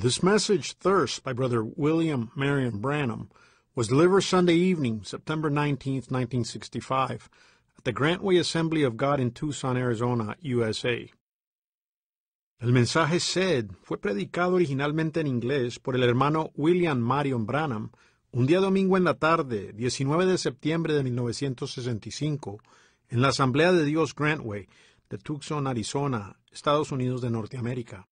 This message, Thirst, by Brother William Marion Branham, was delivered Sunday evening, September 19, 1965, at the Grantway Assembly of God in Tucson, Arizona, USA. El mensaje said, fue predicado originalmente en inglés por el hermano William Marion Branham un día domingo en la tarde, 19 de septiembre de 1965, en la Asamblea de Dios Grantway de Tucson, Arizona, Estados Unidos de Norteamérica.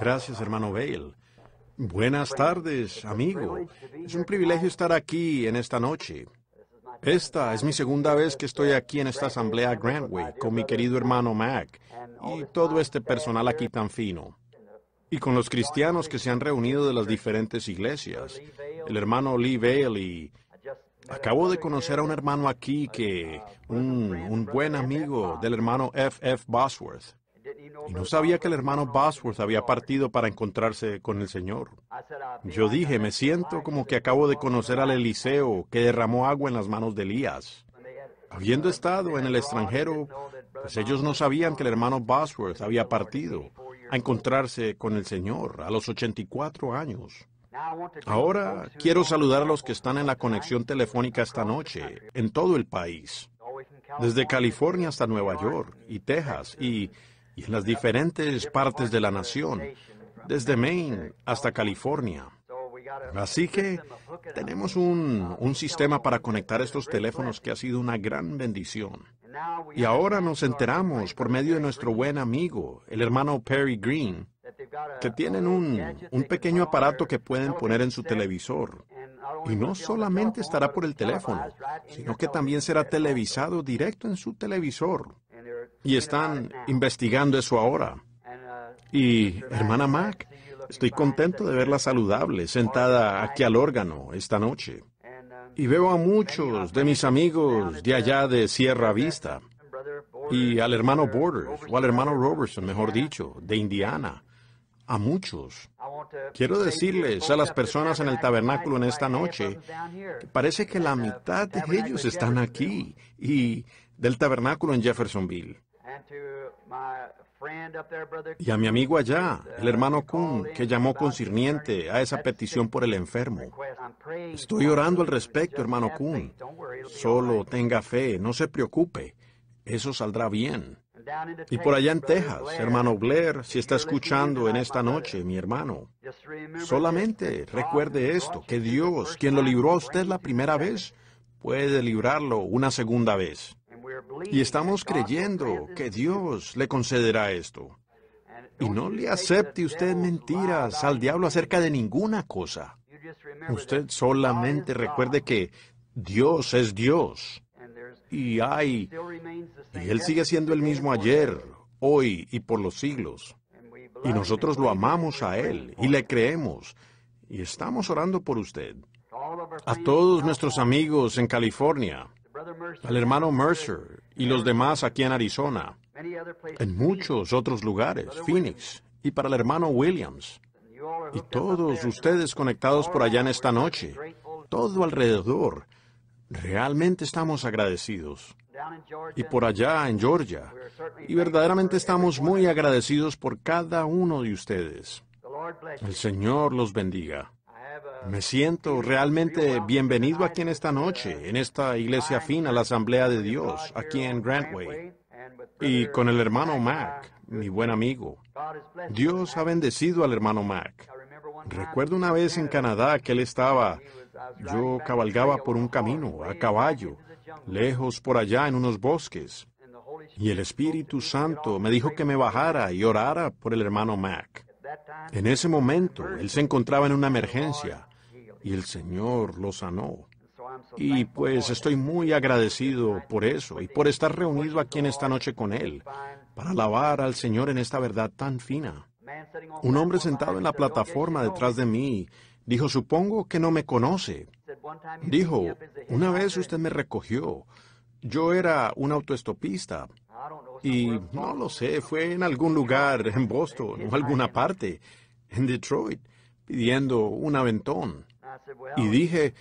Gracias, hermano Bale. Buenas tardes, amigo. Es un privilegio estar aquí en esta noche. Esta es mi segunda vez que estoy aquí en esta asamblea Grantway con mi querido hermano Mac y todo este personal aquí tan fino. Y con los cristianos que se han reunido de las diferentes iglesias. El hermano Lee Vale y... Acabo de conocer a un hermano aquí que... un, un buen amigo del hermano F.F. F. Bosworth. Y no sabía que el hermano Bosworth había partido para encontrarse con el Señor. Yo dije, me siento como que acabo de conocer al Eliseo que derramó agua en las manos de Elías. Habiendo estado en el extranjero, pues ellos no sabían que el hermano Bosworth había partido a encontrarse con el Señor a los 84 años. Ahora quiero saludar a los que están en la conexión telefónica esta noche, en todo el país, desde California hasta Nueva York y Texas y las diferentes partes de la nación, desde Maine hasta California. Así que tenemos un, sistema para conectar estos teléfonos que ha sido una gran bendición. Y ahora nos enteramos por medio de nuestro buen amigo, el hermano Perry Green, que tienen un pequeño aparato que pueden poner en su televisor. Y no solamente estará por el teléfono, sino que también será televisado directo en su televisor y están investigando eso ahora. Y, hermana Mac, estoy contento de verla saludable, sentada aquí al órgano esta noche. Y veo a muchos de mis amigos de allá de Sierra Vista, y al hermano Borders, o al hermano Robertson, mejor dicho, de Indiana. A muchos. Quiero decirles a las personas en el tabernáculo en esta noche parece que la mitad de ellos están aquí y del tabernáculo en Jeffersonville. Y a mi amigo allá, uh, el hermano Kuhn, que llamó con concerniente a esa petición por el enfermo. Estoy orando al respecto, hermano Kuhn. Solo tenga fe, no se preocupe. Eso saldrá bien. Y por allá en Texas, hermano Blair, si está escuchando en esta noche, mi hermano, solamente recuerde esto, que Dios, quien lo libró a usted la primera vez, puede librarlo una segunda vez y estamos creyendo que Dios le concederá esto. Y no le acepte usted mentiras al diablo acerca de ninguna cosa. Usted solamente recuerde que Dios es Dios. Y hay... Y Él sigue siendo el mismo ayer, hoy y por los siglos. Y nosotros lo amamos a Él y le creemos. Y estamos orando por usted. A todos nuestros amigos en California, al hermano Mercer y los demás aquí en Arizona, en muchos otros lugares, Phoenix, y para el hermano Williams. Y todos ustedes conectados por allá en esta noche, todo alrededor, realmente estamos agradecidos. Y por allá en Georgia, y verdaderamente estamos muy agradecidos por cada uno de ustedes. El Señor los bendiga. Me siento realmente bienvenido aquí en esta noche, en esta iglesia fina, la Asamblea de Dios, aquí en Grantway, y con el hermano Mac, mi buen amigo. Dios ha bendecido al hermano Mac. Recuerdo una vez en Canadá que él estaba, yo cabalgaba por un camino, a caballo, lejos por allá en unos bosques, y el Espíritu Santo me dijo que me bajara y orara por el hermano Mac. En ese momento, él se encontraba en una emergencia y el Señor lo sanó. Y pues estoy muy agradecido por eso y por estar reunido aquí en esta noche con Él, para alabar al Señor en esta verdad tan fina. Un hombre sentado en la plataforma detrás de mí dijo, supongo que no me conoce. Dijo, una vez usted me recogió. Yo era un autoestopista y no lo sé, fue en algún lugar, en Boston o alguna parte, en Detroit, pidiendo un aventón. Y dije,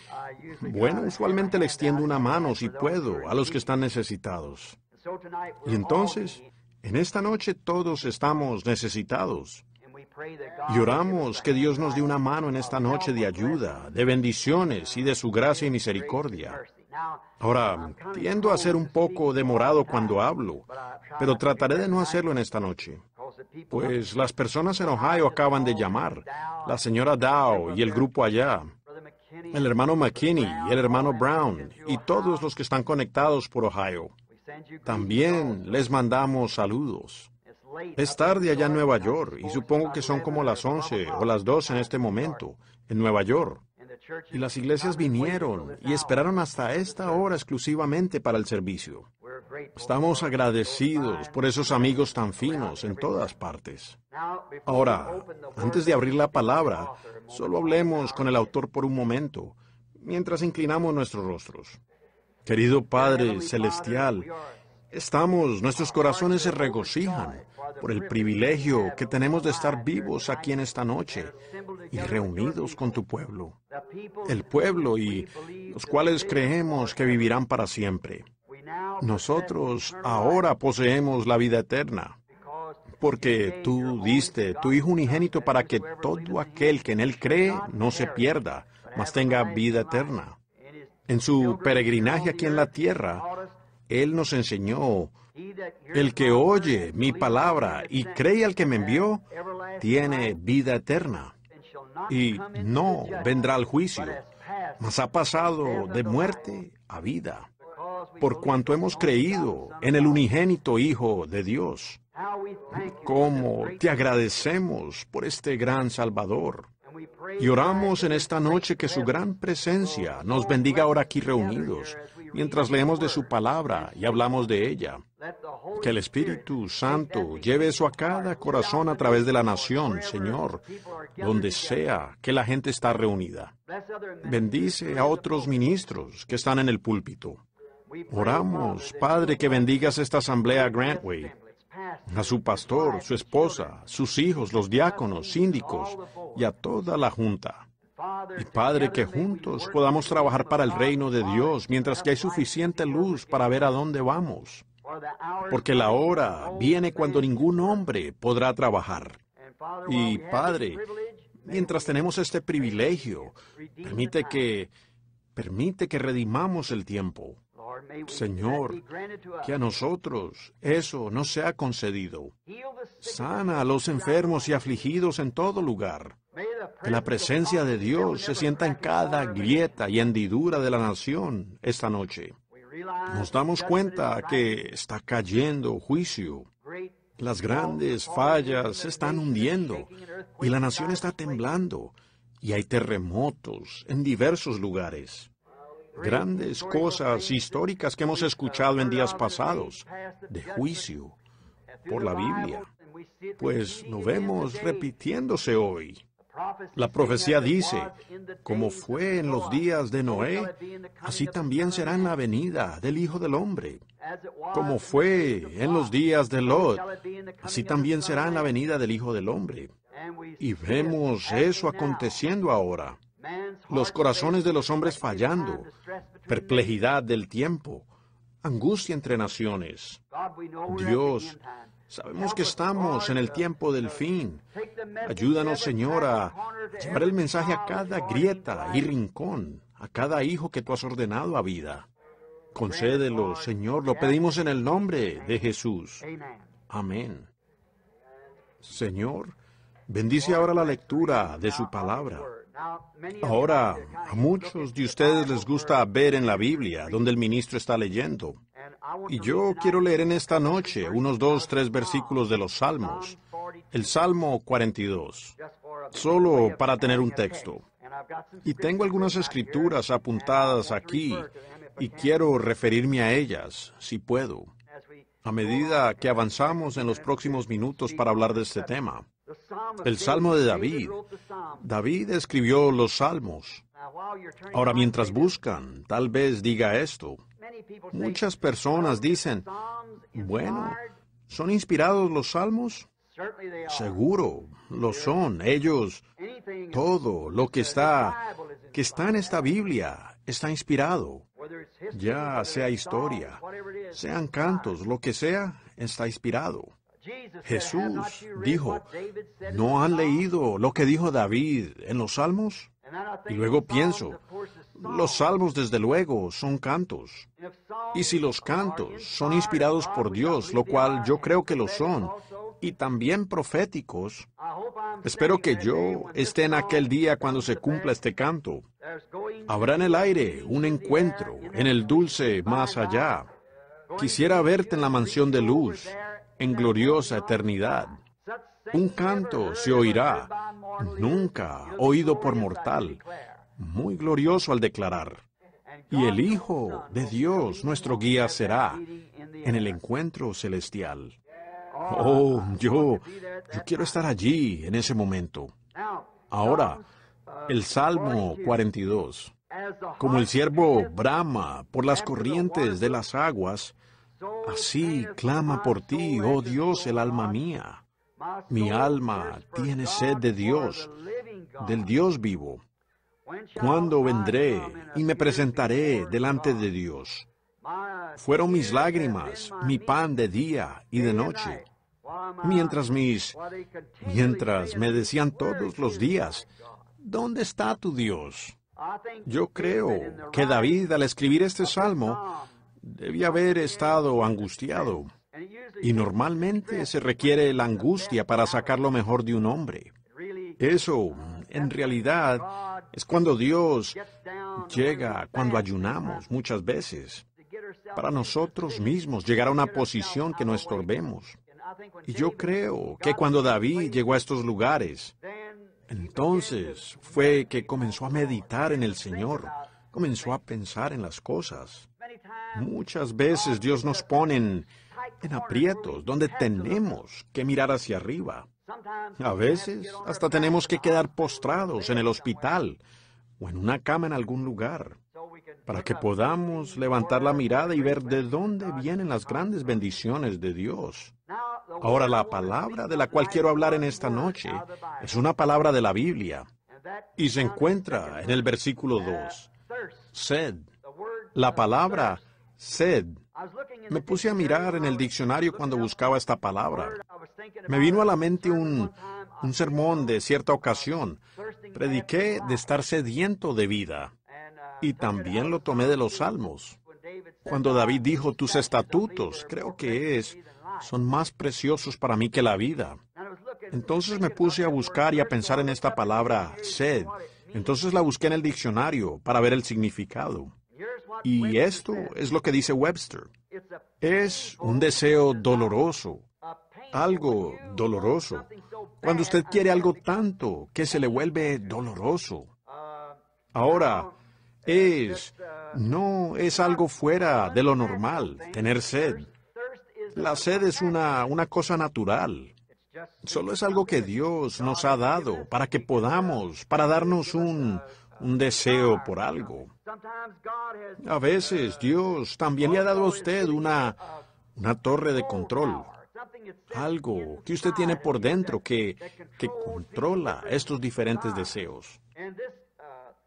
bueno, usualmente le extiendo una mano si puedo a los que están necesitados. Y entonces, en esta noche todos estamos necesitados. Y oramos que Dios nos dé una mano en esta noche de ayuda, de bendiciones y de su gracia y misericordia. Ahora, tiendo a ser un poco demorado cuando hablo, pero trataré de no hacerlo en esta noche. Pues las personas en Ohio acaban de llamar, la señora Dow y el grupo allá, el hermano McKinney, el hermano Brown y todos los que están conectados por Ohio. También les mandamos saludos. Es tarde allá en Nueva York y supongo que son como las 11 o las 12 en este momento, en Nueva York. Y las iglesias vinieron y esperaron hasta esta hora exclusivamente para el servicio. Estamos agradecidos por esos amigos tan finos en todas partes. Ahora, antes de abrir la palabra, solo hablemos con el autor por un momento, mientras inclinamos nuestros rostros. Querido Padre Celestial, estamos, nuestros corazones se regocijan por el privilegio que tenemos de estar vivos aquí en esta noche y reunidos con tu pueblo, el pueblo y los cuales creemos que vivirán para siempre. Nosotros ahora poseemos la vida eterna, porque tú diste tu Hijo unigénito para que todo aquel que en Él cree no se pierda, mas tenga vida eterna. En su peregrinaje aquí en la tierra, Él nos enseñó el que oye mi palabra y cree al que me envió, tiene vida eterna y no vendrá al juicio, mas ha pasado de muerte a vida, por cuanto hemos creído en el unigénito Hijo de Dios. Cómo te agradecemos por este gran Salvador. Y oramos en esta noche que su gran presencia nos bendiga ahora aquí reunidos, mientras leemos de su palabra y hablamos de ella. Que el Espíritu Santo lleve eso a cada corazón a través de la nación, Señor, donde sea que la gente está reunida. Bendice a otros ministros que están en el púlpito. Oramos, Padre, que bendigas esta asamblea Grantway, a su pastor, su esposa, sus hijos, los diáconos, síndicos y a toda la junta. Y Padre, que juntos podamos trabajar para el reino de Dios mientras que hay suficiente luz para ver a dónde vamos porque la hora viene cuando ningún hombre podrá trabajar. Y Padre, mientras tenemos este privilegio, permite que, permite que redimamos el tiempo. Señor, que a nosotros eso no sea concedido. Sana a los enfermos y afligidos en todo lugar. Que la presencia de Dios se sienta en cada grieta y hendidura de la nación esta noche nos damos cuenta que está cayendo juicio. Las grandes fallas se están hundiendo y la nación está temblando y hay terremotos en diversos lugares. Grandes cosas históricas que hemos escuchado en días pasados de juicio por la Biblia, pues lo vemos repitiéndose hoy. La profecía dice, como fue en los días de Noé, así también será en la venida del Hijo del Hombre. Como fue en los días de Lot, así también será en la venida del Hijo del Hombre. Y vemos eso aconteciendo ahora. Los corazones de los hombres fallando, perplejidad del tiempo, angustia entre naciones. Dios, Sabemos que estamos en el tiempo del fin. Ayúdanos, Señor, a llevar el mensaje a cada grieta y rincón, a cada hijo que tú has ordenado a vida. Concédelo, Señor, lo pedimos en el nombre de Jesús. Amén. Señor, bendice ahora la lectura de su palabra. Ahora, a muchos de ustedes les gusta ver en la Biblia donde el ministro está leyendo. Y yo quiero leer en esta noche unos dos, tres versículos de los Salmos. El Salmo 42, solo para tener un texto. Y tengo algunas escrituras apuntadas aquí y quiero referirme a ellas, si puedo, a medida que avanzamos en los próximos minutos para hablar de este tema. El Salmo de David. David escribió los Salmos. Ahora mientras buscan, tal vez diga esto. Muchas personas dicen, bueno, ¿son inspirados los salmos? Seguro, lo son, ellos. Todo lo que está, que está en esta Biblia, está inspirado. Ya sea historia, sean cantos, lo que sea, está inspirado. Jesús dijo, ¿no han leído lo que dijo David en los Salmos? Y luego pienso, los salmos, desde luego, son cantos. Y si los cantos son inspirados por Dios, lo cual yo creo que lo son, y también proféticos, espero que yo esté en aquel día cuando se cumpla este canto. Habrá en el aire un encuentro, en el dulce más allá. Quisiera verte en la mansión de luz, en gloriosa eternidad. Un canto se oirá, nunca oído por mortal, muy glorioso al declarar, y el Hijo de Dios, nuestro guía, será en el encuentro celestial. Oh, yo, yo quiero estar allí en ese momento. Ahora, el Salmo 42. Como el siervo Brahma... por las corrientes de las aguas, así clama por ti, oh Dios, el alma mía. Mi alma tiene sed de Dios, del Dios vivo. ¿Cuándo vendré y me presentaré delante de Dios? Fueron mis lágrimas, mi pan de día y de noche. Mientras mis, mientras me decían todos los días, ¿dónde está tu Dios? Yo creo que David al escribir este salmo debía haber estado angustiado. Y normalmente se requiere la angustia para sacar lo mejor de un hombre. Eso, en realidad, es cuando Dios llega, cuando ayunamos muchas veces, para nosotros mismos, llegar a una posición que no estorbemos. Y yo creo que cuando David llegó a estos lugares, entonces fue que comenzó a meditar en el Señor, comenzó a pensar en las cosas. Muchas veces Dios nos pone en, aprietos donde tenemos que mirar hacia arriba. A veces hasta tenemos que quedar postrados en el hospital o en una cama en algún lugar para que podamos levantar la mirada y ver de dónde vienen las grandes bendiciones de Dios. Ahora la palabra de la cual quiero hablar en esta noche es una palabra de la Biblia y se encuentra en el versículo 2. Sed. La palabra sed me puse a mirar en el diccionario cuando buscaba esta palabra. Me vino a la mente un, sermón de cierta ocasión. Prediqué de estar sediento de vida y también lo tomé de los salmos. Cuando David dijo, tus estatutos, creo que es, son más preciosos para mí que la vida. Entonces me puse a buscar y a pensar en esta palabra, sed. Entonces la busqué en el diccionario para ver el significado. Y esto es lo que dice Webster. Es un deseo doloroso, algo doloroso. Cuando usted quiere algo tanto que se le vuelve doloroso. Ahora, es, no es algo fuera de lo normal, tener sed. La sed es una, una cosa natural. Solo es algo que Dios nos ha dado para que podamos, para darnos un, un deseo por algo. A veces Dios también le ha dado a usted una, una torre de control, algo que usted tiene por dentro que, controla estos diferentes deseos.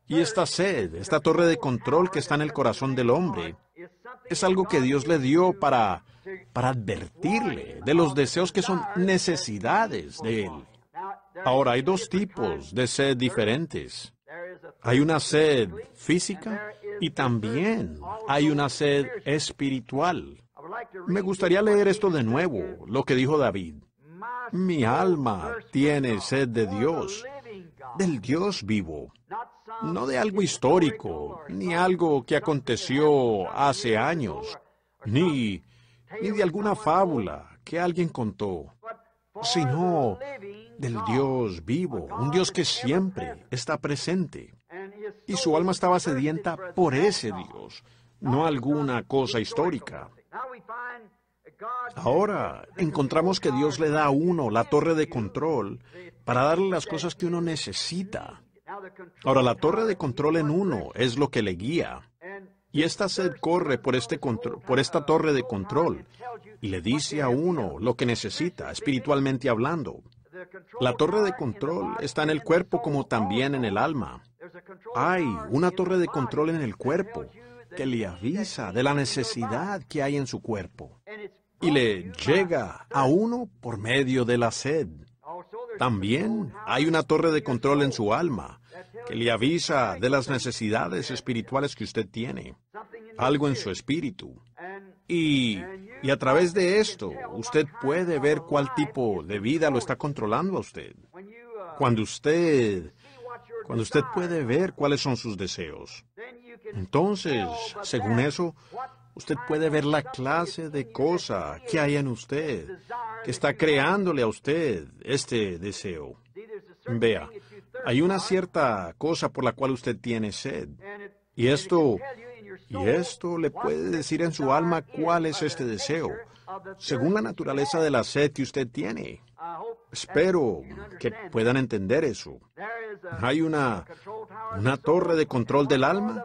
Y esta sed, esta torre de control que está en el corazón del hombre, es algo que Dios le dio para, para advertirle de los deseos que son necesidades de él. Ahora hay dos tipos de sed diferentes. Hay una sed física y también hay una sed espiritual. Me gustaría leer esto de nuevo, lo que dijo David. Mi alma tiene sed de Dios, del Dios vivo, no de algo histórico, ni algo que aconteció hace años, ni, de alguna fábula que alguien contó, sino del Dios vivo, un Dios que siempre está presente. Y su alma estaba sedienta por ese Dios, no alguna cosa histórica. Ahora encontramos que Dios le da a uno la torre de control para darle las cosas que uno necesita. Ahora la torre de control en uno es lo que le guía. Y esta sed corre por, este por esta torre de control y le dice a uno lo que necesita, espiritualmente hablando. La torre de control está en el cuerpo como también en el alma. Hay una torre de control en el cuerpo que le avisa de la necesidad que hay en su cuerpo y le llega a uno por medio de la sed. También hay una torre de control en su alma que le avisa de las necesidades espirituales que usted tiene, algo en su espíritu. Y, a través de esto, usted puede ver cuál tipo de vida lo está controlando a usted. Uh, Cuando usted cuando usted puede ver cuáles son sus deseos. Entonces, según eso, usted puede ver la clase de cosa que hay en usted, que está creándole a usted este deseo. Vea, hay una cierta cosa por la cual usted tiene sed. Y esto, y esto le puede decir en su alma cuál es este deseo, según la naturaleza de la sed que usted tiene. Espero que puedan entender eso. Hay una, torre de control del alma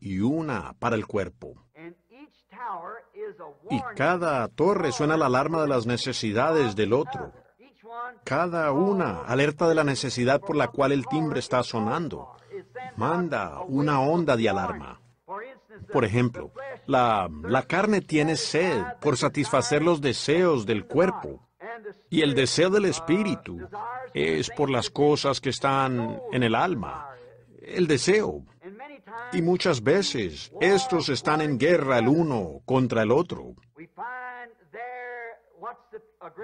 y una para el cuerpo. Y cada torre suena la alarma de las necesidades del otro. Cada una alerta de la necesidad por la cual el timbre está sonando. Manda una onda de alarma. Por ejemplo, la carne tiene sed por satisfacer los deseos del cuerpo. Y el deseo del espíritu es por las cosas que están en el alma. El deseo. Y muchas veces estos están en guerra el uno contra el otro.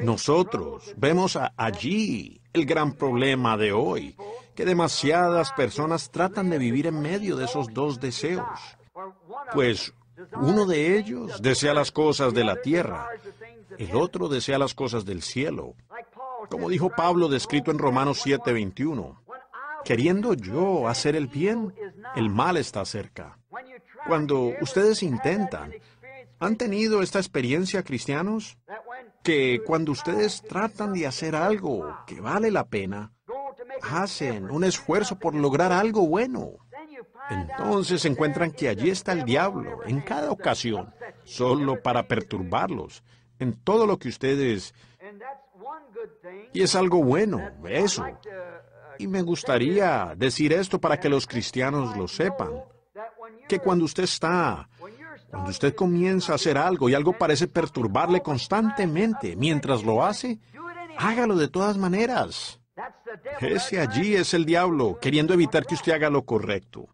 Nosotros vemos allí el gran problema de hoy, que demasiadas personas tratan de vivir en medio de esos dos deseos. Pues uno de ellos desea las cosas de la tierra el otro desea las cosas del cielo. Como dijo Pablo descrito en Romanos 7:21, queriendo yo hacer el bien, el mal está cerca. Cuando ustedes intentan, ¿han tenido esta experiencia cristianos? Que cuando ustedes tratan de hacer algo que vale la pena, hacen un esfuerzo por lograr algo bueno. Entonces encuentran que allí está el diablo en cada ocasión, solo para perturbarlos en todo lo que ustedes... Y es algo bueno, eso. Y me gustaría decir esto para que los cristianos lo sepan, que cuando usted está, cuando usted comienza a hacer algo y algo parece perturbarle constantemente, mientras lo hace, hágalo de todas maneras. Ese allí es el diablo, queriendo evitar que usted haga lo correcto.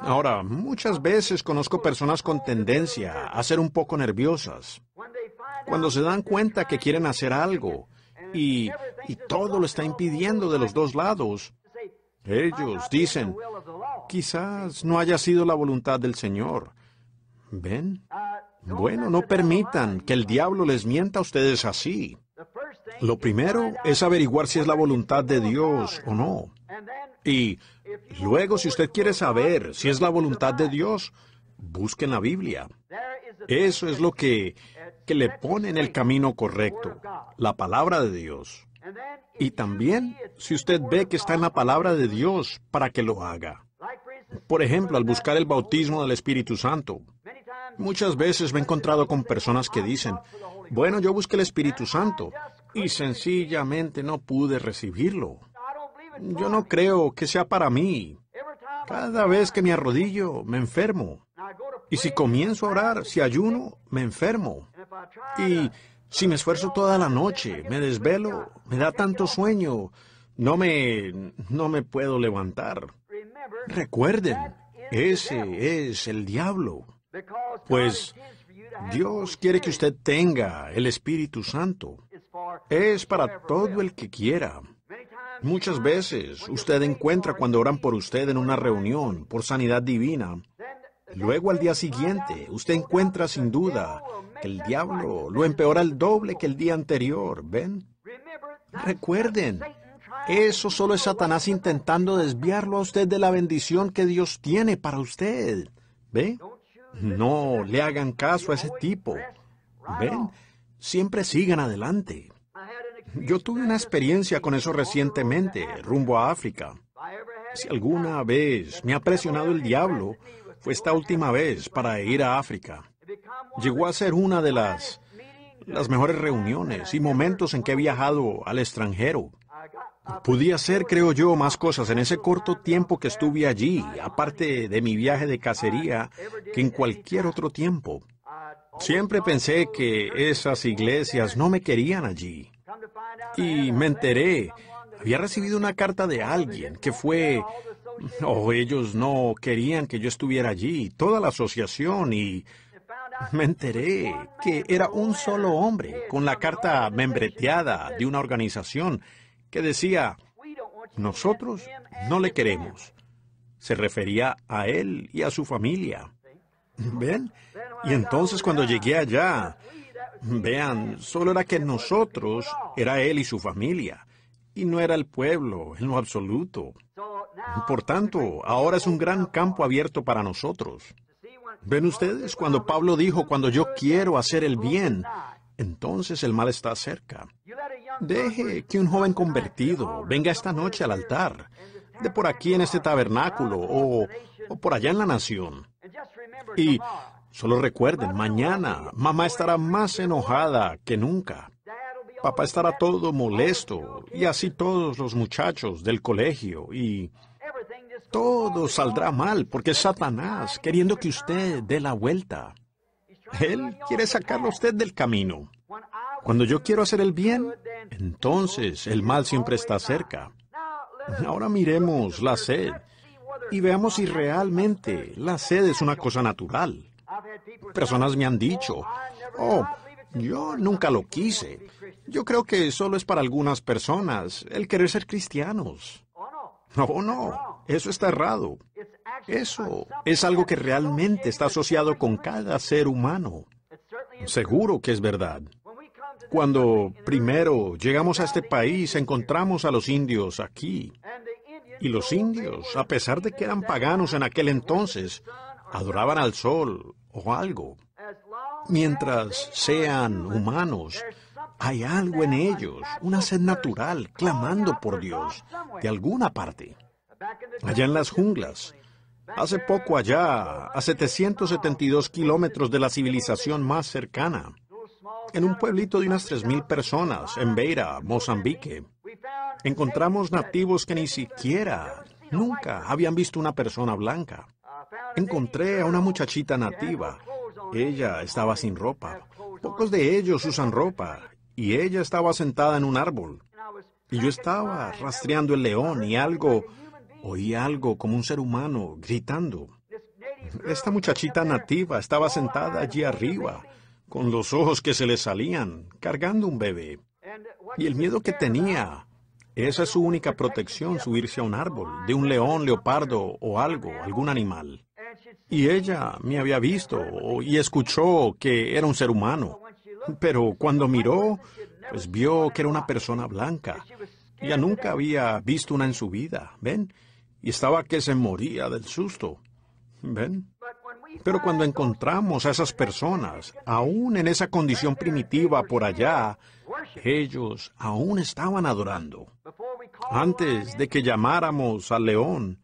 Ahora, muchas veces conozco personas con tendencia a ser un poco nerviosas cuando se dan cuenta que quieren hacer algo y, todo lo está impidiendo de los dos lados, ellos dicen, quizás no haya sido la voluntad del Señor. ¿Ven? Bueno, no permitan que el diablo les mienta a ustedes así. Lo primero es averiguar si es la voluntad de Dios o no. Y luego, si usted quiere saber si es la voluntad de Dios, busquen la Biblia. Eso es lo que, le pone en el camino correcto, la palabra de Dios. Y también, si usted ve que está en la palabra de Dios, para que lo haga. Por ejemplo, al buscar el bautismo del Espíritu Santo. Muchas veces me he encontrado con personas que dicen, bueno, yo busqué el Espíritu Santo y sencillamente no pude recibirlo. Yo no creo que sea para mí. Cada vez que me arrodillo, me enfermo. Y si comienzo a orar, si ayuno, me enfermo. Y si me esfuerzo toda la noche, me desvelo, me da tanto sueño, no me, no me puedo levantar. Recuerden, ese es el diablo. Pues Dios quiere que usted tenga el Espíritu Santo. Es para todo el que quiera. Muchas veces usted encuentra cuando oran por usted en una reunión, por sanidad divina, Luego al día siguiente, usted encuentra sin duda que el diablo lo empeora el doble que el día anterior, ¿ven? Recuerden, eso solo es Satanás intentando desviarlo a usted de la bendición que Dios tiene para usted. ¿Ve? No le hagan caso a ese tipo. ¿Ven? Siempre sigan adelante. Yo tuve una experiencia con eso recientemente, rumbo a África. Si alguna vez me ha presionado el diablo, fue esta última vez para ir a África. Llegó a ser una de las, mejores reuniones y momentos en que he viajado al extranjero. Pudía hacer, creo yo, más cosas en ese corto tiempo que estuve allí, aparte de mi viaje de cacería, que en cualquier otro tiempo. Siempre pensé que esas iglesias no me querían allí. Y me enteré, había recibido una carta de alguien que fue no, ellos no querían que yo estuviera allí, toda la asociación y... Me enteré que era un solo hombre con la carta membreteada de una organización que decía, nosotros no le queremos. Se refería a él y a su familia. ¿Ven? Y entonces cuando llegué allá, vean, solo era que nosotros, era él y su familia, y no era el pueblo en lo absoluto. Por tanto, ahora es un gran campo abierto para nosotros. ¿Ven ustedes cuando Pablo dijo, cuando yo quiero hacer el bien, entonces el mal está cerca? Deje que un joven convertido venga esta noche al altar, de por aquí en este tabernáculo o, por allá en la nación. Y solo recuerden, mañana mamá estará más enojada que nunca. Papá estará todo molesto y así todos los muchachos del colegio y todo saldrá mal porque Satanás queriendo que usted dé la vuelta. Él quiere sacarlo a usted del camino. Cuando yo quiero hacer el bien, entonces el mal siempre está cerca. Ahora miremos la sed y veamos si realmente la sed es una cosa natural. Personas me han dicho, oh, yo nunca lo quise, yo creo que solo es para algunas personas el querer ser cristianos. Oh, oh, no, no, eso está errado. Eso es algo que realmente está asociado con cada ser humano. Seguro que es verdad. Cuando primero llegamos a este país, encontramos a los indios aquí. Y los indios, a pesar de que eran paganos en aquel entonces, adoraban al sol o algo. Mientras sean humanos, hay algo en ellos, una sed natural, clamando por Dios, de alguna parte. Allá en las junglas, hace poco allá, a 772 kilómetros de la civilización más cercana, en un pueblito de unas 3.000 personas, en Beira, Mozambique, encontramos nativos que ni siquiera, nunca habían visto una persona blanca. Encontré a una muchachita nativa. Ella estaba sin ropa. Pocos de ellos usan ropa y ella estaba sentada en un árbol. Y yo estaba rastreando el león y algo, oí algo como un ser humano gritando. Esta muchachita nativa estaba sentada allí arriba, con los ojos que se le salían, cargando un bebé. Y el miedo que tenía, esa es su única protección, subirse a un árbol, de un león, leopardo o algo, algún animal. Y ella me había visto y escuchó que era un ser humano. Pero cuando miró, pues vio que era una persona blanca. Ya nunca había visto una en su vida, ¿ven? Y estaba que se moría del susto, ¿ven? Pero cuando encontramos a esas personas, aún en esa condición primitiva por allá, ellos aún estaban adorando. Antes de que llamáramos al león,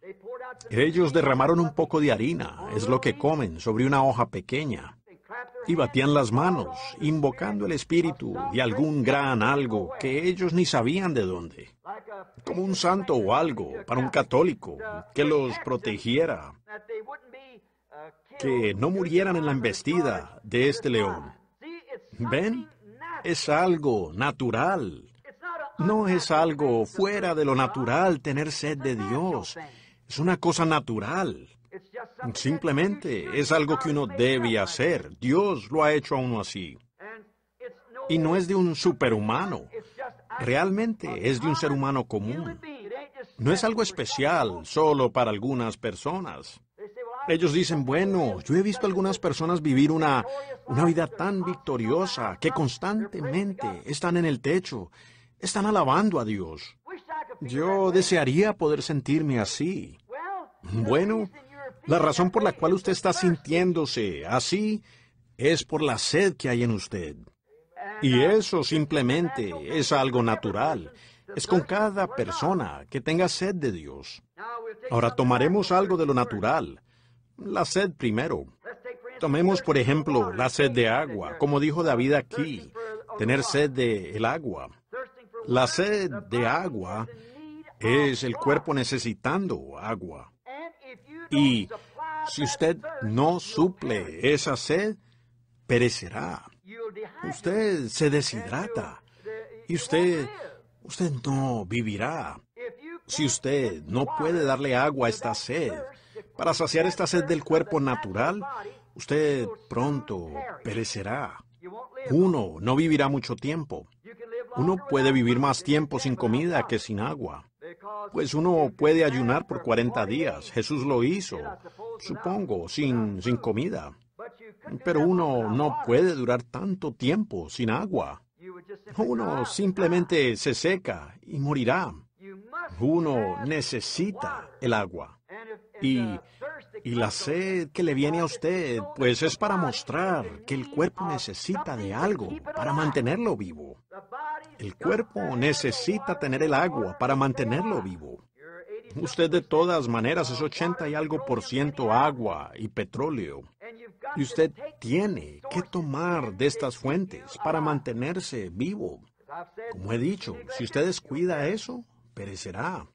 ellos derramaron un poco de harina, es lo que comen, sobre una hoja pequeña y batían las manos, invocando el espíritu de algún gran algo que ellos ni sabían de dónde, como un santo o algo para un católico que los protegiera, que no murieran en la embestida de este león. ¿Ven? Es algo natural. No es algo fuera de lo natural tener sed de Dios. Es una cosa natural. Simplemente es algo que uno debe hacer. Dios lo ha hecho a uno así. Y no es de un superhumano. Realmente es de un ser humano común. No es algo especial solo para algunas personas. Ellos dicen, bueno, yo he visto algunas personas vivir una, una vida tan victoriosa que constantemente están en el techo, están alabando a Dios. Yo desearía poder sentirme así. Bueno, la razón por la cual usted está sintiéndose así es por la sed que hay en usted. Y eso simplemente es algo natural. Es con cada persona que tenga sed de Dios. Ahora tomaremos algo de lo natural. La sed primero. Tomemos, por ejemplo, la sed de agua, como dijo David aquí, tener sed de el agua. La sed de agua es el cuerpo necesitando agua. Y si usted no suple esa sed, perecerá. Usted se deshidrata y usted, usted no vivirá. Si usted no puede darle agua a esta sed, para saciar esta sed del cuerpo natural, usted pronto perecerá. Uno no vivirá mucho tiempo. Uno puede vivir más tiempo sin comida que sin agua. Pues uno puede ayunar por 40 días. Jesús lo hizo, supongo, sin, sin comida. Pero uno no puede durar tanto tiempo sin agua. Uno simplemente se seca y morirá. Uno necesita el agua. Y, la sed que le viene a usted, pues es para mostrar que el cuerpo necesita de algo para mantenerlo vivo. El cuerpo necesita tener el agua para mantenerlo vivo. Usted de todas maneras es 80 y algo por ciento agua y petróleo. Y usted tiene que tomar de estas fuentes para mantenerse vivo. Como he dicho, si usted descuida eso, perecerá.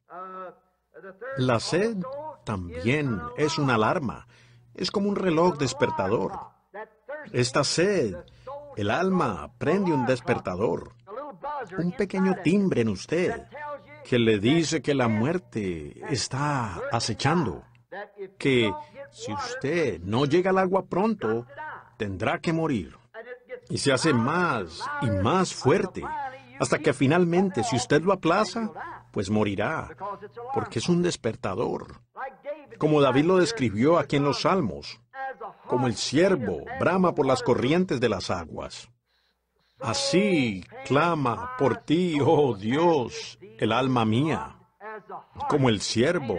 La sed también es una alarma, es como un reloj despertador. Esta sed, el alma prende un despertador, un pequeño timbre en usted que le dice que la muerte está acechando, que si usted no llega al agua pronto, tendrá que morir. Y se hace más y más fuerte, hasta que finalmente, si usted lo aplaza, pues morirá, porque es un despertador. Como David lo describió aquí en los Salmos, como el siervo brama por las corrientes de las aguas. Así clama por ti, oh Dios, el alma mía, como el siervo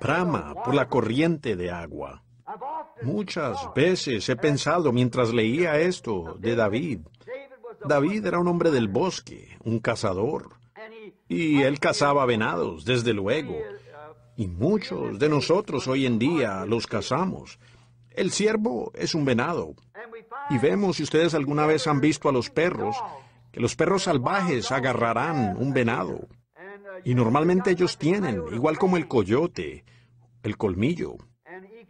brama por la corriente de agua. Muchas veces he pensado mientras leía esto de David. David era un hombre del bosque, un cazador, y él cazaba venados, desde luego. Y muchos de nosotros hoy en día los cazamos. El ciervo es un venado. Y vemos si ustedes alguna vez han visto a los perros, que los perros salvajes agarrarán un venado. Y normalmente ellos tienen, igual como el coyote, el colmillo.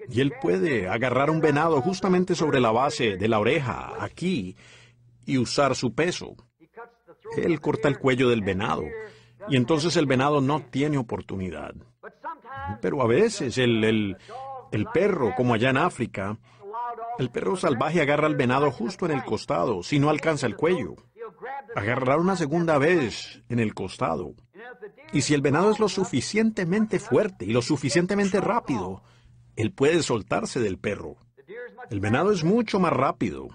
Y él puede agarrar un venado justamente sobre la base de la oreja, aquí, y usar su peso. Él corta el cuello del venado y entonces el venado no tiene oportunidad. Pero a veces el, el, perro, como allá en África, el perro salvaje agarra al venado justo en el costado, si no alcanza el cuello. Agarrará una segunda vez en el costado. Y si el venado es lo suficientemente fuerte y lo suficientemente rápido, él puede soltarse del perro. El venado es mucho más rápido.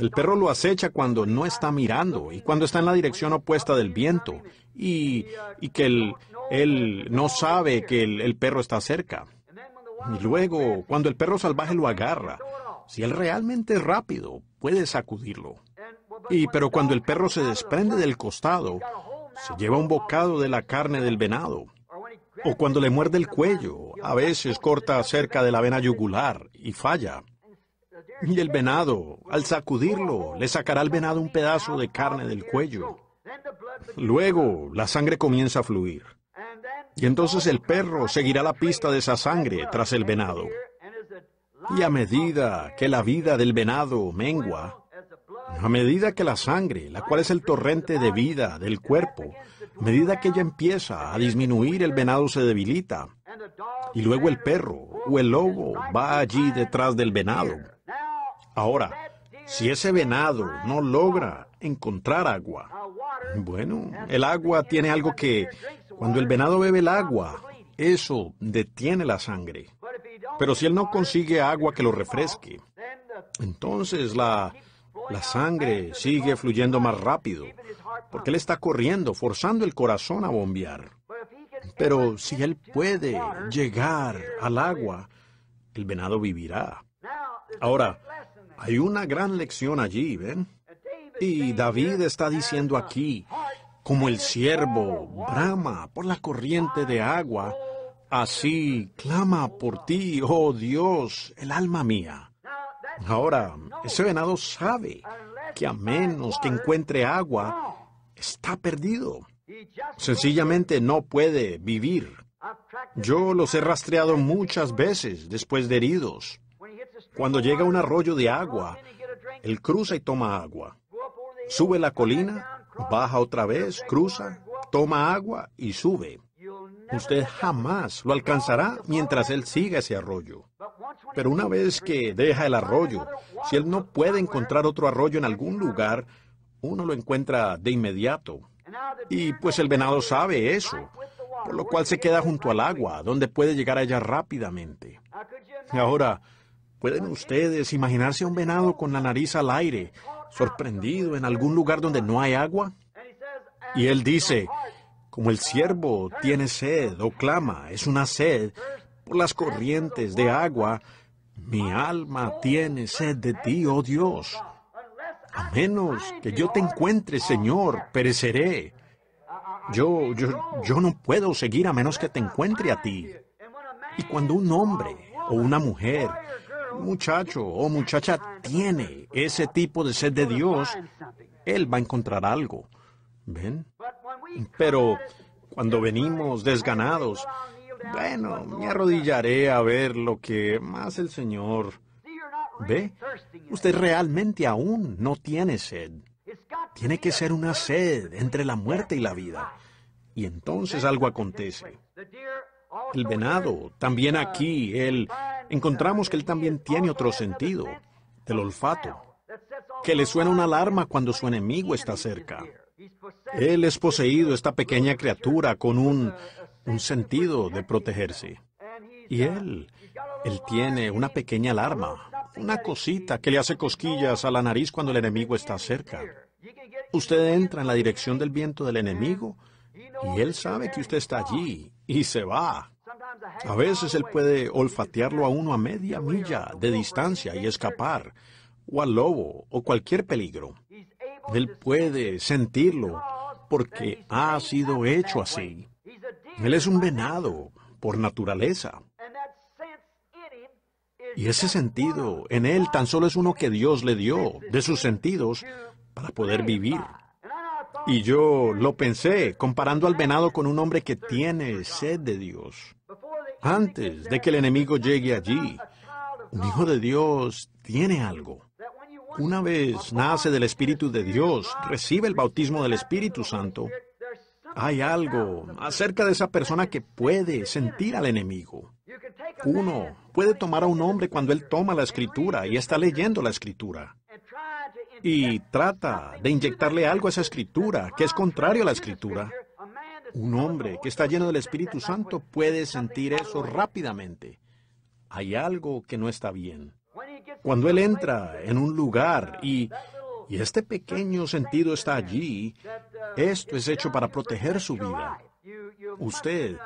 El perro lo acecha cuando no está mirando y cuando está en la dirección opuesta del viento y, que él, no sabe que el, el perro está cerca. Y luego, cuando el perro salvaje lo agarra, si él realmente es rápido, puede sacudirlo. Y pero cuando el perro se desprende del costado, se lleva un bocado de la carne del venado. O cuando le muerde el cuello, a veces corta cerca de la vena yugular y falla y el venado, al sacudirlo, le sacará al venado un pedazo de carne del cuello. Luego la sangre comienza a fluir. Y entonces el perro seguirá la pista de esa sangre tras el venado. Y a medida que la vida del venado mengua, a medida que la sangre, la cual es el torrente de vida del cuerpo, a medida que ella empieza a disminuir, el venado se debilita. Y luego el perro o el lobo va allí detrás del venado. Ahora, si ese venado no logra encontrar agua, bueno, el agua tiene algo que, cuando el venado bebe el agua, eso detiene la sangre. Pero si él no consigue agua que lo refresque, entonces la, sangre sigue fluyendo más rápido, porque él está corriendo, forzando el corazón a bombear. Pero si él puede llegar al agua, el venado vivirá. Ahora, hay una gran lección allí, ¿ven? Y David está diciendo aquí, como el siervo brama por la corriente de agua, así clama por ti, oh Dios, el alma mía. Ahora, ese venado sabe que a menos que encuentre agua, está perdido. Sencillamente no puede vivir. Yo los he rastreado muchas veces después de heridos. Cuando llega un arroyo de agua, él cruza y toma agua. Sube la colina, baja otra vez, cruza, toma agua y sube. Usted jamás lo alcanzará mientras él siga ese arroyo. Pero una vez que deja el arroyo, si él no puede encontrar otro arroyo en algún lugar, uno lo encuentra de inmediato. Y pues el venado sabe eso, por lo cual se queda junto al agua, donde puede llegar allá rápidamente. Ahora, ¿Pueden ustedes imaginarse un venado con la nariz al aire, sorprendido en algún lugar donde no hay agua? Y él dice, como el siervo tiene sed o clama, es una sed por las corrientes de agua, mi alma tiene sed de ti, oh Dios. A menos que yo te encuentre, Señor, pereceré. Yo, yo, yo no puedo seguir a menos que te encuentre a ti. Y cuando un hombre o una mujer muchacho o muchacha tiene ese tipo de sed de Dios, él va a encontrar algo. ¿Ven? Pero cuando venimos desganados, bueno, me arrodillaré a ver lo que más el Señor ve. Usted realmente aún no tiene sed. Tiene que ser una sed entre la muerte y la vida. Y entonces algo acontece el venado, también aquí, él, encontramos que él también tiene otro sentido, el olfato, que le suena una alarma cuando su enemigo está cerca. Él es poseído, esta pequeña criatura, con un, un sentido de protegerse. Y él, él tiene una pequeña alarma, una cosita que le hace cosquillas a la nariz cuando el enemigo está cerca. Usted entra en la dirección del viento del enemigo y él sabe que usted está allí y se va. A veces él puede olfatearlo a uno a media milla de distancia y escapar, o al lobo, o cualquier peligro. Él puede sentirlo porque ha sido hecho así. Él es un venado por naturaleza. Y ese sentido en él tan solo es uno que Dios le dio de sus sentidos para poder vivir. Y yo lo pensé, comparando al venado con un hombre que tiene sed de Dios. Antes de que el enemigo llegue allí, un hijo de Dios tiene algo. Una vez nace del Espíritu de Dios, recibe el bautismo del Espíritu Santo, hay algo acerca de esa persona que puede sentir al enemigo. Uno puede tomar a un hombre cuando él toma la escritura y está leyendo la escritura y trata de inyectarle algo a esa escritura, que es contrario a la escritura, un hombre que está lleno del Espíritu Santo puede sentir eso rápidamente. Hay algo que no está bien. Cuando él entra en un lugar y, y este pequeño sentido está allí, esto es hecho para proteger su vida. Usted,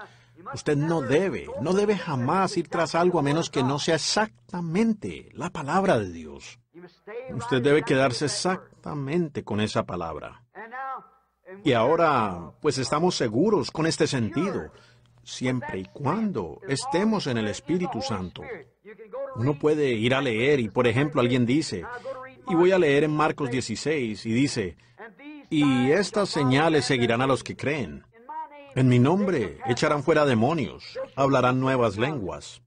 usted no debe, no debe jamás ir tras algo a menos que no sea exactamente la palabra de Dios. Usted debe quedarse exactamente con esa palabra. Y ahora, pues estamos seguros con este sentido, siempre y cuando estemos en el Espíritu Santo. Uno puede ir a leer y, por ejemplo, alguien dice, y voy a leer en Marcos 16 y dice, y estas señales seguirán a los que creen. En mi nombre echarán fuera demonios, hablarán nuevas lenguas,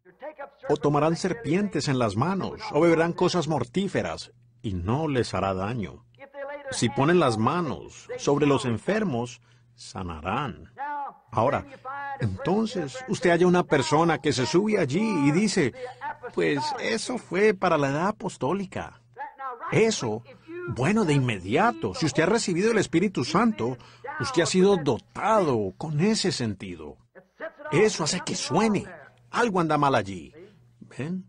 o tomarán serpientes en las manos, o beberán cosas mortíferas, y no les hará daño. Si ponen las manos sobre los enfermos, sanarán. Ahora, entonces usted haya una persona que se sube allí y dice, pues eso fue para la edad apostólica. Eso, bueno, de inmediato, si usted ha recibido el Espíritu Santo, usted ha sido dotado con ese sentido. Eso hace que suene. Algo anda mal allí. ¿Ven?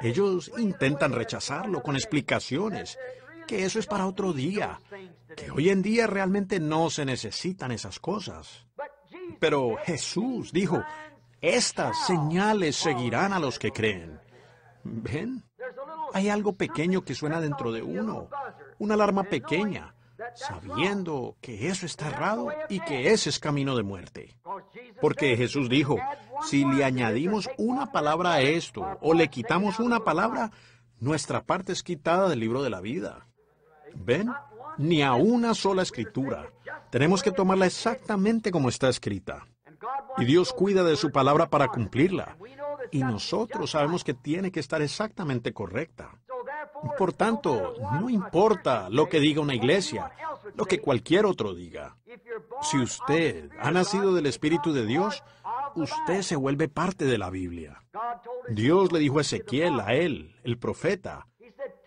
Ellos intentan rechazarlo con explicaciones, que eso es para otro día, que hoy en día realmente no se necesitan esas cosas. Pero Jesús dijo, estas señales seguirán a los que creen. ¿Ven? Hay algo pequeño que suena dentro de uno, una alarma pequeña, sabiendo que eso está errado y que ese es camino de muerte. Porque Jesús dijo, si le añadimos una palabra a esto o le quitamos una palabra, nuestra parte es quitada del libro de la vida. ¿Ven? Ni a una sola escritura. Tenemos que tomarla exactamente como está escrita. Y Dios cuida de su palabra para cumplirla. Y nosotros sabemos que tiene que estar exactamente correcta. Por tanto, no importa lo que diga una iglesia, lo que cualquier otro diga. Si usted ha nacido del Espíritu de Dios, usted se vuelve parte de la Biblia. Dios le dijo a Ezequiel, a él, el profeta.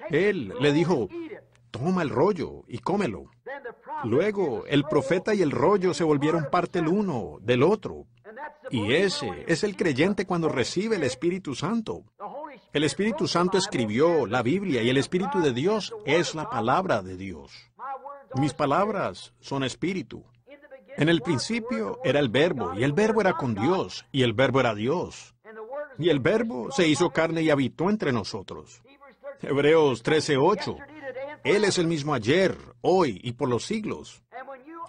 Él le dijo, toma el rollo y cómelo. Luego, el profeta y el rollo se volvieron parte el uno del otro. Y ese es el creyente cuando recibe el Espíritu Santo. El Espíritu Santo escribió la Biblia y el Espíritu de Dios es la palabra de Dios. Mis palabras son espíritu. En el principio era el verbo y el verbo era con Dios y el verbo era Dios. Y el verbo se hizo carne y habitó entre nosotros. Hebreos 13:8. Él es el mismo ayer, hoy y por los siglos.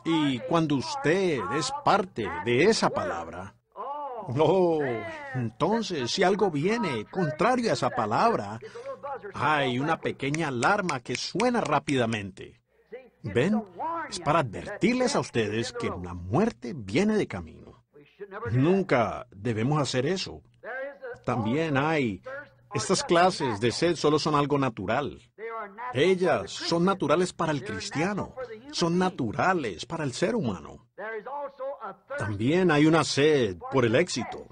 Y cuando usted es parte de esa palabra, no, oh, entonces si algo viene contrario a esa palabra, hay una pequeña alarma que suena rápidamente. ¿Ven? Es para advertirles a ustedes que la muerte viene de camino. Nunca debemos hacer eso. También hay... Estas clases de sed solo son algo natural. Ellas son naturales para el cristiano, son naturales para el ser humano. También hay una sed por el éxito.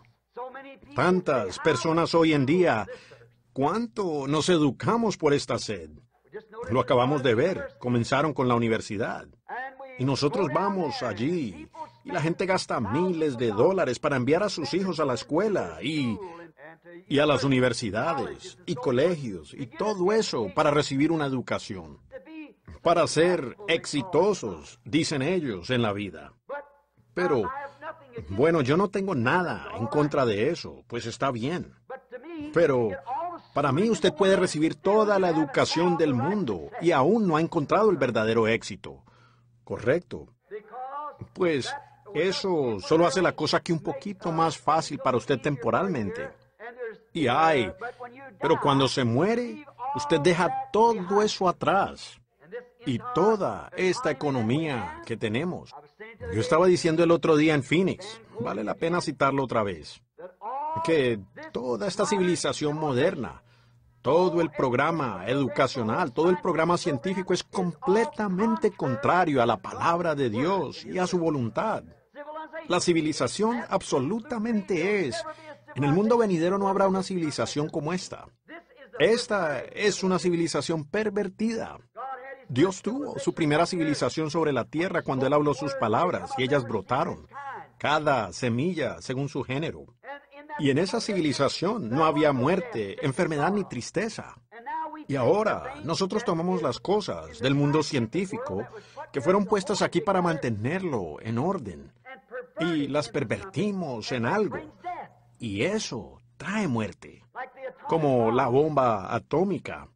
Tantas personas hoy en día, ¿cuánto nos educamos por esta sed? Lo acabamos de ver, comenzaron con la universidad. Y nosotros vamos allí y la gente gasta miles de dólares para enviar a sus hijos a la escuela y, y a las universidades y colegios y todo eso para recibir una educación, para ser exitosos, dicen ellos, en la vida. Pero, bueno, yo no tengo nada en contra de eso, pues está bien. Pero, para mí usted puede recibir toda la educación del mundo y aún no ha encontrado el verdadero éxito. Correcto. Pues eso solo hace la cosa que un poquito más fácil para usted temporalmente. Y ay, pero cuando se muere, usted deja todo eso atrás y toda esta economía que tenemos. Yo estaba diciendo el otro día en Phoenix, vale la pena citarlo otra vez, que toda esta civilización moderna, todo el programa educacional, todo el programa científico es completamente contrario a la palabra de Dios y a su voluntad. La civilización absolutamente es. En el mundo venidero no habrá una civilización como esta. Esta es una civilización pervertida. Dios tuvo su primera civilización sobre la tierra cuando Él habló sus palabras y ellas brotaron, cada semilla según su género. Y en esa civilización no había muerte, enfermedad ni tristeza. Y ahora nosotros tomamos las cosas del mundo científico que fueron puestas aquí para mantenerlo en orden y las pervertimos en algo. Y eso trae muerte, como la bomba atómica.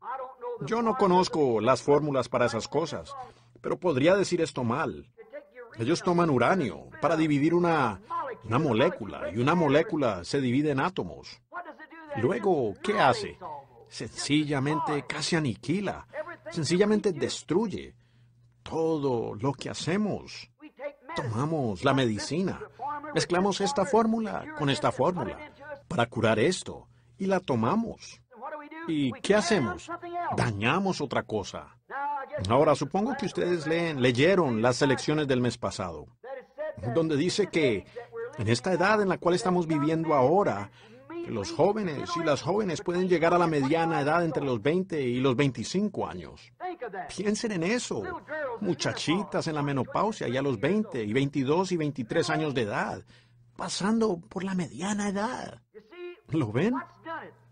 Yo no conozco las fórmulas para esas cosas, pero podría decir esto mal. Ellos toman uranio para dividir una, molécula y una molécula se divide en átomos. Luego, ¿qué hace? Sencillamente casi aniquila, sencillamente destruye todo lo que hacemos. Tomamos la medicina, mezclamos esta fórmula con esta fórmula para curar esto y la tomamos. ¿Y qué hacemos? Dañamos otra cosa. Ahora, supongo que ustedes leen, leyeron las elecciones del mes pasado, donde dice que en esta edad en la cual estamos viviendo ahora, los jóvenes y las jóvenes pueden llegar a la mediana edad entre los 20 y los 25 años. Piensen en eso. Muchachitas en la menopausia ya a los 20 y 22 y 23 años de edad, pasando por la mediana edad. ¿Lo ven?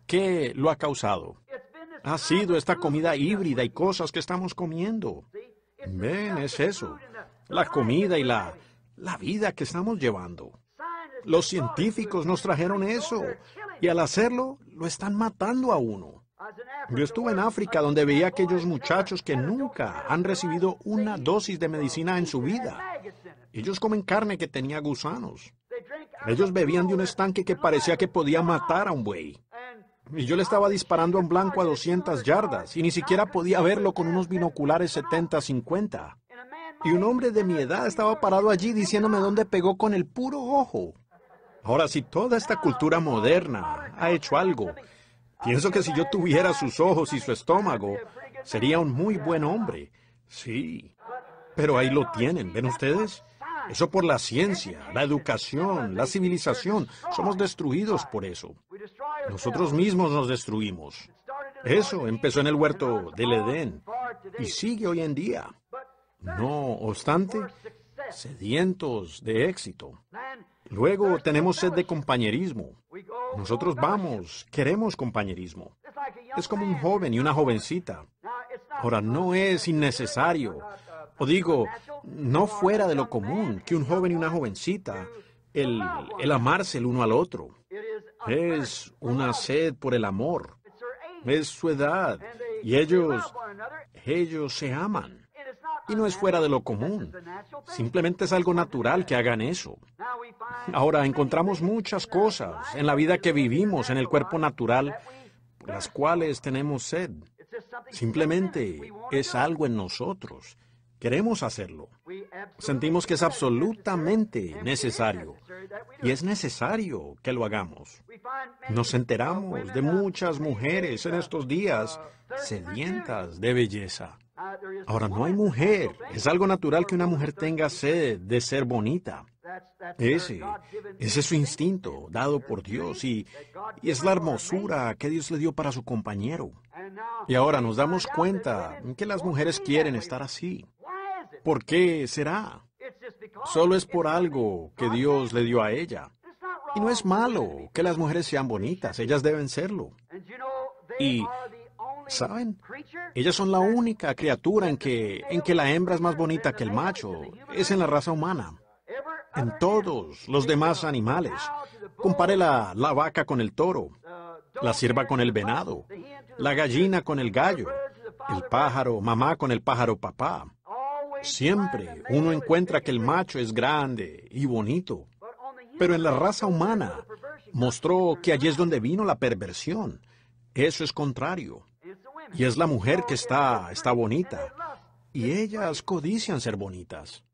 ¿Qué lo ha causado? Ha sido esta comida híbrida y cosas que estamos comiendo. Ven, es eso. La comida y la, la vida que estamos llevando. Los científicos nos trajeron eso y al hacerlo lo están matando a uno. Yo estuve en África donde veía a aquellos muchachos que nunca han recibido una dosis de medicina en su vida. Ellos comen carne que tenía gusanos. Ellos bebían de un estanque que parecía que podía matar a un buey. Y yo le estaba disparando en blanco a 200 yardas y ni siquiera podía verlo con unos binoculares 70-50. Y un hombre de mi edad estaba parado allí diciéndome dónde pegó con el puro ojo. Ahora, si toda esta cultura moderna ha hecho algo, pienso que si yo tuviera sus ojos y su estómago, sería un muy buen hombre. Sí. Pero ahí lo tienen, ¿ven ustedes? Eso por la ciencia, la educación, la civilización. Somos destruidos por eso. Nosotros mismos nos destruimos. Eso empezó en el huerto del Edén y sigue hoy en día. No obstante, sedientos de éxito. Luego tenemos sed de compañerismo. Nosotros vamos, queremos compañerismo. Es como un joven y una jovencita. Ahora, no es innecesario, o digo, no fuera de lo común que un joven y una jovencita, el, amarse el uno al otro. Es una sed por el amor. Es su edad. Y ellos, ellos se aman. Y no es fuera de lo común. Simplemente es algo natural que hagan eso. Ahora encontramos muchas cosas en la vida que vivimos, en el cuerpo natural, las cuales tenemos sed. Simplemente es algo en nosotros. Queremos hacerlo. Sentimos que es absolutamente necesario. Y es necesario que lo hagamos. Nos enteramos de muchas mujeres en estos días sedientas de belleza. Ahora, no hay mujer. Es algo natural que una mujer tenga sed de ser bonita. Ese, es su instinto dado por Dios y, y es la hermosura que Dios le dio para su compañero. Y ahora nos damos cuenta que las mujeres quieren estar así. ¿Por qué será? Solo es por algo que Dios le dio a ella. Y no es malo que las mujeres sean bonitas, ellas deben serlo. Y, ¿saben? Ellas son la única criatura en que, en que la hembra es más bonita que el macho, es en la raza humana. En todos los demás animales. Compare la, la vaca con el toro, la cierva con el venado, la gallina con el gallo, el pájaro mamá con el pájaro papá, Siempre uno encuentra que el macho es grande y bonito, pero en la raza humana mostró que allí es donde vino la perversión. Eso es contrario. Y es la mujer que está, está bonita. Y ellas codician ser bonitas.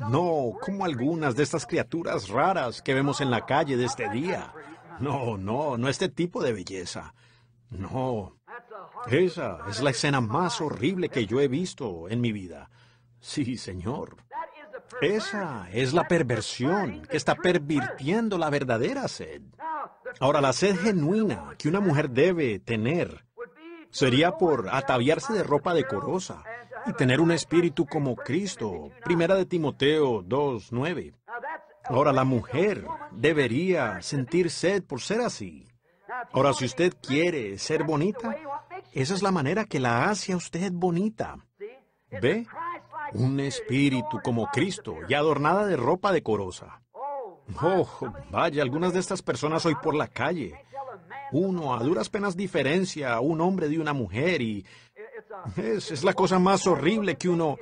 No, como algunas de estas criaturas raras que vemos en la calle de este día. No, no, no este tipo de belleza. No. Esa es la escena más horrible que yo he visto en mi vida. Sí, Señor. Esa es la perversión que está pervirtiendo la verdadera sed. Ahora, la sed genuina que una mujer debe tener sería por ataviarse de ropa decorosa y tener un espíritu como Cristo. Primera de Timoteo 2.9. Ahora, la mujer debería sentir sed por ser así. Ahora, si usted quiere ser bonita, esa es la manera que la hace a usted bonita. ¿Ve? un espíritu como Cristo y adornada de ropa decorosa. Oh, vaya, algunas de estas personas hoy por la calle. Uno a duras penas diferencia a un hombre de una mujer y es, es la cosa más horrible que uno...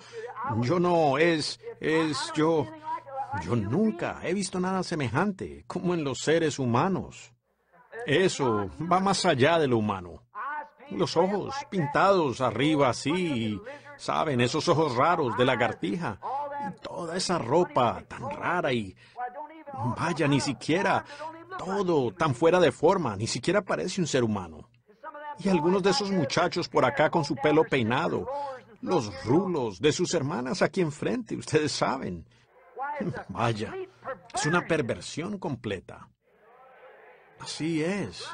Yo no, es, es, yo... Yo nunca he visto nada semejante como en los seres humanos. Eso va más allá de lo humano. Los ojos pintados arriba así Saben, esos ojos raros de lagartija y toda esa ropa tan rara y... Vaya, ni siquiera todo tan fuera de forma, ni siquiera parece un ser humano. Y algunos de esos muchachos por acá con su pelo peinado, los rulos de sus hermanas aquí enfrente, ustedes saben. Vaya, es una perversión completa. Así es.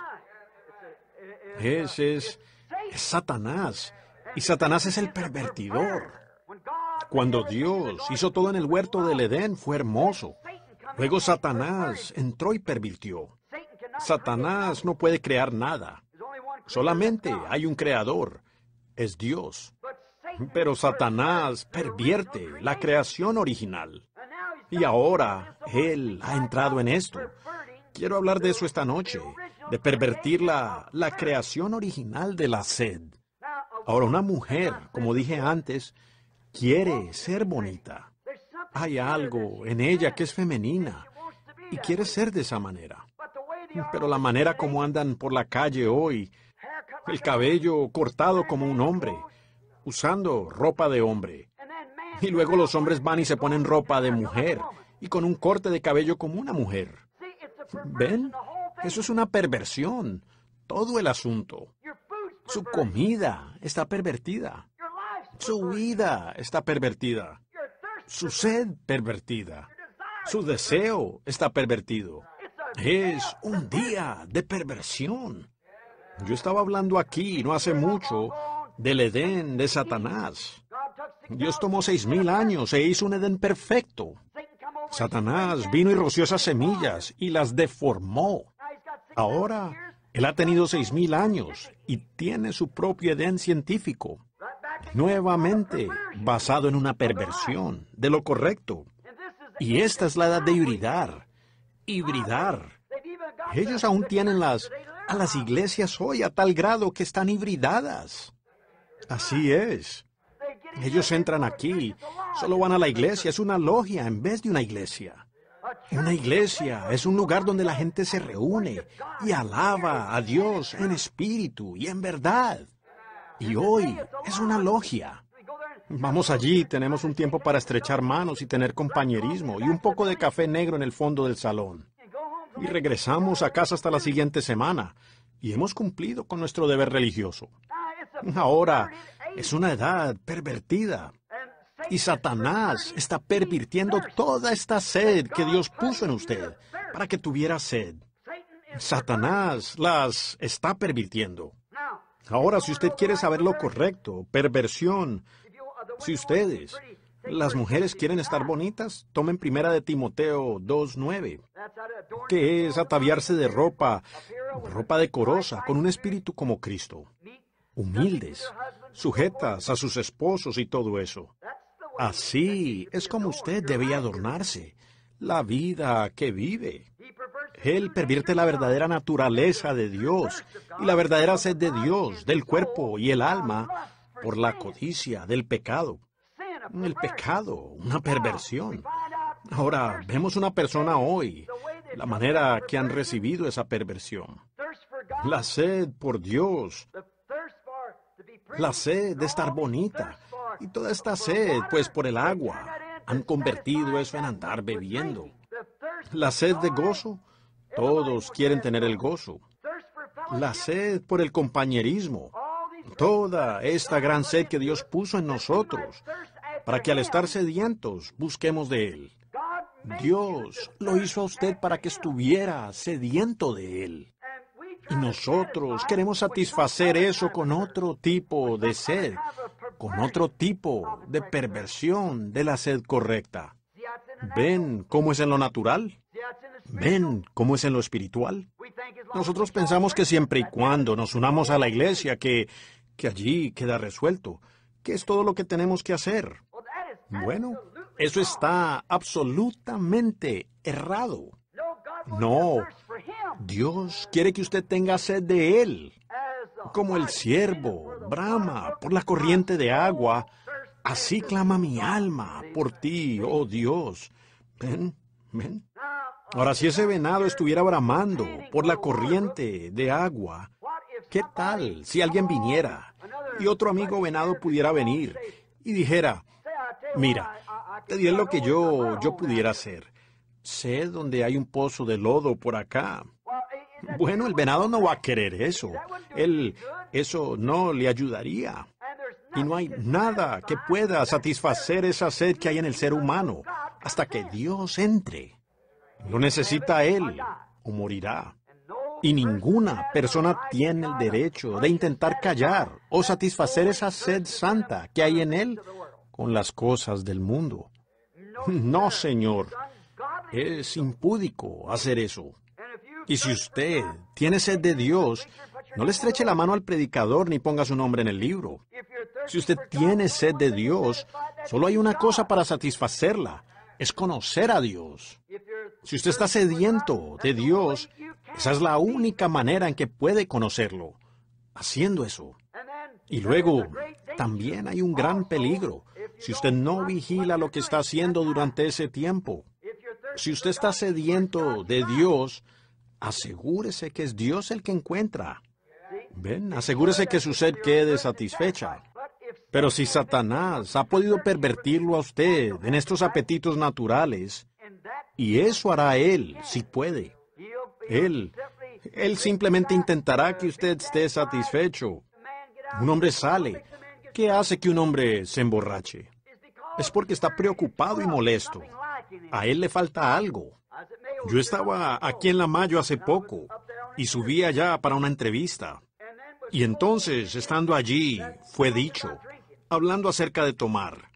Ese es, es Satanás y Satanás es el pervertidor. Cuando Dios hizo todo en el huerto del Edén fue hermoso. Luego Satanás entró y pervirtió. Satanás no puede crear nada. Solamente hay un creador. Es Dios. Pero Satanás pervierte la creación original. Y ahora Él ha entrado en esto. Quiero hablar de eso esta noche, de pervertir la, la creación original de la sed. Ahora, una mujer, como dije antes, quiere ser bonita. Hay algo en ella que es femenina y quiere ser de esa manera. Pero la manera como andan por la calle hoy, el cabello cortado como un hombre, usando ropa de hombre. Y luego los hombres van y se ponen ropa de mujer y con un corte de cabello como una mujer. ¿Ven? Eso es una perversión, todo el asunto. Su comida está pervertida. Su vida está pervertida. Su sed pervertida. Su deseo está pervertido. Es un día de perversión. Yo estaba hablando aquí no hace mucho del Edén de Satanás. Dios tomó seis mil años e hizo un Edén perfecto. Satanás vino y roció esas semillas y las deformó. Ahora él ha tenido seis mil años y tiene su propio edén científico, nuevamente basado en una perversión de lo correcto. Y esta es la edad de hibridar, hibridar. Ellos aún tienen las, a las iglesias hoy a tal grado que están hibridadas. Así es. Ellos entran aquí, solo van a la iglesia, es una logia en vez de una iglesia. Una iglesia es un lugar donde la gente se reúne y alaba a Dios en espíritu y en verdad. Y hoy es una logia. Vamos allí, tenemos un tiempo para estrechar manos y tener compañerismo y un poco de café negro en el fondo del salón. Y regresamos a casa hasta la siguiente semana y hemos cumplido con nuestro deber religioso. Ahora es una edad pervertida y Satanás está pervirtiendo toda esta sed que Dios puso en usted para que tuviera sed. Satanás las está pervirtiendo. Ahora, si usted quiere saber lo correcto, perversión, si ustedes, las mujeres quieren estar bonitas, tomen primera de Timoteo 2.9, que es ataviarse de ropa, ropa decorosa, con un espíritu como Cristo, humildes, sujetas a sus esposos y todo eso. Así es como usted debía adornarse, la vida que vive. Él pervierte la verdadera naturaleza de Dios y la verdadera sed de Dios, del cuerpo y el alma, por la codicia del pecado. El pecado, una perversión. Ahora, vemos una persona hoy, la manera que han recibido esa perversión. La sed por Dios, la sed de estar bonita, y toda esta sed, pues por el agua, han convertido eso en andar bebiendo. La sed de gozo, todos quieren tener el gozo. La sed por el compañerismo, toda esta gran sed que Dios puso en nosotros, para que al estar sedientos busquemos de Él. Dios lo hizo a usted para que estuviera sediento de Él. Y nosotros queremos satisfacer eso con otro tipo de sed con otro tipo de perversión de la sed correcta. ¿Ven cómo es en lo natural? ¿Ven cómo es en lo espiritual? Nosotros pensamos que siempre y cuando nos unamos a la iglesia, que, allí queda resuelto, que es todo lo que tenemos que hacer. Bueno, eso está absolutamente errado. No, Dios quiere que usted tenga sed de Él, como el siervo brama por la corriente de agua. Así clama mi alma por ti, oh Dios. Ven, ven. Ahora, si ese venado estuviera bramando por la corriente de agua, ¿qué tal si alguien viniera y otro amigo venado pudiera venir y dijera, mira, te diré lo que yo, yo pudiera hacer. Sé donde hay un pozo de lodo por acá. Bueno, el venado no va a querer eso. Él, eso no le ayudaría. Y no hay nada que pueda satisfacer esa sed que hay en el ser humano hasta que Dios entre. Lo necesita Él o morirá. Y ninguna persona tiene el derecho de intentar callar o satisfacer esa sed santa que hay en Él con las cosas del mundo. No, Señor. Es impúdico hacer eso. Y si usted tiene sed de Dios, no le estreche la mano al predicador ni ponga su nombre en el libro. Si usted tiene sed de Dios, solo hay una cosa para satisfacerla, es conocer a Dios. Si usted está sediento de Dios, esa es la única manera en que puede conocerlo, haciendo eso. Y luego, también hay un gran peligro si usted no vigila lo que está haciendo durante ese tiempo. Si usted está sediento de Dios, asegúrese que es Dios el que encuentra. Ven, asegúrese que su sed quede satisfecha. Pero si Satanás ha podido pervertirlo a usted en estos apetitos naturales, y eso hará él, si puede. Él, él simplemente intentará que usted esté satisfecho. Un hombre sale. ¿Qué hace que un hombre se emborrache? Es porque está preocupado y molesto. A él le falta algo. Yo estaba aquí en La Mayo hace poco y subí allá para una entrevista. Y entonces, estando allí, fue dicho, hablando acerca de tomar.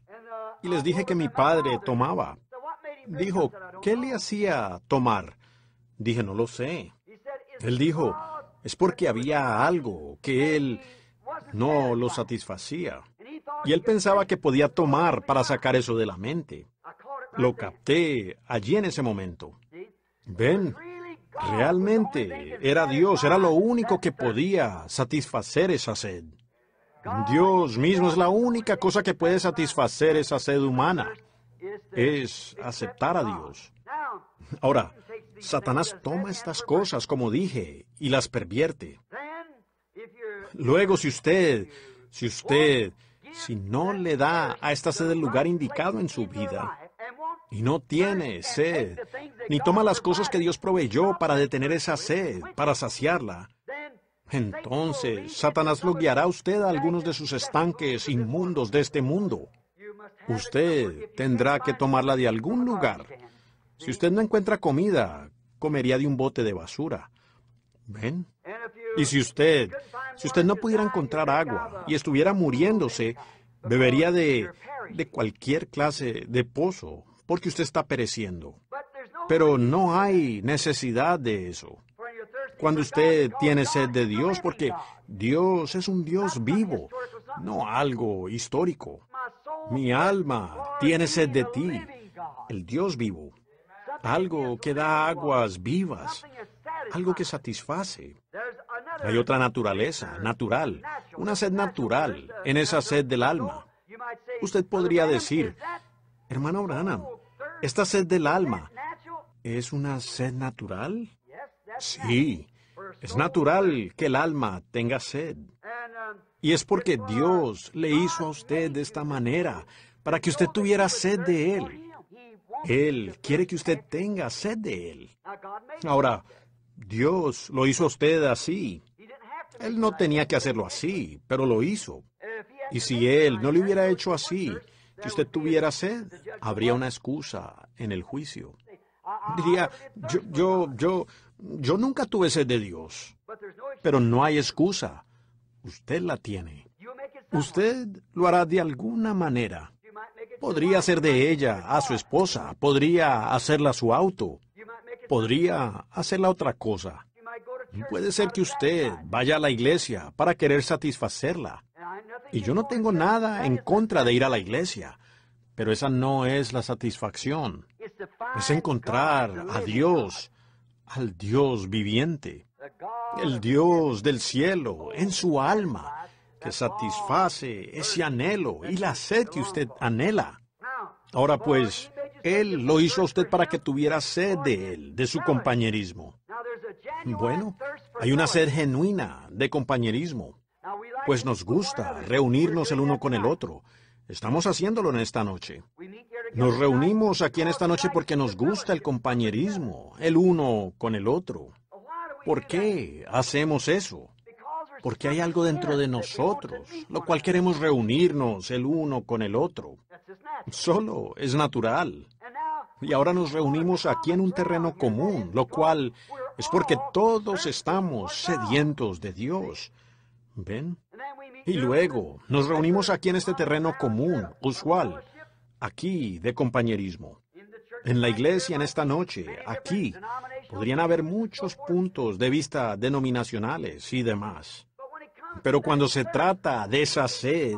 Y les dije que mi padre tomaba. Dijo, ¿qué le hacía tomar? Dije, no lo sé. Él dijo, es porque había algo que él no lo satisfacía. Y él pensaba que podía tomar para sacar eso de la mente. Lo capté allí en ese momento. Ven, realmente era Dios, era lo único que podía satisfacer esa sed. Dios mismo es la única cosa que puede satisfacer esa sed humana. Es aceptar a Dios. Ahora, Satanás toma estas cosas, como dije, y las pervierte. Luego, si usted, si usted, si no le da a esta sed el lugar indicado en su vida, y no tiene sed, ni toma las cosas que Dios proveyó para detener esa sed, para saciarla, entonces Satanás lo guiará a usted a algunos de sus estanques inmundos de este mundo. Usted tendrá que tomarla de algún lugar. Si usted no encuentra comida, comería de un bote de basura. ¿Ven? Y si usted, si usted no pudiera encontrar agua y estuviera muriéndose, bebería de, de cualquier clase de pozo porque usted está pereciendo. Pero no hay necesidad de eso. Cuando usted tiene sed de Dios, porque Dios es un Dios vivo, no algo histórico. Mi alma tiene sed de ti, el Dios vivo, algo que da aguas vivas, algo que satisface. Hay otra naturaleza, natural, una sed natural en esa sed del alma. Usted podría decir, hermano Branham, esta sed del alma es una sed natural. Sí, es natural que el alma tenga sed. Y es porque Dios le hizo a usted de esta manera, para que usted tuviera sed de Él. Él quiere que usted tenga sed de Él. Ahora, Dios lo hizo a usted así. Él no tenía que hacerlo así, pero lo hizo. Y si Él no le hubiera hecho así, si usted tuviera sed, habría una excusa en el juicio. Diría, yo, yo, yo, yo nunca tuve sed de Dios, pero no hay excusa. Usted la tiene. Usted lo hará de alguna manera. Podría ser de ella a su esposa, podría hacerla su auto, podría hacerla otra cosa. Puede ser que usted vaya a la iglesia para querer satisfacerla. Y yo no tengo nada en contra de ir a la iglesia, pero esa no es la satisfacción. Es encontrar a Dios, al Dios viviente, el Dios del cielo, en su alma, que satisface ese anhelo y la sed que usted anhela. Ahora pues, Él lo hizo a usted para que tuviera sed de Él, de su compañerismo. Bueno, hay una sed genuina de compañerismo pues nos gusta reunirnos el uno con el otro. Estamos haciéndolo en esta noche. Nos reunimos aquí en esta noche porque nos gusta el compañerismo, el uno con el otro. ¿Por qué hacemos eso? Porque hay algo dentro de nosotros, lo cual queremos reunirnos el uno con el otro. Solo es natural. Y ahora nos reunimos aquí en un terreno común, lo cual es porque todos estamos sedientos de Dios. ¿Ven? Y luego nos reunimos aquí en este terreno común, usual, aquí de compañerismo. En la iglesia, en esta noche, aquí, podrían haber muchos puntos de vista denominacionales y demás. Pero cuando se trata de esa sed,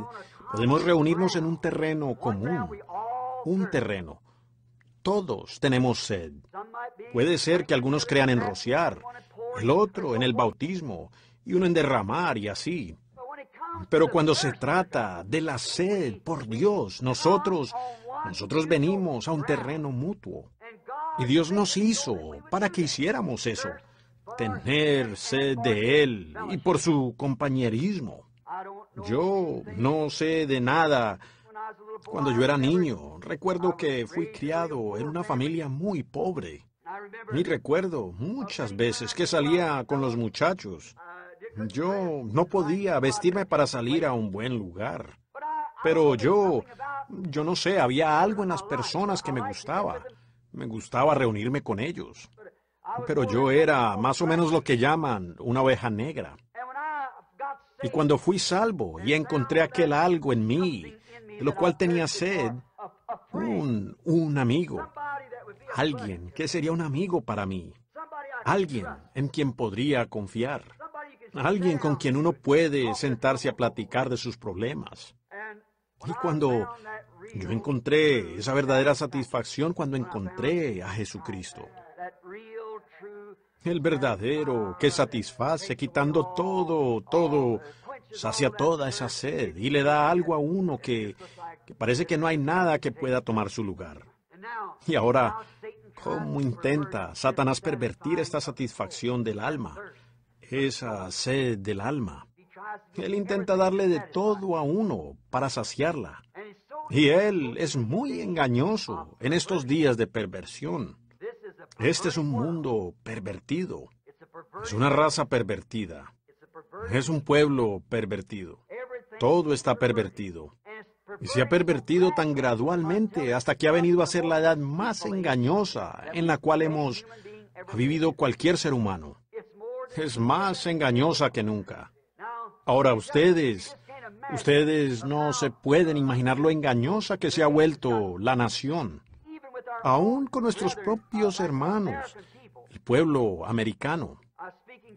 podemos reunirnos en un terreno común, un terreno. Todos tenemos sed. Puede ser que algunos crean en rociar, el otro en el bautismo, y uno en derramar y así. Pero cuando se trata de la sed, por Dios, nosotros, nosotros venimos a un terreno mutuo. Y Dios nos hizo para que hiciéramos eso, tener sed de Él y por su compañerismo. Yo no sé de nada. Cuando yo era niño, recuerdo que fui criado en una familia muy pobre. Y recuerdo muchas veces que salía con los muchachos yo no podía vestirme para salir a un buen lugar. Pero yo, yo no sé, había algo en las personas que me gustaba. Me gustaba reunirme con ellos. Pero yo era más o menos lo que llaman una oveja negra. Y cuando fui salvo y encontré aquel algo en mí, lo cual tenía sed, un, un amigo, alguien que sería un amigo para mí, alguien en quien podría confiar alguien con quien uno puede sentarse a platicar de sus problemas. Y cuando yo encontré esa verdadera satisfacción, cuando encontré a Jesucristo, el verdadero que satisface, quitando todo, todo, sacia toda esa sed y le da algo a uno que, que parece que no hay nada que pueda tomar su lugar. Y ahora, ¿cómo intenta Satanás pervertir esta satisfacción del alma? esa sed del alma. Él intenta darle de todo a uno para saciarla. Y Él es muy engañoso en estos días de perversión. Este es un mundo pervertido. Es una raza pervertida. Es un pueblo pervertido. Todo está pervertido. Y se ha pervertido tan gradualmente hasta que ha venido a ser la edad más engañosa en la cual hemos vivido cualquier ser humano es más engañosa que nunca. Ahora ustedes, ustedes no se pueden imaginar lo engañosa que se ha vuelto la nación, aún con nuestros propios hermanos, el pueblo americano.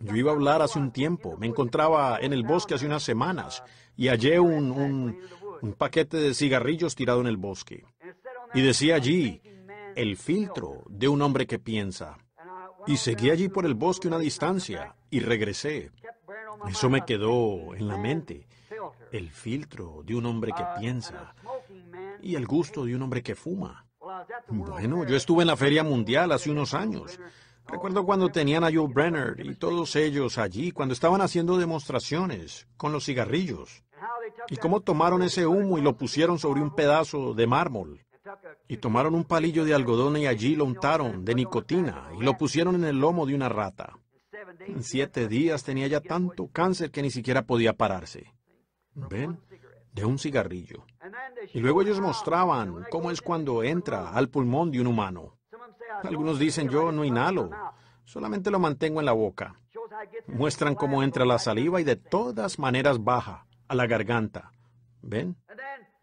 Yo iba a hablar hace un tiempo, me encontraba en el bosque hace unas semanas y hallé un, un paquete de cigarrillos tirado en el bosque. Y decía allí, el filtro de un hombre que piensa y seguí allí por el bosque una distancia y regresé. Eso me quedó en la mente, el filtro de un hombre que piensa y el gusto de un hombre que fuma. Bueno, yo estuve en la Feria Mundial hace unos años. Recuerdo cuando tenían a Joe Brenner y todos ellos allí, cuando estaban haciendo demostraciones con los cigarrillos, y cómo tomaron ese humo y lo pusieron sobre un pedazo de mármol y tomaron un palillo de algodón y allí lo untaron de nicotina y lo pusieron en el lomo de una rata. En siete días tenía ya tanto cáncer que ni siquiera podía pararse. ¿Ven? De un cigarrillo. Y luego ellos mostraban cómo es cuando entra al pulmón de un humano. Algunos dicen yo no inhalo, solamente lo mantengo en la boca. Muestran cómo entra la saliva y de todas maneras baja a la garganta. ¿Ven?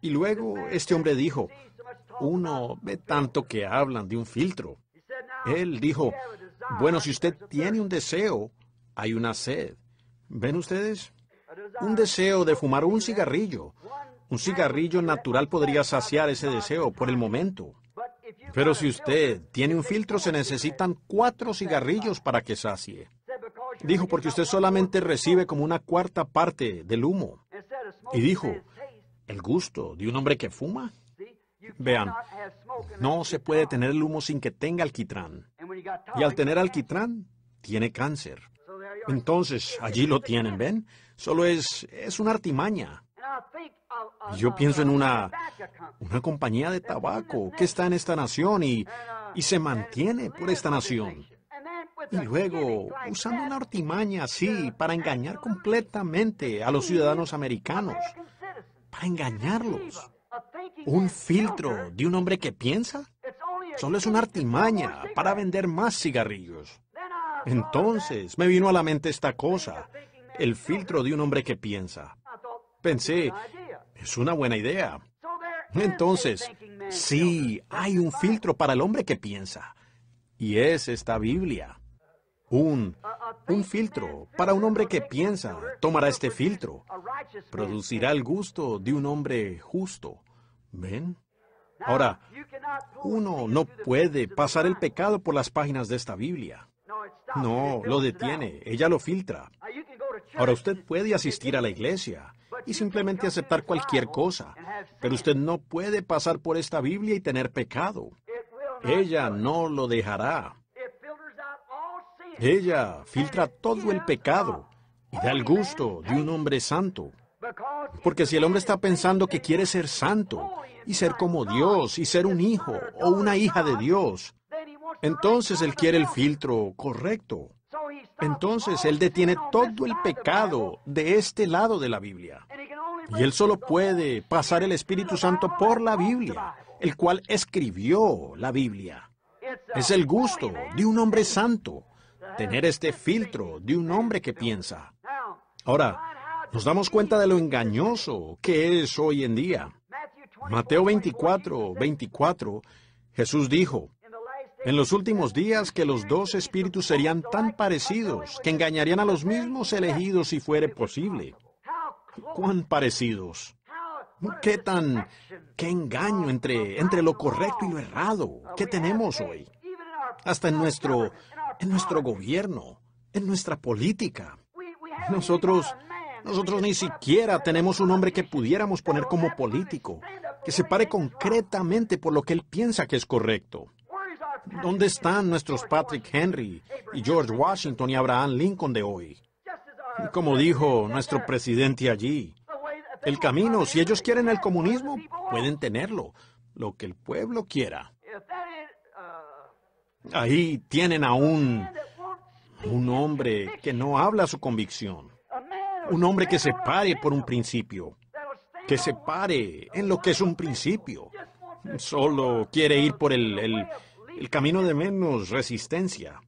Y luego este hombre dijo, uno ve tanto que hablan de un filtro. Él dijo, bueno, si usted tiene un deseo, hay una sed. ¿Ven ustedes? Un deseo de fumar un cigarrillo. Un cigarrillo natural podría saciar ese deseo por el momento. Pero si usted tiene un filtro, se necesitan cuatro cigarrillos para que sacie. Dijo, porque usted solamente recibe como una cuarta parte del humo. Y dijo, ¿el gusto de un hombre que fuma? Vean, no se puede tener el humo sin que tenga alquitrán. Y al tener alquitrán, tiene cáncer. Entonces, allí lo tienen, ¿ven? Solo es, es una artimaña. Yo pienso en una, compañía de tabaco que está en esta nación y, y se mantiene por esta nación. Y luego, usando una artimaña así para engañar completamente a los ciudadanos americanos, para engañarlos un filtro de un hombre que piensa? Solo es una artimaña para vender más cigarrillos. Entonces me vino a la mente esta cosa, el filtro de un hombre que piensa. Pensé, es una buena idea. Entonces, sí, hay un filtro para el hombre que piensa. Y es esta Biblia. Un, un filtro para un hombre que piensa tomará este filtro. Producirá el gusto de un hombre justo. ¿Ven? Ahora, uno no puede pasar el pecado por las páginas de esta Biblia. No, lo detiene, ella lo filtra. Ahora usted puede asistir a la iglesia y simplemente aceptar cualquier cosa, pero usted no puede pasar por esta Biblia y tener pecado. Ella no lo dejará. Ella filtra todo el pecado y da el gusto de un hombre santo. Porque si el hombre está pensando que quiere ser santo y ser como Dios y ser un hijo o una hija de Dios, entonces él quiere el filtro correcto. Entonces él detiene todo el pecado de este lado de la Biblia. Y él solo puede pasar el Espíritu Santo por la Biblia, el cual escribió la Biblia. Es el gusto de un hombre santo tener este filtro de un hombre que piensa. Ahora, nos damos cuenta de lo engañoso que es hoy en día. Mateo 24, 24, Jesús dijo, en los últimos días que los dos espíritus serían tan parecidos que engañarían a los mismos elegidos si fuere posible. ¿Cuán parecidos? ¿Qué tan... qué engaño entre, entre lo correcto y lo errado que tenemos hoy? Hasta en nuestro... en nuestro gobierno, en nuestra política. Nosotros nosotros ni siquiera tenemos un hombre que pudiéramos poner como político, que se pare concretamente por lo que él piensa que es correcto. ¿Dónde están nuestros Patrick Henry y George Washington y Abraham Lincoln de hoy? Como dijo nuestro presidente allí, el camino, si ellos quieren el comunismo, pueden tenerlo, lo que el pueblo quiera. Ahí tienen aún un, un hombre que no habla su convicción. Un hombre que se pare por un principio. Que se pare en lo que es un principio. Solo quiere ir por el, camino de menos resistencia.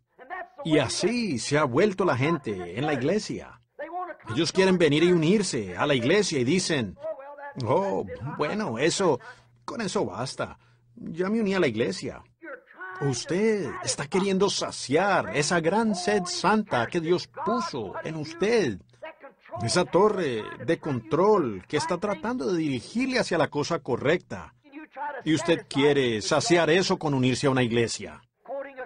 Y así se ha vuelto la gente en la iglesia. Ellos quieren venir y unirse a la iglesia y dicen, oh, bueno, eso, con eso basta. Ya me uní a la iglesia. Usted está queriendo saciar esa gran sed santa que Dios puso en usted esa torre de control que está tratando de dirigirle hacia la cosa correcta. Y usted quiere saciar eso con unirse a una iglesia,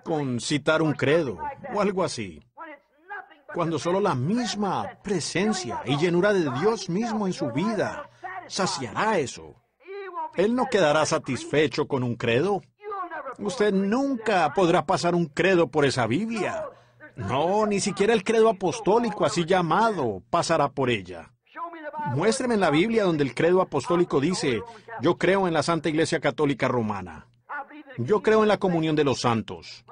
con citar un credo o algo así, cuando solo la misma presencia y llenura de Dios mismo en su vida saciará eso. Él no quedará satisfecho con un credo. Usted nunca podrá pasar un credo por esa Biblia. No, ni siquiera el credo apostólico, así llamado, pasará por ella. Muéstreme en la Biblia donde el credo apostólico dice, yo creo en la Santa Iglesia Católica Romana. Yo creo en la comunión de los santos.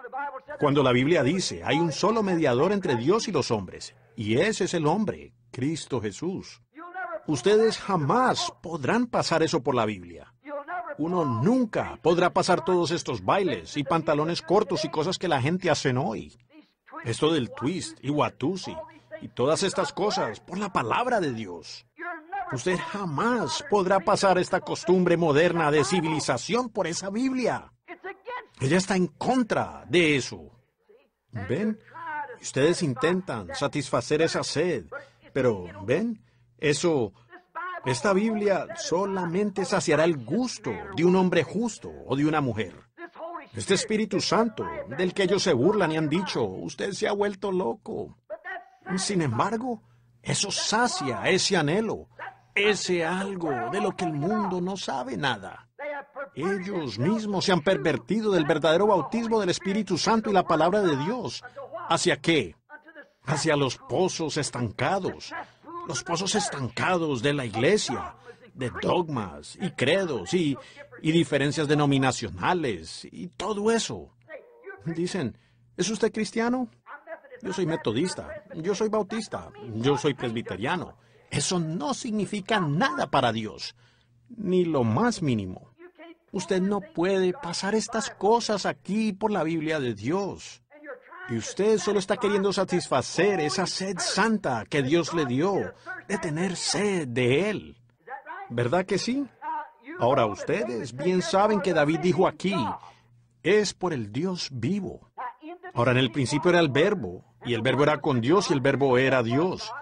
Cuando la Biblia dice, hay un solo mediador entre Dios y los hombres, y ese es el hombre, Cristo Jesús. Ustedes jamás podrán pasar eso por la Biblia. Uno nunca podrá pasar todos estos bailes y pantalones cortos y cosas que la gente hace hoy. Esto del twist y watusi y todas estas cosas por la palabra de Dios. Usted jamás podrá pasar esta costumbre moderna de civilización por esa Biblia. Ella está en contra de eso. ¿Ven? Ustedes intentan satisfacer esa sed, pero ¿ven? Eso, esta Biblia solamente saciará el gusto de un hombre justo o de una mujer. Este Espíritu Santo, del que ellos se burlan y han dicho, usted se ha vuelto loco. Sin embargo, eso sacia ese anhelo, ese algo de lo que el mundo no sabe nada. Ellos mismos se han pervertido del verdadero bautismo del Espíritu Santo y la palabra de Dios. ¿Hacia qué? Hacia los pozos estancados, los pozos estancados de la iglesia, de dogmas y credos y, diferencias denominacionales y todo eso. Dicen, ¿es usted cristiano? Yo soy metodista, yo soy bautista, yo soy presbiteriano. Eso no significa nada para Dios, ni lo más mínimo. Usted no puede pasar estas cosas aquí por la Biblia de Dios. Y usted solo está queriendo satisfacer esa sed santa que Dios le dio, de tener sed de Él. ¿Verdad que sí? Ahora ustedes bien saben que David dijo aquí, es por el Dios vivo. Ahora en el principio era el verbo, y el verbo era con Dios y el verbo era Dios.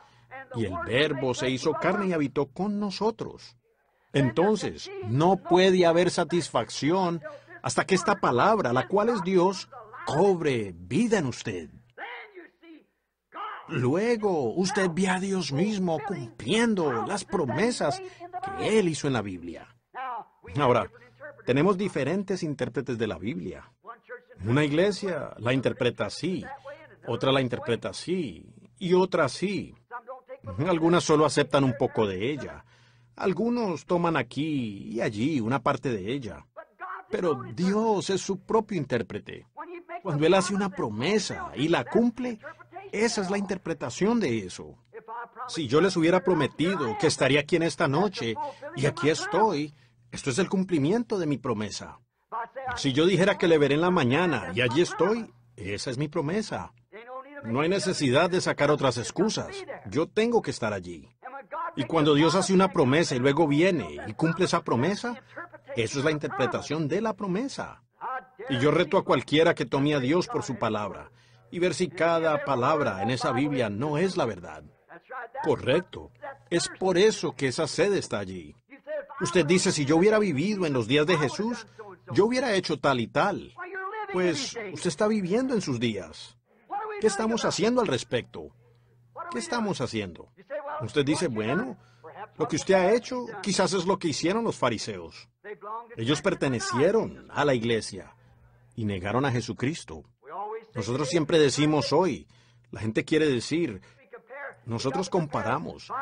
Y el verbo se hizo carne y habitó con nosotros. Entonces, no puede haber satisfacción hasta que esta palabra, la cual es Dios, cobre vida en usted. Luego usted ve a Dios mismo cumpliendo las promesas que él hizo en la Biblia. Ahora, tenemos diferentes intérpretes de la Biblia. Una iglesia la interpreta así, otra la interpreta así y otra así. Algunas solo aceptan un poco de ella. Algunos toman aquí y allí una parte de ella. Pero Dios es su propio intérprete. Cuando Él hace una promesa y la cumple, esa es la interpretación de eso. Si yo les hubiera prometido que estaría aquí en esta noche y aquí estoy, esto es el cumplimiento de mi promesa. Si yo dijera que le veré en la mañana y allí estoy, esa es mi promesa. No hay necesidad de sacar otras excusas. Yo tengo que estar allí. Y cuando Dios hace una promesa y luego viene y cumple esa promesa, eso es la interpretación de la promesa. Y yo reto a cualquiera que tome a Dios por su palabra y ver si cada palabra en esa Biblia no es la verdad. Correcto. Es por eso que esa sede está allí. Usted dice, si yo hubiera vivido en los días de Jesús, yo hubiera hecho tal y tal. Pues usted está viviendo en sus días. ¿Qué estamos haciendo al respecto? ¿Qué estamos haciendo? Usted dice, bueno, lo que usted ha hecho quizás es lo que hicieron los fariseos. Ellos pertenecieron a la iglesia y negaron a Jesucristo. Nosotros siempre decimos hoy, la gente quiere decir, nosotros comparamos.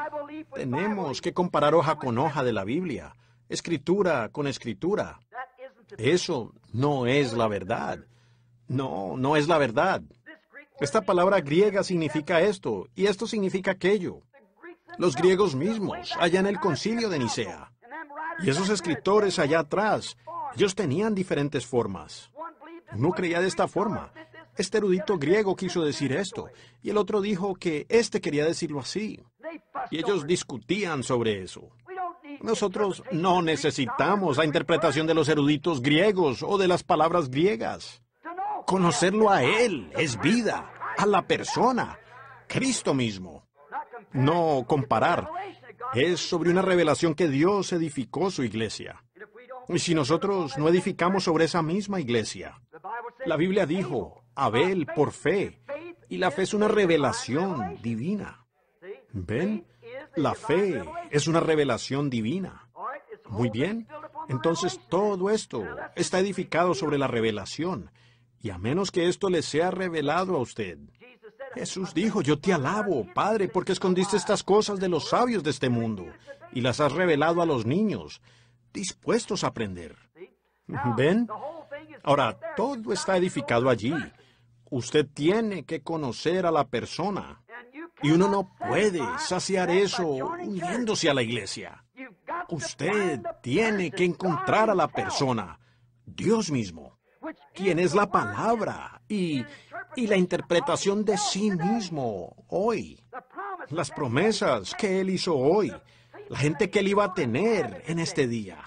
Tenemos que comparar hoja con hoja de la Biblia, escritura con escritura. Eso no es la verdad. No, no es la verdad. Esta palabra griega significa esto y esto significa aquello. Los griegos mismos, allá en el concilio de Nicea. Y esos escritores allá atrás, ellos tenían diferentes formas. No creía de esta forma este erudito griego quiso decir esto, y el otro dijo que este quería decirlo así. Y ellos discutían sobre eso. Nosotros no necesitamos la interpretación de los eruditos griegos o de las palabras griegas. Conocerlo a Él es vida, a la persona, Cristo mismo. No comparar. Es sobre una revelación que Dios edificó su iglesia. Y si nosotros no edificamos sobre esa misma iglesia, la Biblia dijo, Abel por fe. Y la fe es una revelación divina. ¿Ven? La fe es una revelación divina. Muy bien. Entonces todo esto está edificado sobre la revelación. Y a menos que esto le sea revelado a usted. Jesús dijo, yo te alabo, Padre, porque escondiste estas cosas de los sabios de este mundo y las has revelado a los niños, dispuestos a aprender. ¿Ven? Ahora, todo está edificado allí. Usted tiene que conocer a la persona. Y uno no puede saciar eso uniéndose a la iglesia. Usted tiene que encontrar a la persona, Dios mismo, quien es la palabra y, y la interpretación de sí mismo hoy. Las promesas que Él hizo hoy, la gente que Él iba a tener en este día.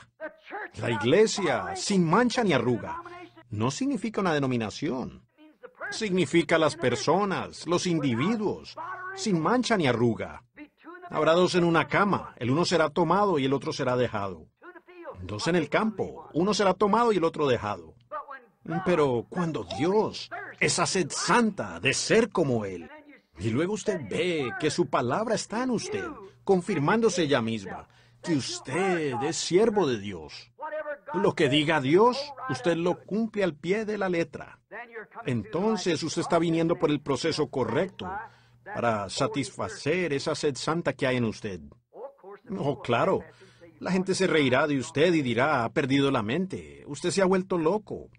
La iglesia, sin mancha ni arruga, no significa una denominación significa las personas, los individuos, sin mancha ni arruga. Habrá dos en una cama, el uno será tomado y el otro será dejado. Dos en el campo, uno será tomado y el otro dejado. Pero cuando Dios, esa sed santa de ser como Él, y luego usted ve que su palabra está en usted, confirmándose ella misma, que usted es siervo de Dios. Lo que diga Dios, usted lo cumple al pie de la letra. Entonces usted está viniendo por el proceso correcto para satisfacer esa sed santa que hay en usted. Oh, claro. La gente se reirá de usted y dirá, ha perdido la mente, usted se ha vuelto loco.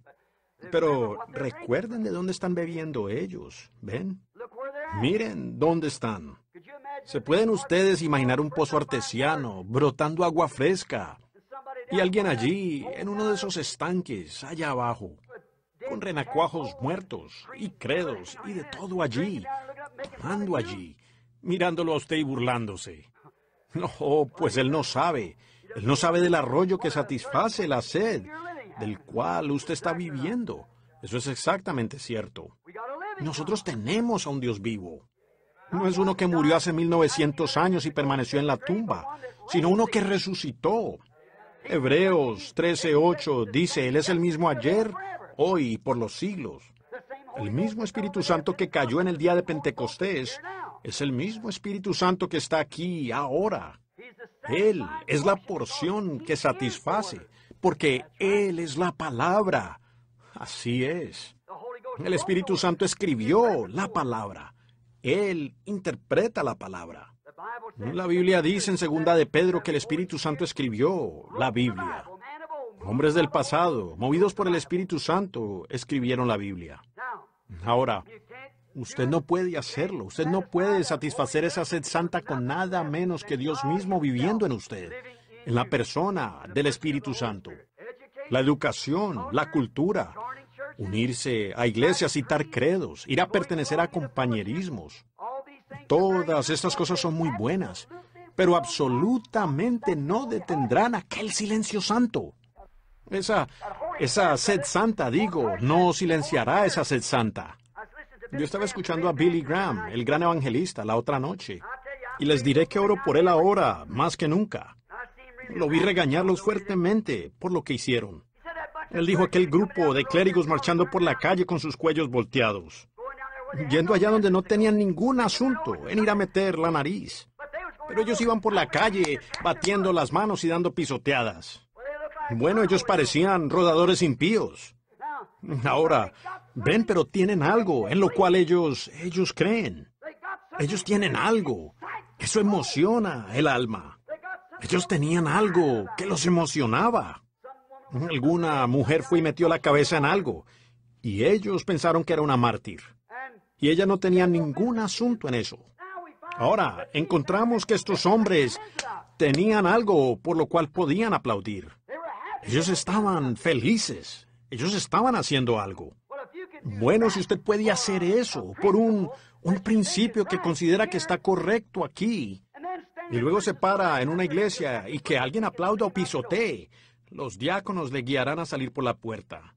Pero recuerden de dónde están bebiendo ellos, ¿ven? Miren dónde están. ¿Se pueden ustedes imaginar un pozo artesiano brotando agua fresca y alguien allí, en uno de esos estanques, allá abajo, con renacuajos muertos y credos y de todo allí, ando allí, mirándolo a usted y burlándose. No, pues él no sabe. Él no sabe del arroyo que satisface la sed, del cual usted está viviendo. Eso es exactamente cierto. Nosotros tenemos a un Dios vivo. No es uno que murió hace 1900 años y permaneció en la tumba, sino uno que resucitó Hebreos 13:8 dice, Él es el mismo ayer, hoy y por los siglos. El mismo Espíritu Santo que cayó en el día de Pentecostés es el mismo Espíritu Santo que está aquí ahora. Él es la porción que satisface, porque Él es la palabra. Así es. El Espíritu Santo escribió la palabra. Él interpreta la palabra. La Biblia dice en segunda de Pedro que el Espíritu Santo escribió la Biblia. Hombres del pasado, movidos por el Espíritu Santo, escribieron la Biblia. Ahora, usted no puede hacerlo, usted no puede satisfacer esa sed santa con nada menos que Dios mismo viviendo en usted, en la persona del Espíritu Santo. La educación, la cultura, unirse a iglesias, citar credos, ir a pertenecer a compañerismos. Todas estas cosas son muy buenas, pero absolutamente no detendrán aquel silencio santo. Esa, sed santa, digo, no silenciará esa sed santa. Yo estaba escuchando a Billy Graham, el gran evangelista, la otra noche, y les diré que oro por él ahora, más que nunca. Lo vi regañarlos fuertemente por lo que hicieron. Él dijo aquel grupo de clérigos marchando por la calle con sus cuellos volteados yendo allá donde no tenían ningún asunto en ir a meter la nariz. Pero ellos iban por la calle batiendo las manos y dando pisoteadas. Bueno, ellos parecían rodadores impíos. Ahora, ven, pero tienen algo en lo cual ellos, ellos creen. Ellos tienen algo. Eso emociona el alma. Ellos tenían algo que los emocionaba. Alguna mujer fue y metió la cabeza en algo, y ellos pensaron que era una mártir y ella no tenía ningún asunto en eso. Ahora, encontramos que estos hombres tenían algo por lo cual podían aplaudir. Ellos estaban felices. Ellos estaban haciendo algo. Bueno, si usted puede hacer eso por un, principio que considera que está correcto aquí, y luego se para en una iglesia y que alguien aplauda o pisotee, los diáconos le guiarán a salir por la puerta.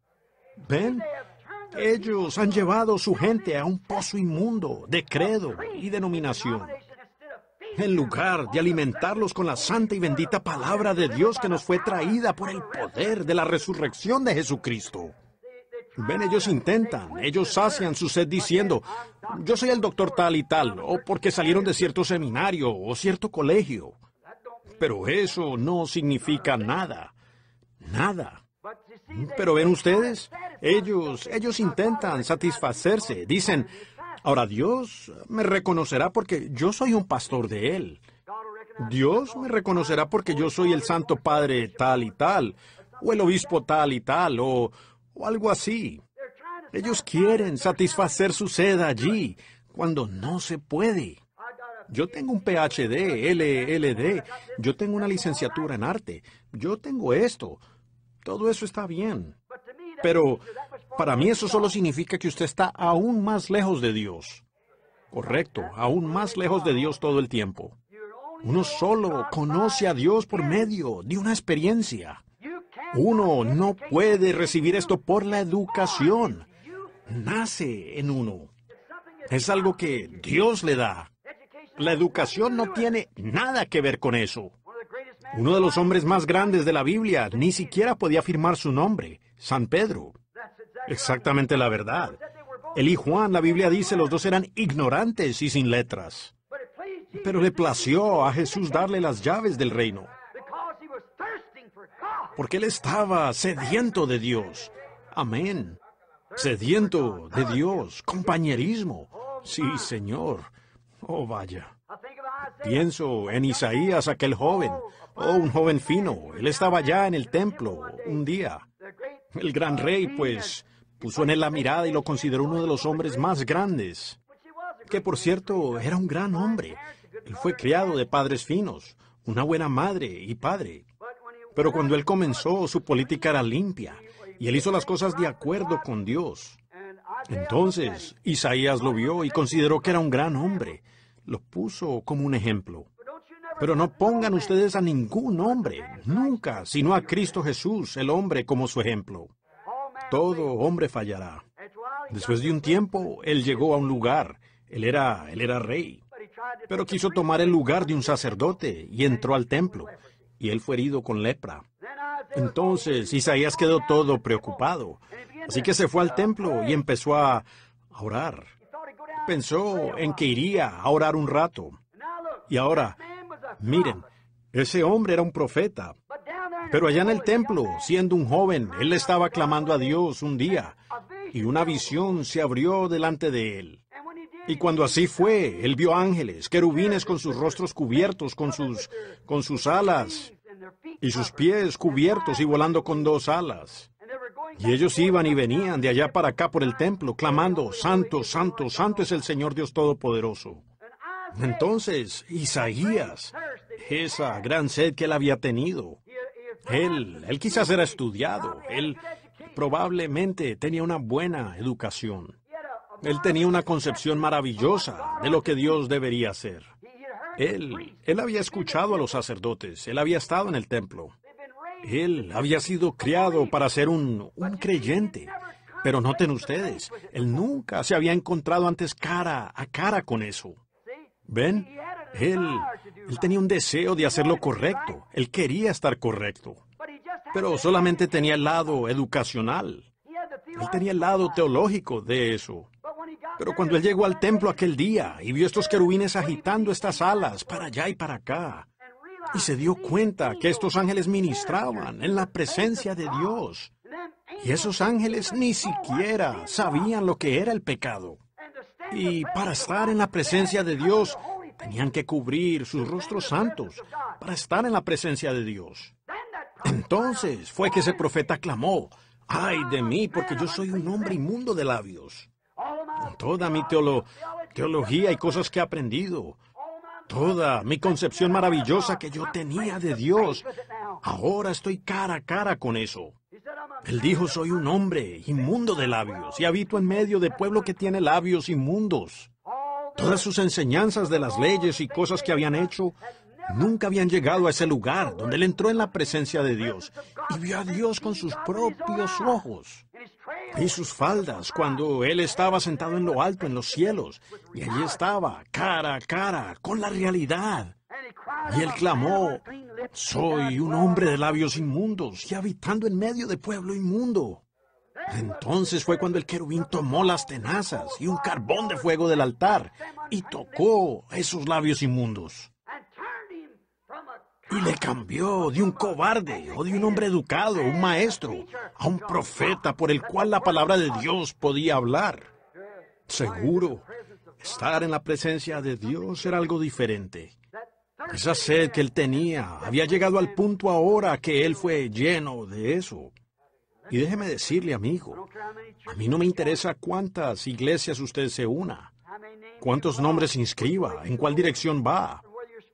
¿Ven? Ellos han llevado su gente a un pozo inmundo de credo y denominación, en lugar de alimentarlos con la santa y bendita palabra de Dios que nos fue traída por el poder de la resurrección de Jesucristo. Ven, ellos intentan, ellos sacian su sed diciendo, yo soy el doctor tal y tal, o porque salieron de cierto seminario o cierto colegio. Pero eso no significa nada, nada. Pero ven ustedes, ellos, ellos intentan satisfacerse. Dicen, ahora Dios me reconocerá porque yo soy un pastor de Él. Dios me reconocerá porque yo soy el Santo Padre tal y tal, o el obispo tal y tal, o, o algo así. Ellos quieren satisfacer su sed allí, cuando no se puede. Yo tengo un PhD, LLD, yo tengo una licenciatura en arte, yo tengo esto, todo eso está bien. Pero para mí eso solo significa que usted está aún más lejos de Dios. Correcto, aún más lejos de Dios todo el tiempo. Uno solo conoce a Dios por medio de una experiencia. Uno no puede recibir esto por la educación. Nace en uno. Es algo que Dios le da. La educación no tiene nada que ver con eso uno de los hombres más grandes de la Biblia, ni siquiera podía firmar su nombre, San Pedro. Exactamente la verdad. Él y Juan, la Biblia dice, los dos eran ignorantes y sin letras. Pero le plació a Jesús darle las llaves del reino. Porque él estaba sediento de Dios. Amén. Sediento de Dios. Compañerismo. Sí, Señor. Oh, vaya. Pienso en Isaías, aquel joven, Oh, un joven fino. Él estaba ya en el templo un día. El gran rey, pues, puso en él la mirada y lo consideró uno de los hombres más grandes. Que, por cierto, era un gran hombre. Él fue criado de padres finos, una buena madre y padre. Pero cuando él comenzó, su política era limpia y él hizo las cosas de acuerdo con Dios. Entonces, Isaías lo vio y consideró que era un gran hombre. Lo puso como un ejemplo. Pero no pongan ustedes a ningún hombre, nunca, sino a Cristo Jesús, el hombre, como su ejemplo. Todo hombre fallará. Después de un tiempo, él llegó a un lugar. Él era, él era rey. Pero quiso tomar el lugar de un sacerdote y entró al templo. Y él fue herido con lepra. Entonces Isaías quedó todo preocupado. Así que se fue al templo y empezó a orar. Pensó en que iría a orar un rato. Y ahora, Miren, ese hombre era un profeta. Pero allá en el templo, siendo un joven, él estaba clamando a Dios un día, y una visión se abrió delante de él. Y cuando así fue, él vio ángeles, querubines con sus rostros cubiertos, con sus, con sus alas, y sus pies cubiertos y volando con dos alas. Y ellos iban y venían de allá para acá por el templo, clamando, Santo, Santo, Santo es el Señor Dios Todopoderoso. Entonces, Isaías, esa gran sed que él había tenido, él, él quizás era estudiado, él probablemente tenía una buena educación, él tenía una concepción maravillosa de lo que Dios debería hacer. Él, él había escuchado a los sacerdotes, él había estado en el templo, él había sido criado para ser un, un creyente, pero noten ustedes, él nunca se había encontrado antes cara a cara con eso. ¿Ven? Él, tenía un deseo de hacerlo correcto. Él quería estar correcto. Pero solamente tenía el lado educacional. Él tenía el lado teológico de eso. Pero cuando él llegó al templo aquel día y vio estos querubines agitando estas alas para allá y para acá, y se dio cuenta que estos ángeles ministraban en la presencia de Dios, y esos ángeles ni siquiera sabían lo que era el pecado. Y para estar en la presencia de Dios, tenían que cubrir sus rostros santos para estar en la presencia de Dios. Entonces fue que ese profeta clamó, ay de mí, porque yo soy un hombre inmundo de labios. Con toda mi teología y cosas que he aprendido, toda mi concepción maravillosa que yo tenía de Dios, ahora estoy cara a cara con eso. Él dijo, soy un hombre inmundo de labios y habito en medio de pueblo que tiene labios inmundos. Todas sus enseñanzas de las leyes y cosas que habían hecho nunca habían llegado a ese lugar donde él entró en la presencia de Dios y vio a Dios con sus propios ojos. y sus faldas cuando él estaba sentado en lo alto, en los cielos, y allí estaba, cara a cara, con la realidad, y él clamó, soy un hombre de labios inmundos y habitando en medio de pueblo inmundo. Entonces fue cuando el querubín tomó las tenazas y un carbón de fuego del altar y tocó esos labios inmundos. Y le cambió de un cobarde o de un hombre educado, un maestro, a un profeta por el cual la palabra de Dios podía hablar. Seguro, estar en la presencia de Dios era algo diferente. Esa pues sed que él tenía había llegado al punto ahora que él fue lleno de eso. Y déjeme decirle, amigo, a mí no me interesa cuántas iglesias usted se una, cuántos nombres inscriba, en cuál dirección va,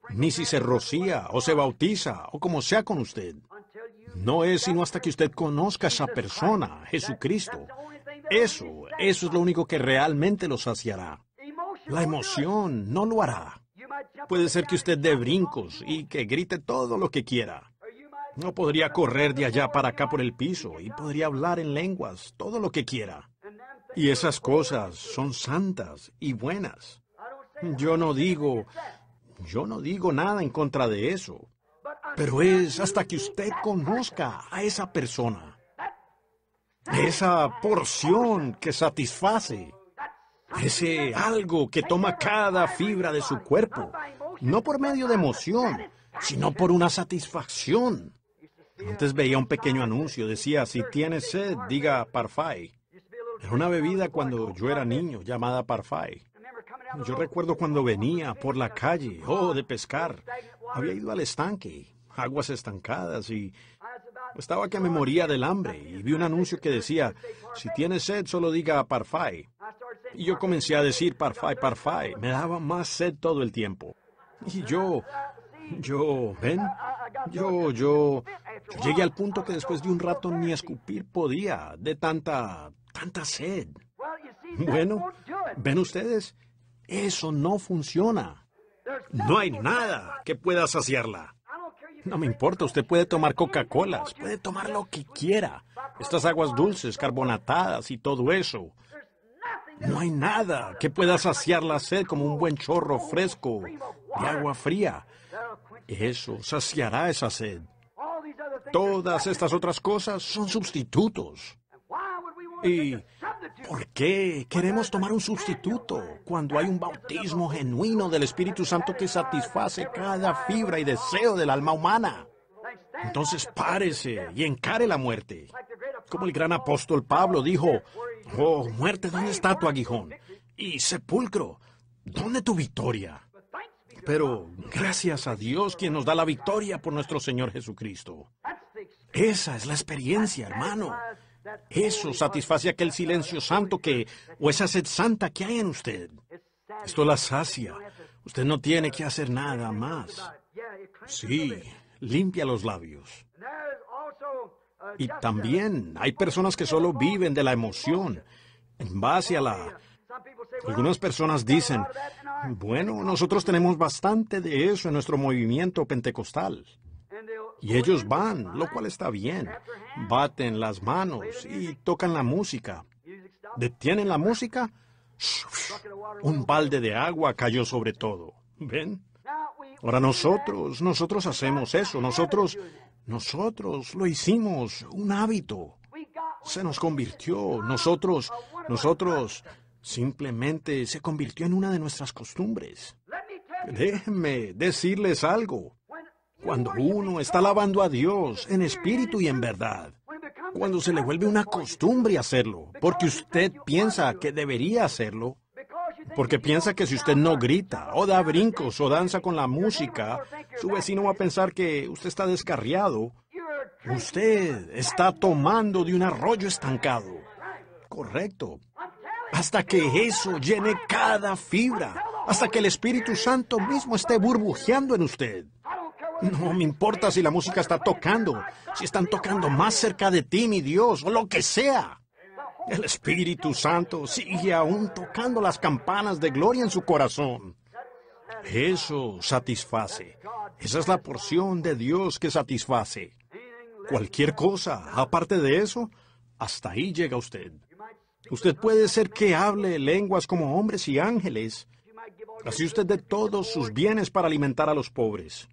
ni si se rocía o se bautiza o como sea con usted. No es sino hasta que usted conozca a esa persona, Jesucristo. Eso, eso es lo único que realmente lo saciará. La emoción no lo hará. Puede ser que usted dé brincos y que grite todo lo que quiera. No podría correr de allá para acá por el piso y podría hablar en lenguas, todo lo que quiera. Y esas cosas son santas y buenas. Yo no digo, yo no digo nada en contra de eso. Pero es hasta que usted conozca a esa persona, esa porción que satisface ese algo que toma cada fibra de su cuerpo, no por medio de emoción, sino por una satisfacción. Antes veía un pequeño anuncio, decía, si tienes sed, diga Parfai. Era una bebida cuando yo era niño, llamada Parfai. Yo recuerdo cuando venía por la calle, oh, de pescar. Había ido al estanque, aguas estancadas y estaba que me moría del hambre y vi un anuncio que decía, si tienes sed, solo diga Parfai. Y yo comencé a decir parfai, parfai. Me daba más sed todo el tiempo. Y yo, yo, ven, yo, yo, yo llegué al punto que después de un rato ni escupir podía, de tanta, tanta sed. Bueno, ven ustedes, eso no funciona. No hay nada que pueda saciarla. No me importa, usted puede tomar Coca-Colas, puede tomar lo que quiera. Estas aguas dulces, carbonatadas y todo eso. No hay nada que pueda saciar la sed como un buen chorro fresco de agua fría. Eso saciará esa sed. Todas estas otras cosas son sustitutos. ¿Y por qué queremos tomar un sustituto cuando hay un bautismo genuino del Espíritu Santo que satisface cada fibra y deseo del alma humana? Entonces párese y encare la muerte. Como el gran apóstol Pablo dijo, Oh, muerte, ¿dónde está tu aguijón? Y sepulcro, ¿dónde tu victoria? Pero gracias a Dios quien nos da la victoria por nuestro Señor Jesucristo. Esa es la experiencia, hermano. Eso satisface aquel silencio santo que, o esa sed santa que hay en usted. Esto la sacia. Usted no tiene que hacer nada más. Sí, limpia los labios. Y también hay personas que solo viven de la emoción, en base a la... Algunas personas dicen, bueno, nosotros tenemos bastante de eso en nuestro movimiento pentecostal. Y ellos van, lo cual está bien. Baten las manos y tocan la música. Detienen la música. Un balde de agua cayó sobre todo. ¿Ven? Ahora nosotros, nosotros hacemos eso, nosotros, nosotros lo hicimos un hábito. Se nos convirtió, nosotros, nosotros, simplemente se convirtió en una de nuestras costumbres. Déjenme decirles algo. Cuando uno está alabando a Dios en espíritu y en verdad, cuando se le vuelve una costumbre hacerlo, porque usted piensa que debería hacerlo, porque piensa que si usted no grita o da brincos o danza con la música, su vecino va a pensar que usted está descarriado. Usted está tomando de un arroyo estancado. Correcto. Hasta que eso llene cada fibra, hasta que el Espíritu Santo mismo esté burbujeando en usted. No me importa si la música está tocando, si están tocando más cerca de ti, mi Dios, o lo que sea. El Espíritu Santo sigue aún tocando las campanas de gloria en su corazón. Eso satisface. Esa es la porción de Dios que satisface. Cualquier cosa, aparte de eso, hasta ahí llega usted. Usted puede ser que hable lenguas como hombres y ángeles. Así usted de todos sus bienes para alimentar a los pobres.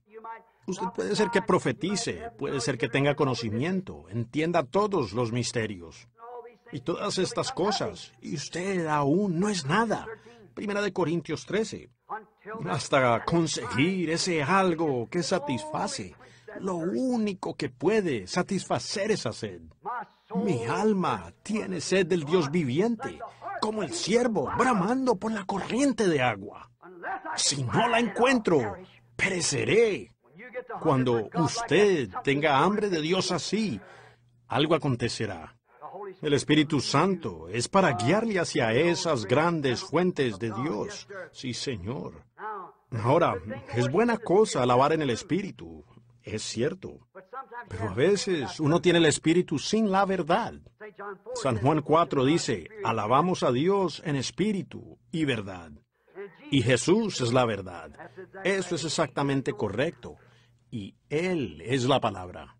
Usted puede ser que profetice, puede ser que tenga conocimiento, entienda todos los misterios y todas estas cosas, y usted aún no es nada. Primera de Corintios 13. Hasta conseguir ese algo que satisface. Lo único que puede satisfacer esa sed. Mi alma tiene sed del Dios viviente, como el siervo bramando por la corriente de agua. Si no la encuentro, pereceré. Cuando usted tenga hambre de Dios así, algo acontecerá. El Espíritu Santo es para guiarle hacia esas grandes fuentes de Dios. Sí, Señor. Ahora, es buena cosa alabar en el Espíritu, es cierto. Pero a veces uno tiene el Espíritu sin la verdad. San Juan 4 dice, alabamos a Dios en espíritu y verdad. Y Jesús es la verdad. Eso es exactamente correcto. Y Él es la palabra.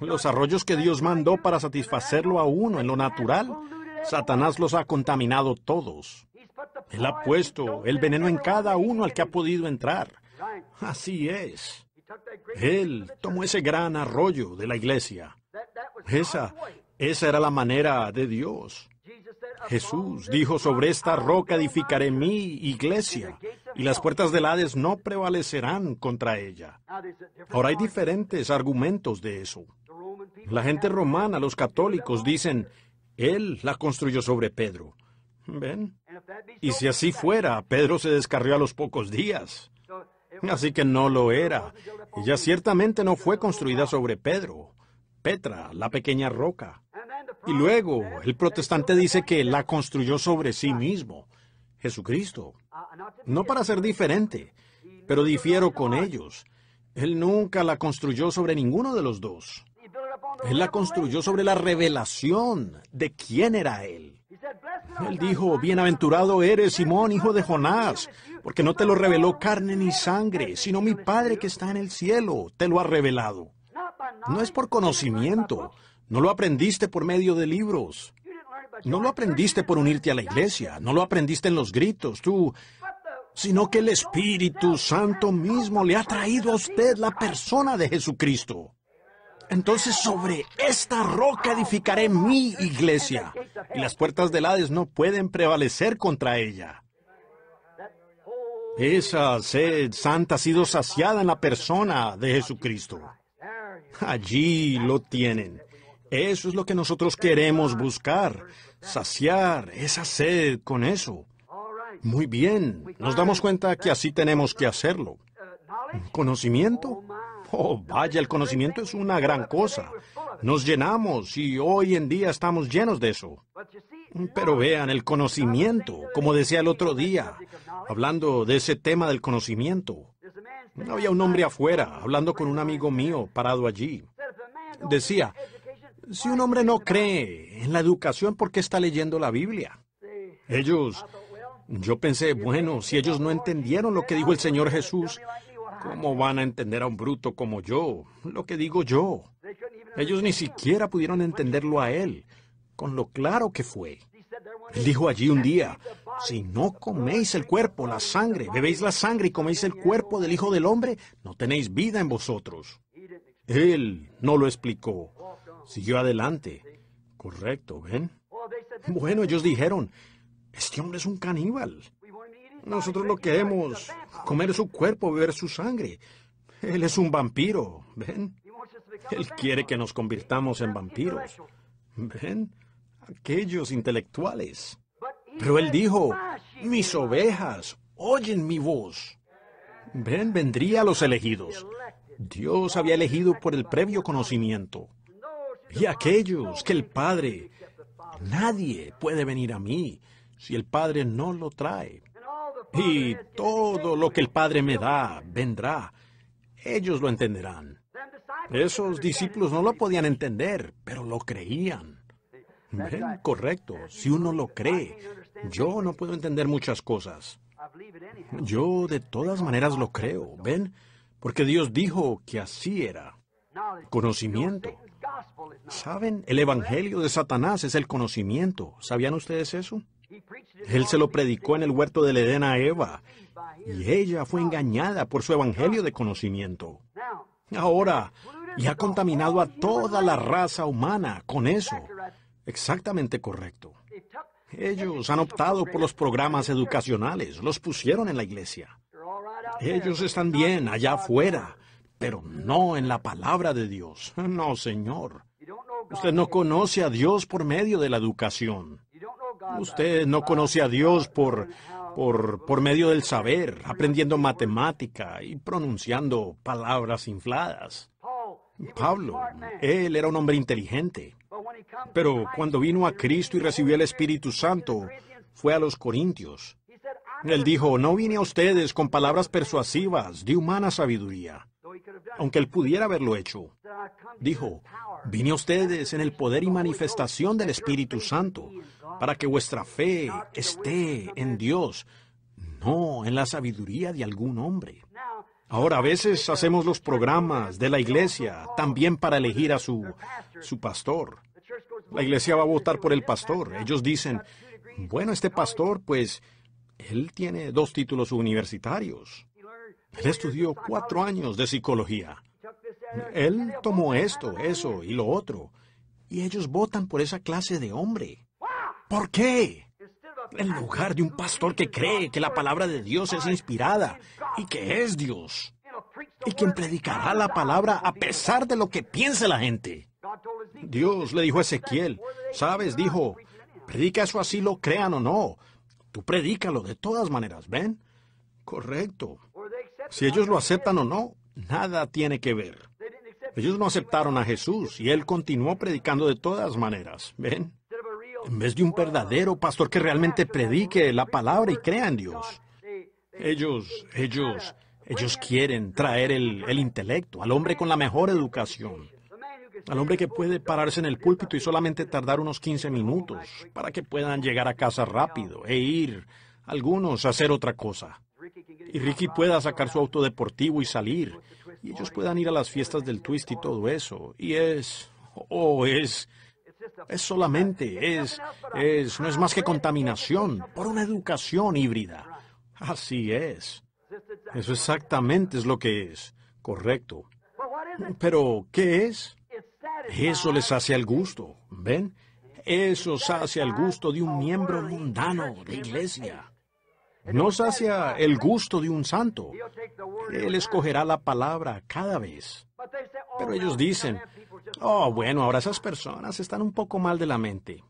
Los arroyos que Dios mandó para satisfacerlo a uno en lo natural, Satanás los ha contaminado todos. Él ha puesto el veneno en cada uno al que ha podido entrar. Así es. Él tomó ese gran arroyo de la iglesia. Esa, esa era la manera de Dios. Jesús dijo, sobre esta roca edificaré mi iglesia, y las puertas del Hades no prevalecerán contra ella. Ahora hay diferentes argumentos de eso. La gente romana, los católicos, dicen, Él la construyó sobre Pedro. ¿Ven? Y si así fuera, Pedro se descarrió a los pocos días. Así que no lo era. Ella ciertamente no fue construida sobre Pedro, Petra, la pequeña roca. Y luego, el protestante dice que la construyó sobre sí mismo, Jesucristo. No para ser diferente, pero difiero con ellos. Él nunca la construyó sobre ninguno de los dos. Él la construyó sobre la revelación de quién era Él. Él dijo, bienaventurado eres Simón, hijo de Jonás, porque no te lo reveló carne ni sangre, sino mi Padre que está en el cielo, te lo ha revelado. No es por conocimiento, no lo aprendiste por medio de libros, no lo aprendiste por unirte a la iglesia, no lo aprendiste en los gritos, tú, sino que el Espíritu Santo mismo le ha traído a usted la persona de Jesucristo. Entonces sobre esta roca edificaré mi iglesia, y las puertas del Hades no pueden prevalecer contra ella. Esa sed santa ha sido saciada en la persona de Jesucristo. Allí lo tienen. Eso es lo que nosotros queremos buscar, saciar esa sed con eso. Muy bien, nos damos cuenta que así tenemos que hacerlo. ¿Conocimiento? Oh, vaya, el conocimiento es una gran cosa. Nos llenamos y hoy en día estamos llenos de eso. Pero vean, el conocimiento, como decía el otro día, hablando de ese tema del conocimiento. Había un hombre afuera, hablando con un amigo mío, parado allí. Decía, si un hombre no cree en la educación, ¿por qué está leyendo la Biblia? Ellos, yo pensé, bueno, si ellos no entendieron lo que dijo el Señor Jesús, ¿Cómo van a entender a un bruto como yo? Lo que digo yo. Ellos ni siquiera pudieron entenderlo a él, con lo claro que fue. Él dijo allí un día, si no coméis el cuerpo, la sangre, bebéis la sangre y coméis el cuerpo del Hijo del Hombre, no tenéis vida en vosotros. Él no lo explicó. Siguió adelante. Correcto, ¿ven? Bueno, ellos dijeron, este hombre es un caníbal. Nosotros lo queremos comer su cuerpo, beber su sangre. Él es un vampiro, ¿ven? Él quiere que nos convirtamos en vampiros. ¿Ven? Aquellos intelectuales. Pero él dijo, mis ovejas, oyen mi voz. ¿Ven? Vendría a los elegidos. Dios había elegido por el previo conocimiento. Y aquellos que el Padre... Nadie puede venir a mí si el Padre no lo trae y todo lo que el Padre me da vendrá. Ellos lo entenderán. Esos discípulos no lo podían entender, pero lo creían. ¿Ven? Correcto, si uno lo cree. Yo no puedo entender muchas cosas. Yo de todas maneras lo creo, ¿ven? Porque Dios dijo que así era. Conocimiento. ¿Saben? El Evangelio de Satanás es el conocimiento. ¿Sabían ustedes eso? Él se lo predicó en el huerto del Edén a Eva y ella fue engañada por su evangelio de conocimiento. Ahora, y ha contaminado a toda la raza humana con eso. Exactamente correcto. Ellos han optado por los programas educacionales, los pusieron en la iglesia. Ellos están bien allá afuera, pero no en la palabra de Dios. No, Señor. Usted no conoce a Dios por medio de la educación. Usted no conoce a Dios por, medio del saber, aprendiendo matemática y pronunciando palabras infladas. Pablo, él era un hombre inteligente, pero cuando vino a Cristo y recibió el Espíritu Santo, fue a los Corintios. Él dijo, no vine a ustedes con palabras persuasivas de humana sabiduría, aunque él pudiera haberlo hecho. Dijo, vine a ustedes en el poder y manifestación del Espíritu Santo para que vuestra fe esté en Dios, no en la sabiduría de algún hombre. Ahora a veces hacemos los programas de la iglesia también para elegir a su, su pastor. La iglesia va a votar por el pastor. Ellos dicen, bueno, este pastor, pues, él tiene dos títulos universitarios. Él estudió cuatro años de psicología. Él tomó esto, eso y lo otro. Y ellos votan por esa clase de hombre. ¿Por qué? En lugar de un pastor que cree que la palabra de Dios es inspirada y que es Dios y quien predicará la palabra a pesar de lo que piense la gente. Dios le dijo a Ezequiel, sabes, dijo, predica eso así lo crean o no. Tú predícalo de todas maneras, ¿ven? Correcto. Si ellos lo aceptan o no, nada tiene que ver. Ellos no aceptaron a Jesús y él continuó predicando de todas maneras, ¿ven? en vez de un verdadero pastor que realmente predique la palabra y crea en Dios. Ellos, ellos, ellos quieren traer el, intelecto al hombre con la mejor educación, al hombre que puede pararse en el púlpito y solamente tardar unos 15 minutos para que puedan llegar a casa rápido e ir, algunos, a hacer otra cosa. Y Ricky pueda sacar su auto deportivo y salir, y ellos puedan ir a las fiestas del twist y todo eso. Y es, oh, es, es solamente, es, es, no es más que contaminación por una educación híbrida. Así es. Eso exactamente es lo que es. Correcto. Pero, ¿qué es? Eso les hace al gusto, ¿ven? Eso hace el gusto de un miembro mundano de iglesia. No hace el gusto de un santo. Él escogerá la palabra cada vez. Pero ellos dicen, Oh, bueno, ahora esas personas están un poco mal de la mente.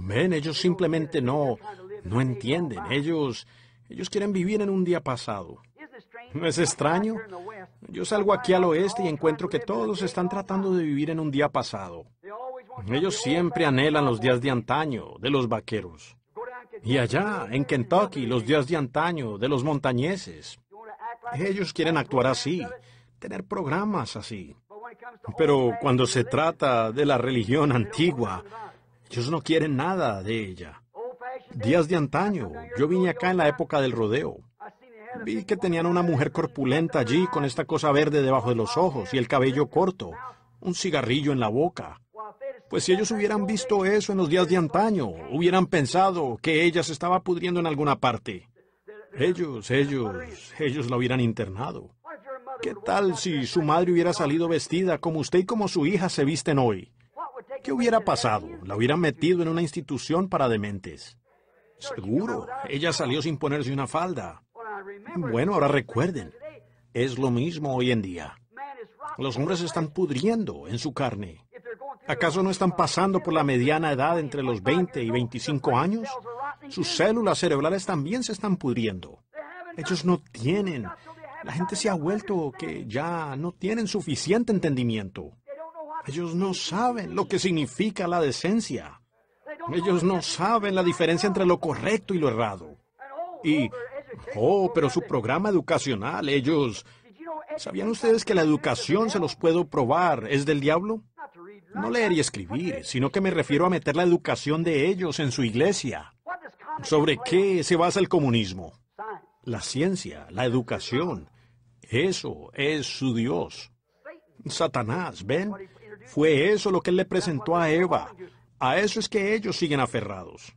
Ven, ellos simplemente no, no entienden. Ellos, ellos quieren vivir en un día pasado. ¿No es extraño? Yo salgo aquí al oeste y encuentro que todos están tratando de vivir en un día pasado. Ellos siempre anhelan los días de antaño, de los vaqueros. Y allá, en Kentucky, los días de antaño, de los montañeses. Ellos quieren actuar así, tener programas así. Pero cuando se trata de la religión antigua, ellos no quieren nada de ella. Días de antaño, yo vine acá en la época del rodeo. Vi que tenían una mujer corpulenta allí con esta cosa verde debajo de los ojos y el cabello corto, un cigarrillo en la boca. Pues si ellos hubieran visto eso en los días de antaño, hubieran pensado que ella se estaba pudriendo en alguna parte. Ellos, ellos, ellos la hubieran internado. ¿Qué tal si su madre hubiera salido vestida como usted y como su hija se visten hoy? ¿Qué hubiera pasado? La hubieran metido en una institución para dementes. Seguro, ella salió sin ponerse una falda. Bueno, ahora recuerden, es lo mismo hoy en día. Los hombres están pudriendo en su carne. ¿Acaso no están pasando por la mediana edad entre los 20 y 25 años? Sus células cerebrales también se están pudriendo. Ellos no tienen la gente se ha vuelto que ya no tienen suficiente entendimiento. Ellos no saben lo que significa la decencia. Ellos no saben la diferencia entre lo correcto y lo errado. Y, oh, pero su programa educacional, ellos... ¿Sabían ustedes que la educación, se los puedo probar, es del diablo? No leer y escribir, sino que me refiero a meter la educación de ellos en su iglesia. ¿Sobre qué se basa el comunismo? La ciencia, la educación, eso es su Dios. Satanás, ¿ven? Fue eso lo que él le presentó a Eva. A eso es que ellos siguen aferrados.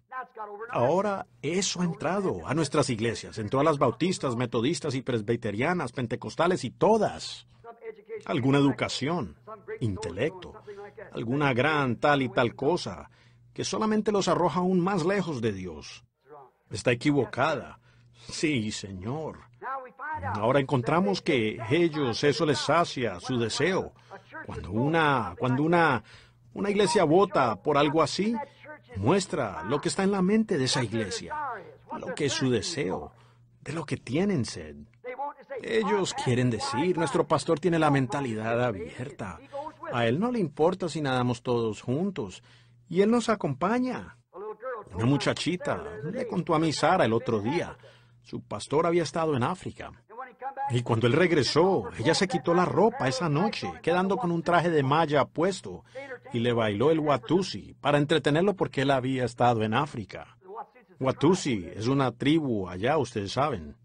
Ahora eso ha entrado a nuestras iglesias, en todas las bautistas, metodistas y presbiterianas, pentecostales y todas. Alguna educación, intelecto, alguna gran tal y tal cosa, que solamente los arroja aún más lejos de Dios. Está equivocada. Sí, Señor. Ahora encontramos que ellos, eso les sacia su deseo. Cuando una, cuando una, iglesia vota por algo así, muestra lo que está en la mente de esa iglesia, lo que es su deseo, de lo que tienen sed. Ellos quieren decir, nuestro pastor tiene la mentalidad abierta. A él no le importa si nadamos todos juntos. Y él nos acompaña. Una muchachita le contó a mi Sara el otro día. Su pastor había estado en África. Y cuando él regresó, ella se quitó la ropa esa noche, quedando con un traje de malla puesto, y le bailó el Watusi para entretenerlo porque él había estado en África. Watusi es una tribu allá, ustedes saben.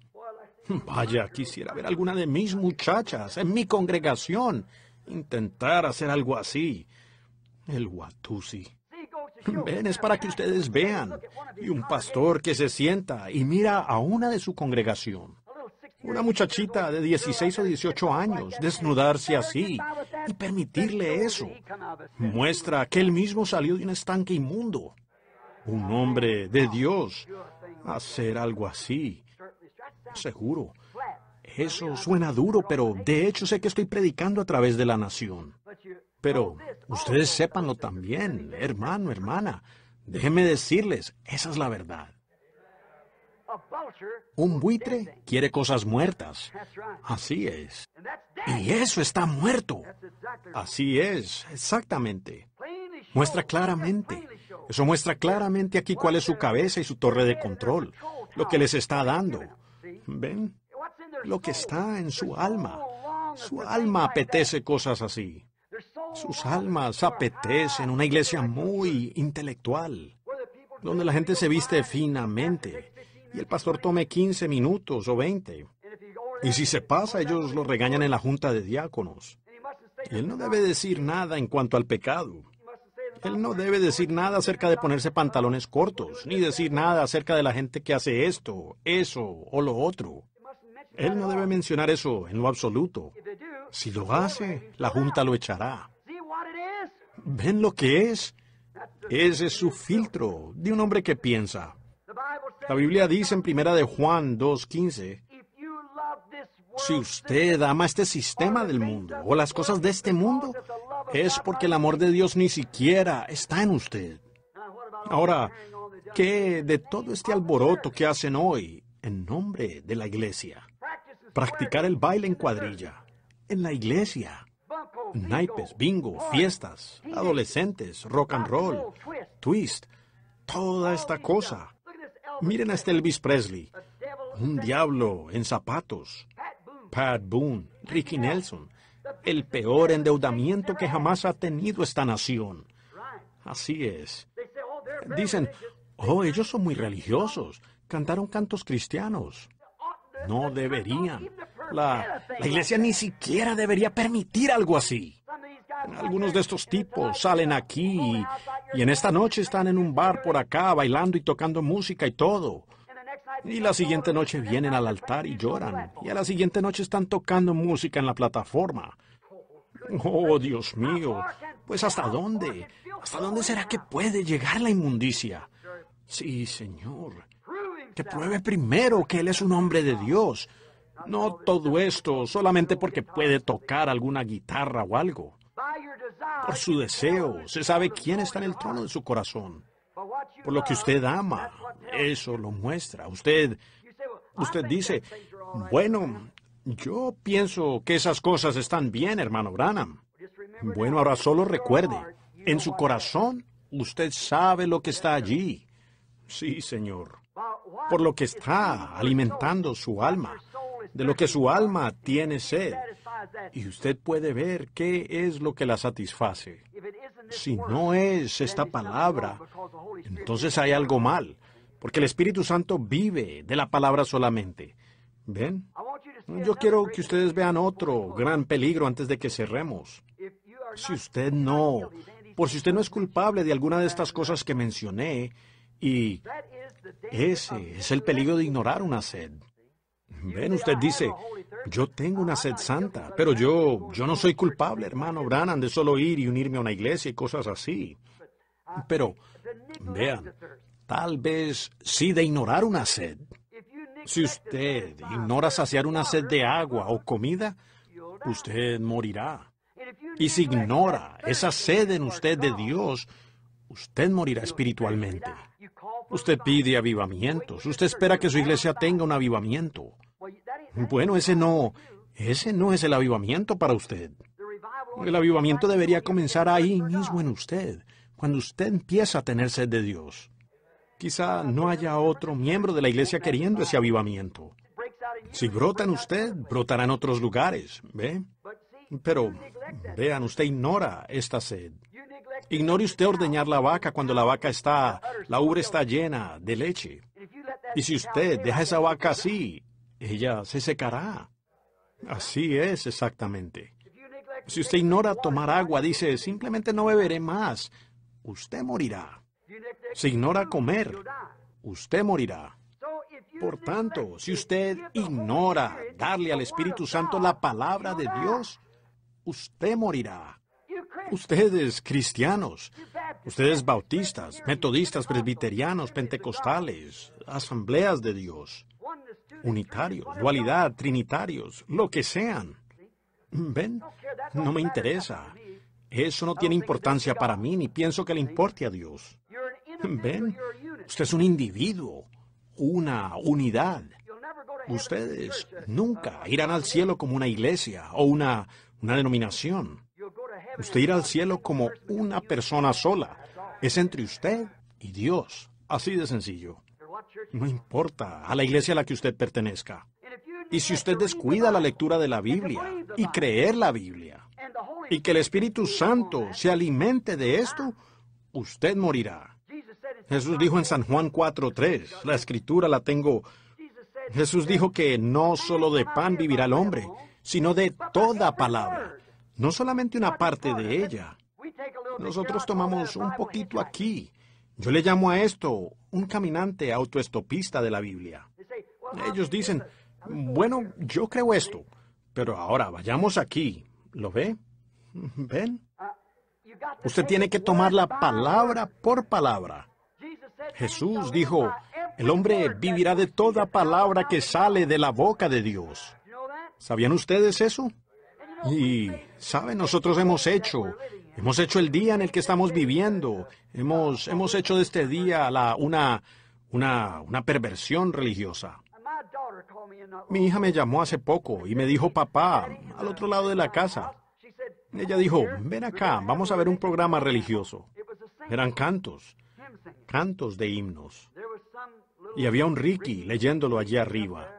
Vaya, quisiera ver alguna de mis muchachas en mi congregación intentar hacer algo así. El Watusi. Ven, es para que ustedes vean. Y un pastor que se sienta y mira a una de su congregación. Una muchachita de 16 o 18 años, desnudarse así y permitirle eso. Muestra que él mismo salió de un estanque inmundo. Un hombre de Dios hacer algo así. Seguro. Eso suena duro, pero de hecho sé que estoy predicando a través de la nación. Pero ustedes sépanlo también, hermano, hermana. Déjenme decirles, esa es la verdad. Un buitre quiere cosas muertas. Así es. Y eso está muerto. Así es, exactamente. Muestra claramente. Eso muestra claramente aquí cuál es su cabeza y su torre de control. Lo que les está dando. ¿Ven? Lo que está en su alma. Su alma apetece cosas así. Sus almas apetecen una iglesia muy intelectual, donde la gente se viste finamente y el pastor tome 15 minutos o 20. Y si se pasa, ellos lo regañan en la junta de diáconos. Él no debe decir nada en cuanto al pecado. Él no debe decir nada acerca de ponerse pantalones cortos, ni decir nada acerca de la gente que hace esto, eso o lo otro. Él no debe mencionar eso en lo absoluto. Si lo hace, la Junta lo echará. ¿Ven lo que es? Ese es su filtro de un hombre que piensa. La Biblia dice en 1 de Juan 2.15, si usted ama este sistema del mundo o las cosas de este mundo, es porque el amor de Dios ni siquiera está en usted. Ahora, ¿qué de todo este alboroto que hacen hoy en nombre de la iglesia? Practicar el baile en cuadrilla, en la iglesia naipes, bingo, fiestas, adolescentes, rock and roll, twist, toda esta cosa. Miren a este Elvis Presley, un diablo en zapatos, Pat Boone, Ricky Nelson, el peor endeudamiento que jamás ha tenido esta nación. Así es. Dicen, oh, ellos son muy religiosos, cantaron cantos cristianos. No deberían. La, iglesia ni siquiera debería permitir algo así. Algunos de estos tipos salen aquí y, y en esta noche están en un bar por acá bailando y tocando música y todo. Y la siguiente noche vienen al altar y lloran. Y a la siguiente noche están tocando música en la plataforma. Oh, Dios mío. Pues hasta dónde? ¿Hasta dónde será que puede llegar la inmundicia? Sí, Señor. Que pruebe primero que Él es un hombre de Dios. No todo esto solamente porque puede tocar alguna guitarra o algo. Por su deseo, se sabe quién está en el trono de su corazón. Por lo que usted ama, eso lo muestra. Usted, usted dice, bueno, yo pienso que esas cosas están bien, hermano Branham. Bueno, ahora solo recuerde, en su corazón usted sabe lo que está allí. Sí, Señor. Por lo que está alimentando su alma de lo que su alma tiene sed. Y usted puede ver qué es lo que la satisface. Si no es esta palabra, entonces hay algo mal, porque el Espíritu Santo vive de la palabra solamente. ¿Ven? Yo quiero que ustedes vean otro gran peligro antes de que cerremos. Si usted no, por si usted no es culpable de alguna de estas cosas que mencioné, y ese es el peligro de ignorar una sed. Ven, usted dice, yo tengo una sed santa, pero yo, yo no soy culpable, hermano Branham, de solo ir y unirme a una iglesia y cosas así. Pero, vean, tal vez sí de ignorar una sed. Si usted ignora saciar una sed de agua o comida, usted morirá. Y si ignora esa sed en usted de Dios, usted morirá espiritualmente. Usted pide avivamientos. Usted espera que su iglesia tenga un avivamiento. Bueno, ese no, ese no es el avivamiento para usted. El avivamiento debería comenzar ahí mismo en usted, cuando usted empieza a tener sed de Dios. Quizá no haya otro miembro de la iglesia queriendo ese avivamiento. Si brota en usted, brotará en otros lugares, ¿ve? Pero, vean, usted ignora esta sed. Ignore usted ordeñar la vaca cuando la vaca está, la ubre está llena de leche. Y si usted deja esa vaca así, ella se secará. Así es exactamente. Si usted ignora tomar agua, dice, simplemente no beberé más, usted morirá. Si ignora comer, usted morirá. Por tanto, si usted ignora darle al Espíritu Santo la palabra de Dios, usted morirá. Ustedes cristianos, ustedes bautistas, metodistas, presbiterianos, pentecostales, asambleas de Dios, unitarios, dualidad, trinitarios, lo que sean. Ven, no me interesa. Eso no tiene importancia para mí ni pienso que le importe a Dios. Ven, usted es un individuo, una unidad. Ustedes nunca irán al cielo como una iglesia o una, una denominación. Usted irá al cielo como una persona sola. Es entre usted y Dios. Así de sencillo. No importa a la iglesia a la que usted pertenezca. Y si usted descuida la lectura de la Biblia y creer la Biblia y que el Espíritu Santo se alimente de esto, usted morirá. Jesús dijo en San Juan 4.3, la escritura la tengo. Jesús dijo que no solo de pan vivirá el hombre, sino de toda palabra no solamente una parte de ella. Nosotros tomamos un poquito aquí. Yo le llamo a esto un caminante autoestopista de la Biblia. Ellos dicen, bueno, yo creo esto, pero ahora vayamos aquí. ¿Lo ve? ¿Ven? Uh, Usted tiene que tomar la palabra por palabra. Jesús dijo, el hombre vivirá de toda palabra que sale de la boca de Dios. ¿Sabían ustedes eso? Y, ¿sabe? Nosotros hemos hecho. Hemos hecho el día en el que estamos viviendo. Hemos, hecho de este día la, una, una, una perversión religiosa. Mi hija me llamó hace poco y me dijo, papá, al otro lado de la casa. Ella dijo, ven acá, vamos a ver un programa religioso. Eran cantos, cantos de himnos. Y había un Ricky leyéndolo allí arriba.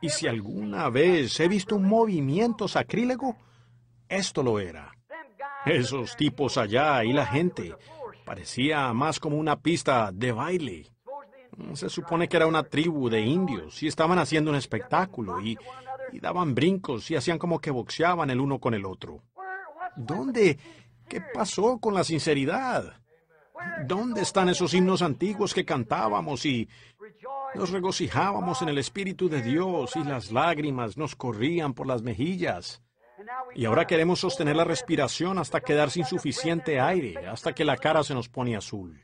Y si alguna vez he visto un movimiento sacrílego, esto lo era. Esos tipos allá y la gente parecía más como una pista de baile. Se supone que era una tribu de indios y estaban haciendo un espectáculo y, daban brincos y hacían como que boxeaban el uno con el otro. ¿Dónde? ¿Qué pasó con la sinceridad? ¿Dónde están esos himnos antiguos que cantábamos y, nos regocijábamos en el Espíritu de Dios y las lágrimas nos corrían por las mejillas. Y ahora queremos sostener la respiración hasta quedar sin suficiente aire, hasta que la cara se nos pone azul,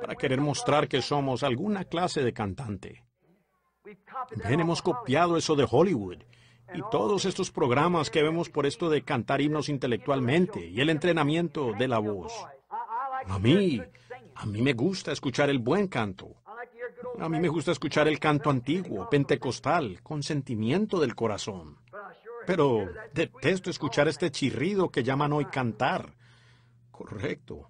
para querer mostrar que somos alguna clase de cantante. Bien, hemos copiado eso de Hollywood y todos estos programas que vemos por esto de cantar himnos intelectualmente y el entrenamiento de la voz. A mí, a mí me gusta escuchar el buen canto. A mí me gusta escuchar el canto antiguo, pentecostal, con sentimiento del corazón. Pero detesto escuchar este chirrido que llaman hoy cantar. Correcto.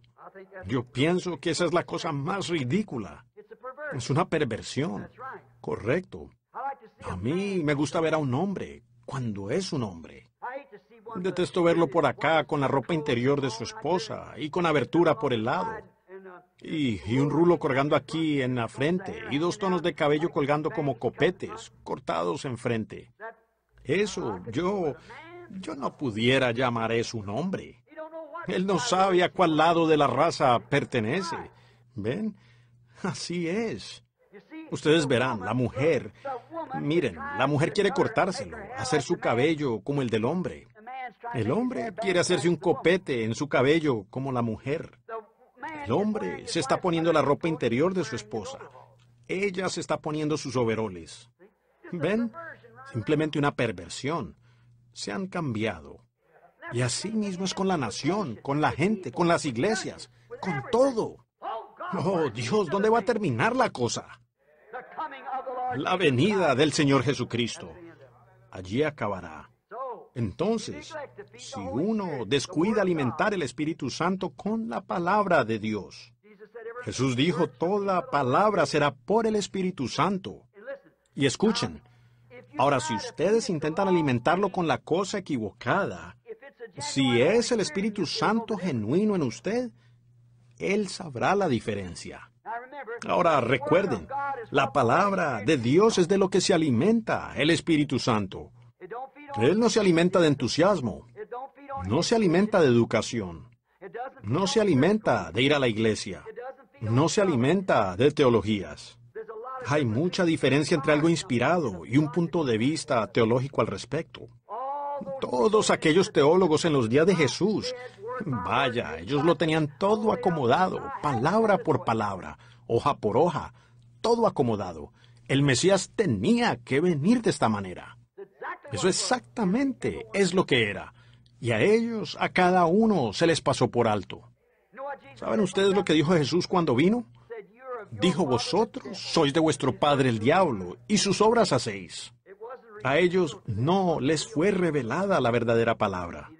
Yo pienso que esa es la cosa más ridícula. Es una perversión. Correcto. A mí me gusta ver a un hombre cuando es un hombre. Detesto verlo por acá con la ropa interior de su esposa y con abertura por el lado. Y, un rulo colgando aquí en la frente, y dos tonos de cabello colgando como copetes, cortados en frente. Eso, yo, yo no pudiera llamar eso un hombre. Él no sabe a cuál lado de la raza pertenece. ¿Ven? Así es. Ustedes verán, la mujer, miren, la mujer quiere cortárselo, hacer su cabello como el del hombre. El hombre quiere hacerse un copete en su cabello como la mujer. El hombre, se está poniendo la ropa interior de su esposa. Ella se está poniendo sus overoles. ¿Ven? Simplemente una perversión. Se han cambiado. Y así mismo es con la nación, con la gente, con las iglesias, con todo. Oh, Dios, ¿dónde va a terminar la cosa? La venida del Señor Jesucristo. Allí acabará. Entonces, si uno descuida alimentar el Espíritu Santo con la palabra de Dios, Jesús dijo, toda palabra será por el Espíritu Santo. Y escuchen, ahora si ustedes intentan alimentarlo con la cosa equivocada, si es el Espíritu Santo genuino en usted, Él sabrá la diferencia. Ahora recuerden, la palabra de Dios es de lo que se alimenta el Espíritu Santo. Él no se alimenta de entusiasmo, no se alimenta de educación, no se alimenta de ir a la iglesia, no se alimenta de teologías. Hay mucha diferencia entre algo inspirado y un punto de vista teológico al respecto. Todos aquellos teólogos en los días de Jesús, vaya, ellos lo tenían todo acomodado, palabra por palabra, hoja por hoja, todo acomodado. El Mesías tenía que venir de esta manera. Eso exactamente es lo que era. Y a ellos, a cada uno, se les pasó por alto. ¿Saben ustedes lo que dijo Jesús cuando vino? Dijo, vosotros sois de vuestro padre el diablo, y sus obras hacéis. A ellos no les fue revelada la verdadera palabra.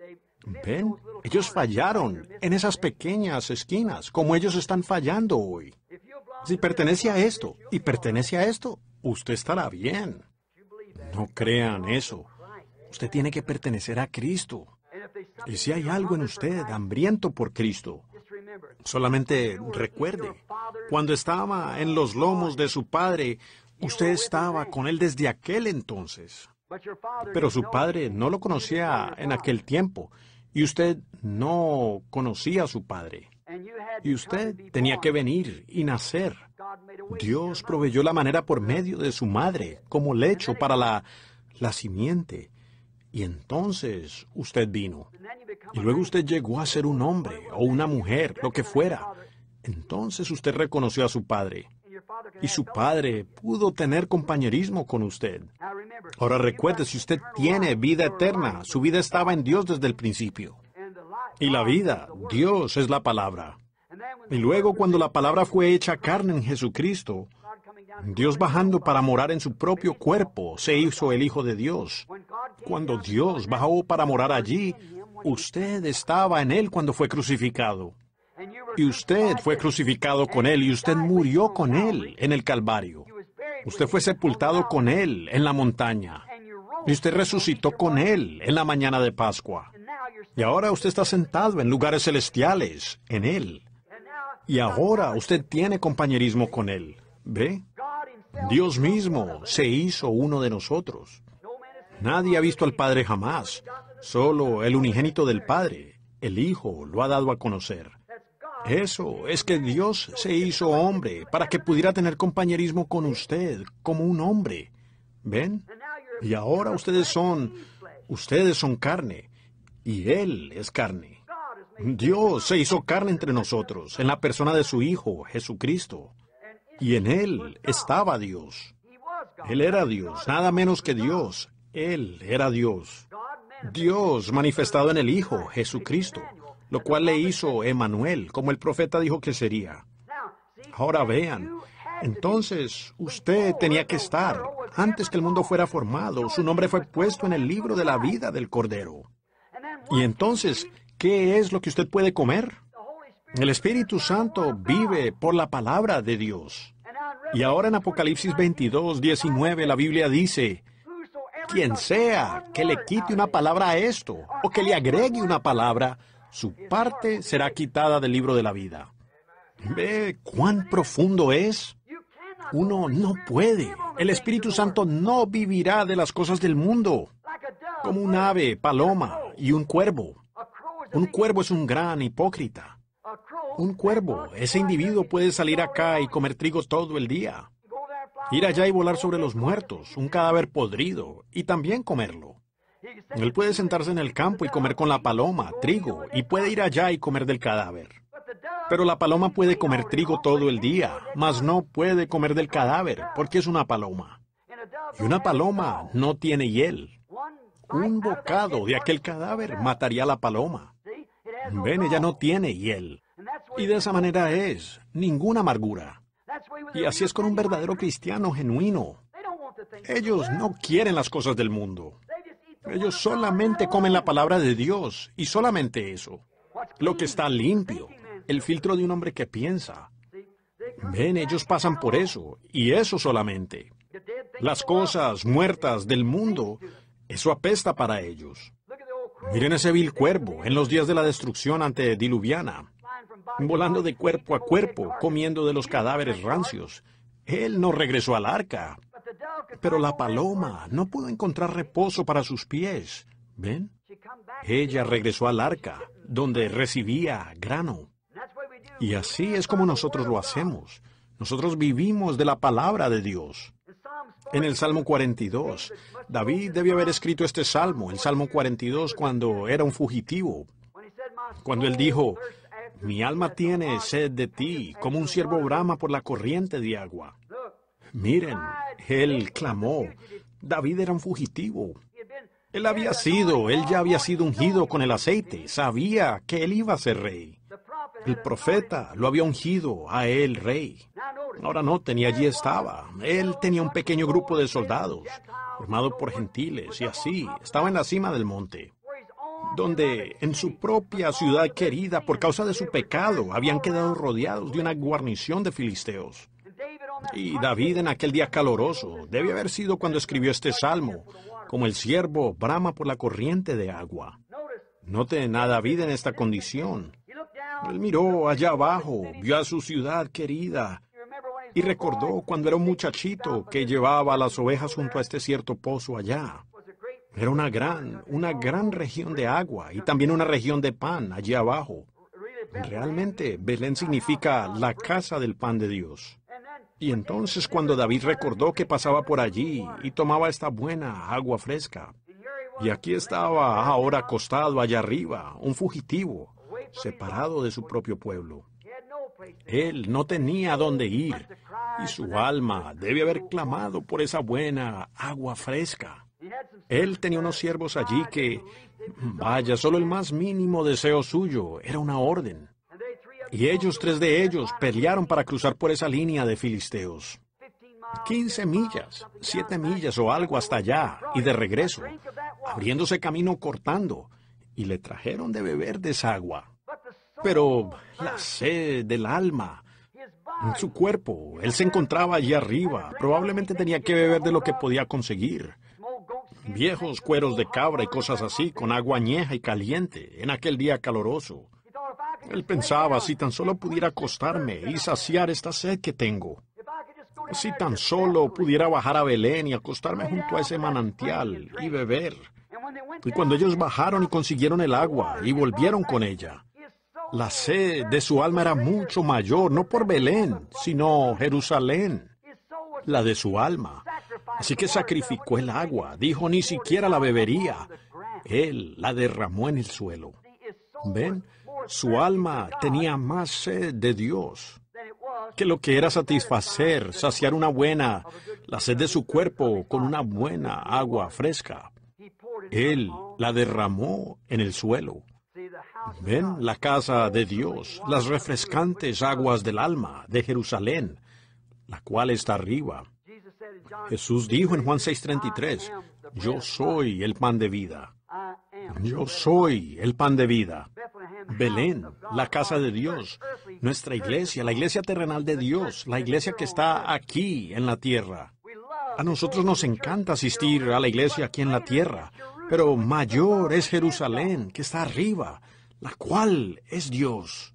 ¿Ven? Ellos fallaron en esas pequeñas esquinas, como ellos están fallando hoy. Si pertenece a esto y pertenece a esto, usted estará bien. No crean eso. Usted tiene que pertenecer a Cristo. Y si hay algo en usted hambriento por Cristo, solamente recuerde, cuando estaba en los lomos de su padre, usted estaba con él desde aquel entonces. Pero su padre no lo conocía en aquel tiempo y usted no conocía a su padre. Y usted tenía que venir y nacer. Dios proveyó la manera por medio de su madre, como lecho para la, simiente. Y entonces usted vino. Y luego usted llegó a ser un hombre o una mujer, lo que fuera. Entonces usted reconoció a su padre. Y su padre pudo tener compañerismo con usted. Ahora recuerde, si usted tiene vida eterna, su vida estaba en Dios desde el principio y la vida. Dios es la palabra. Y luego cuando la palabra fue hecha carne en Jesucristo, Dios bajando para morar en su propio cuerpo, se hizo el Hijo de Dios. Cuando Dios bajó para morar allí, usted estaba en Él cuando fue crucificado. Y usted fue crucificado con Él y usted murió con Él en el Calvario. Usted fue sepultado con Él en la montaña. Y usted resucitó con Él en la mañana de Pascua. Y ahora usted está sentado en lugares celestiales, en Él. Y ahora usted tiene compañerismo con Él. ¿Ve? Dios mismo se hizo uno de nosotros. Nadie ha visto al Padre jamás. Solo el unigénito del Padre, el Hijo, lo ha dado a conocer. Eso es que Dios se hizo hombre para que pudiera tener compañerismo con usted como un hombre. ¿Ven? Y ahora ustedes son, ustedes son carne, y Él es carne. Dios se hizo carne entre nosotros, en la persona de su Hijo, Jesucristo. Y en Él estaba Dios. Él era Dios, nada menos que Dios. Él era Dios. Dios manifestado en el Hijo, Jesucristo, lo cual le hizo Emanuel, como el profeta dijo que sería. Ahora vean, entonces usted tenía que estar. Antes que el mundo fuera formado, su nombre fue puesto en el libro de la vida del Cordero. Y entonces, ¿qué es lo que usted puede comer? El Espíritu Santo vive por la palabra de Dios. Y ahora en Apocalipsis 22, 19, la Biblia dice, quien sea que le quite una palabra a esto o que le agregue una palabra, su parte será quitada del libro de la vida. ¿Ve cuán profundo es? Uno no puede. El Espíritu Santo no vivirá de las cosas del mundo como un ave, paloma y un cuervo. Un cuervo es un gran hipócrita. Un cuervo, ese individuo puede salir acá y comer trigo todo el día, ir allá y volar sobre los muertos, un cadáver podrido, y también comerlo. Él puede sentarse en el campo y comer con la paloma, trigo, y puede ir allá y comer del cadáver. Pero la paloma puede comer trigo todo el día, mas no puede comer del cadáver, porque es una paloma. Y una paloma no tiene hiel. Un bocado de aquel cadáver mataría a la paloma. Ven, ella no tiene hiel. Y de esa manera es, ninguna amargura. Y así es con un verdadero cristiano genuino. Ellos no quieren las cosas del mundo. Ellos solamente comen la palabra de Dios y solamente eso. Lo que está limpio, el filtro de un hombre que piensa. Ven, ellos pasan por eso y eso solamente. Las cosas muertas del mundo eso apesta para ellos. Miren ese vil cuervo en los días de la destrucción ante Diluviana, volando de cuerpo a cuerpo, comiendo de los cadáveres rancios. Él no regresó al arca. Pero la paloma no pudo encontrar reposo para sus pies. ¿Ven? Ella regresó al arca, donde recibía grano. Y así es como nosotros lo hacemos. Nosotros vivimos de la palabra de Dios. En el Salmo 42, David debe haber escrito este salmo, el Salmo 42, cuando era un fugitivo, cuando él dijo, mi alma tiene sed de ti, como un siervo brama por la corriente de agua. Miren, él clamó, David era un fugitivo. Él había sido, él ya había sido ungido con el aceite, sabía que él iba a ser rey. El profeta lo había ungido a él rey. Ahora no, tenía allí estaba. Él tenía un pequeño grupo de soldados, formado por gentiles, y así, estaba en la cima del monte, donde en su propia ciudad querida, por causa de su pecado, habían quedado rodeados de una guarnición de filisteos. Y David en aquel día caloroso, debe haber sido cuando escribió este salmo, como el siervo brama por la corriente de agua. Noten a David en esta condición. Él miró allá abajo, vio a su ciudad querida, y recordó cuando era un muchachito que llevaba las ovejas junto a este cierto pozo allá. Era una gran, una gran región de agua y también una región de pan allí abajo. Realmente, Belén significa la casa del pan de Dios. Y entonces cuando David recordó que pasaba por allí y tomaba esta buena agua fresca, y aquí estaba ahora acostado allá arriba, un fugitivo, separado de su propio pueblo. Él no tenía dónde ir y su alma debe haber clamado por esa buena agua fresca. Él tenía unos siervos allí que, vaya, solo el más mínimo deseo suyo era una orden. Y ellos, tres de ellos, pelearon para cruzar por esa línea de filisteos. 15 millas, siete millas o algo hasta allá y de regreso, abriéndose camino cortando, y le trajeron de beber desagua pero la sed del alma, su cuerpo, él se encontraba allí arriba, probablemente tenía que beber de lo que podía conseguir. Viejos cueros de cabra y cosas así, con agua añeja y caliente, en aquel día caloroso. Él pensaba, si tan solo pudiera acostarme y saciar esta sed que tengo. Si tan solo pudiera bajar a Belén y acostarme junto a ese manantial y beber. Y cuando ellos bajaron y consiguieron el agua y volvieron con ella, la sed de su alma era mucho mayor, no por Belén, sino Jerusalén, la de su alma. Así que sacrificó el agua, dijo ni siquiera la bebería. Él la derramó en el suelo. ¿Ven? Su alma tenía más sed de Dios que lo que era satisfacer, saciar una buena, la sed de su cuerpo con una buena agua fresca. Él la derramó en el suelo. Ven la casa de Dios, las refrescantes aguas del alma de Jerusalén, la cual está arriba. Jesús dijo en Juan 6:33, yo soy el pan de vida. Yo soy el pan de vida. Belén, la casa de Dios, nuestra iglesia, la iglesia terrenal de Dios, la iglesia que está aquí en la tierra. A nosotros nos encanta asistir a la iglesia aquí en la tierra, pero mayor es Jerusalén, que está arriba, la cual es Dios.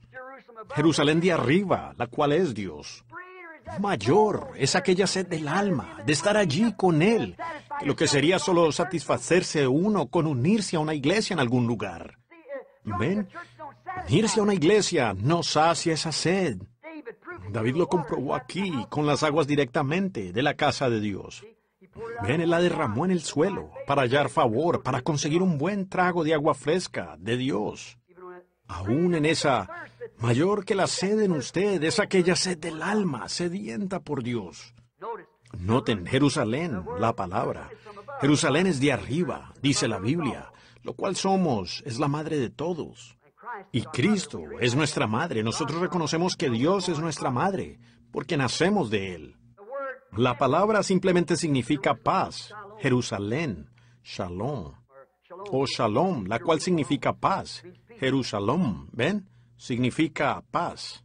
Jerusalén de arriba, la cual es Dios. Mayor es aquella sed del alma, de estar allí con Él, lo que sería solo satisfacerse uno con unirse a una iglesia en algún lugar. ¿Ven? Unirse a una iglesia no sacia esa sed. David lo comprobó aquí, con las aguas directamente de la casa de Dios. Ven, él la derramó en el suelo para hallar favor, para conseguir un buen trago de agua fresca de Dios aún en esa mayor que la sed en usted, es aquella sed del alma, sedienta por Dios. Noten, Jerusalén, la palabra. Jerusalén es de arriba, dice la Biblia, lo cual somos, es la madre de todos. Y Cristo es nuestra madre. Nosotros reconocemos que Dios es nuestra madre, porque nacemos de Él. La palabra simplemente significa paz, Jerusalén, shalom, o shalom, la cual significa paz. Jerusalén, ¿ven? Significa paz.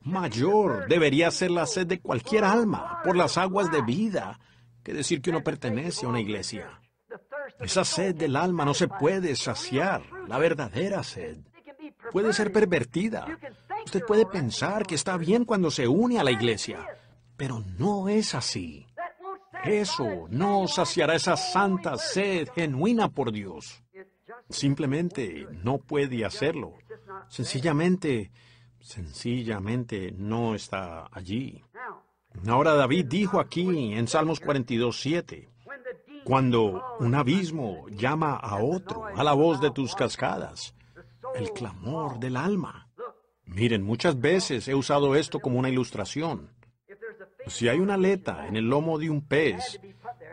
Mayor debería ser la sed de cualquier alma por las aguas de vida que decir que uno pertenece a una iglesia. Esa sed del alma no se puede saciar, la verdadera sed. Puede ser pervertida. Usted puede pensar que está bien cuando se une a la iglesia, pero no es así. Eso no saciará esa santa sed genuina por Dios. Simplemente no puede hacerlo. Sencillamente, sencillamente no está allí. Ahora David dijo aquí en Salmos 42, 7, cuando un abismo llama a otro a la voz de tus cascadas, el clamor del alma. Miren, muchas veces he usado esto como una ilustración. Si hay una aleta en el lomo de un pez,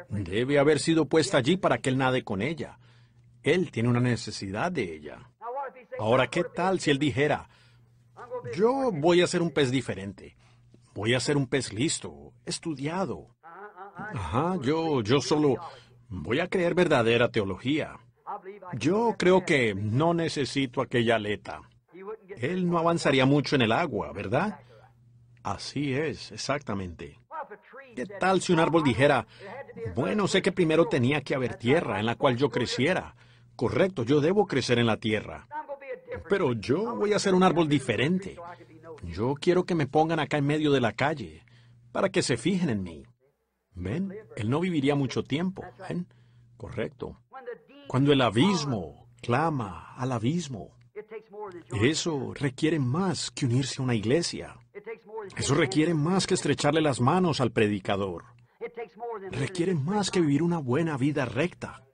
debe haber sido puesta allí para que él nade con ella. Él tiene una necesidad de ella. Ahora, ¿qué tal si él dijera, yo voy a ser un pez diferente, voy a ser un pez listo, estudiado? Ajá, yo, yo solo voy a creer verdadera teología. Yo creo que no necesito aquella aleta. Él no avanzaría mucho en el agua, ¿verdad? Así es, exactamente. ¿Qué tal si un árbol dijera, bueno, sé que primero tenía que haber tierra en la cual yo creciera, Correcto, yo debo crecer en la tierra. Pero yo voy a ser un árbol diferente. Yo quiero que me pongan acá en medio de la calle para que se fijen en mí. ¿Ven? Él no viviría mucho tiempo. ¿Ven? Correcto. Cuando el abismo clama al abismo, eso requiere más que unirse a una iglesia. Eso requiere más que estrecharle las manos al predicador. Requiere más que vivir una buena vida recta.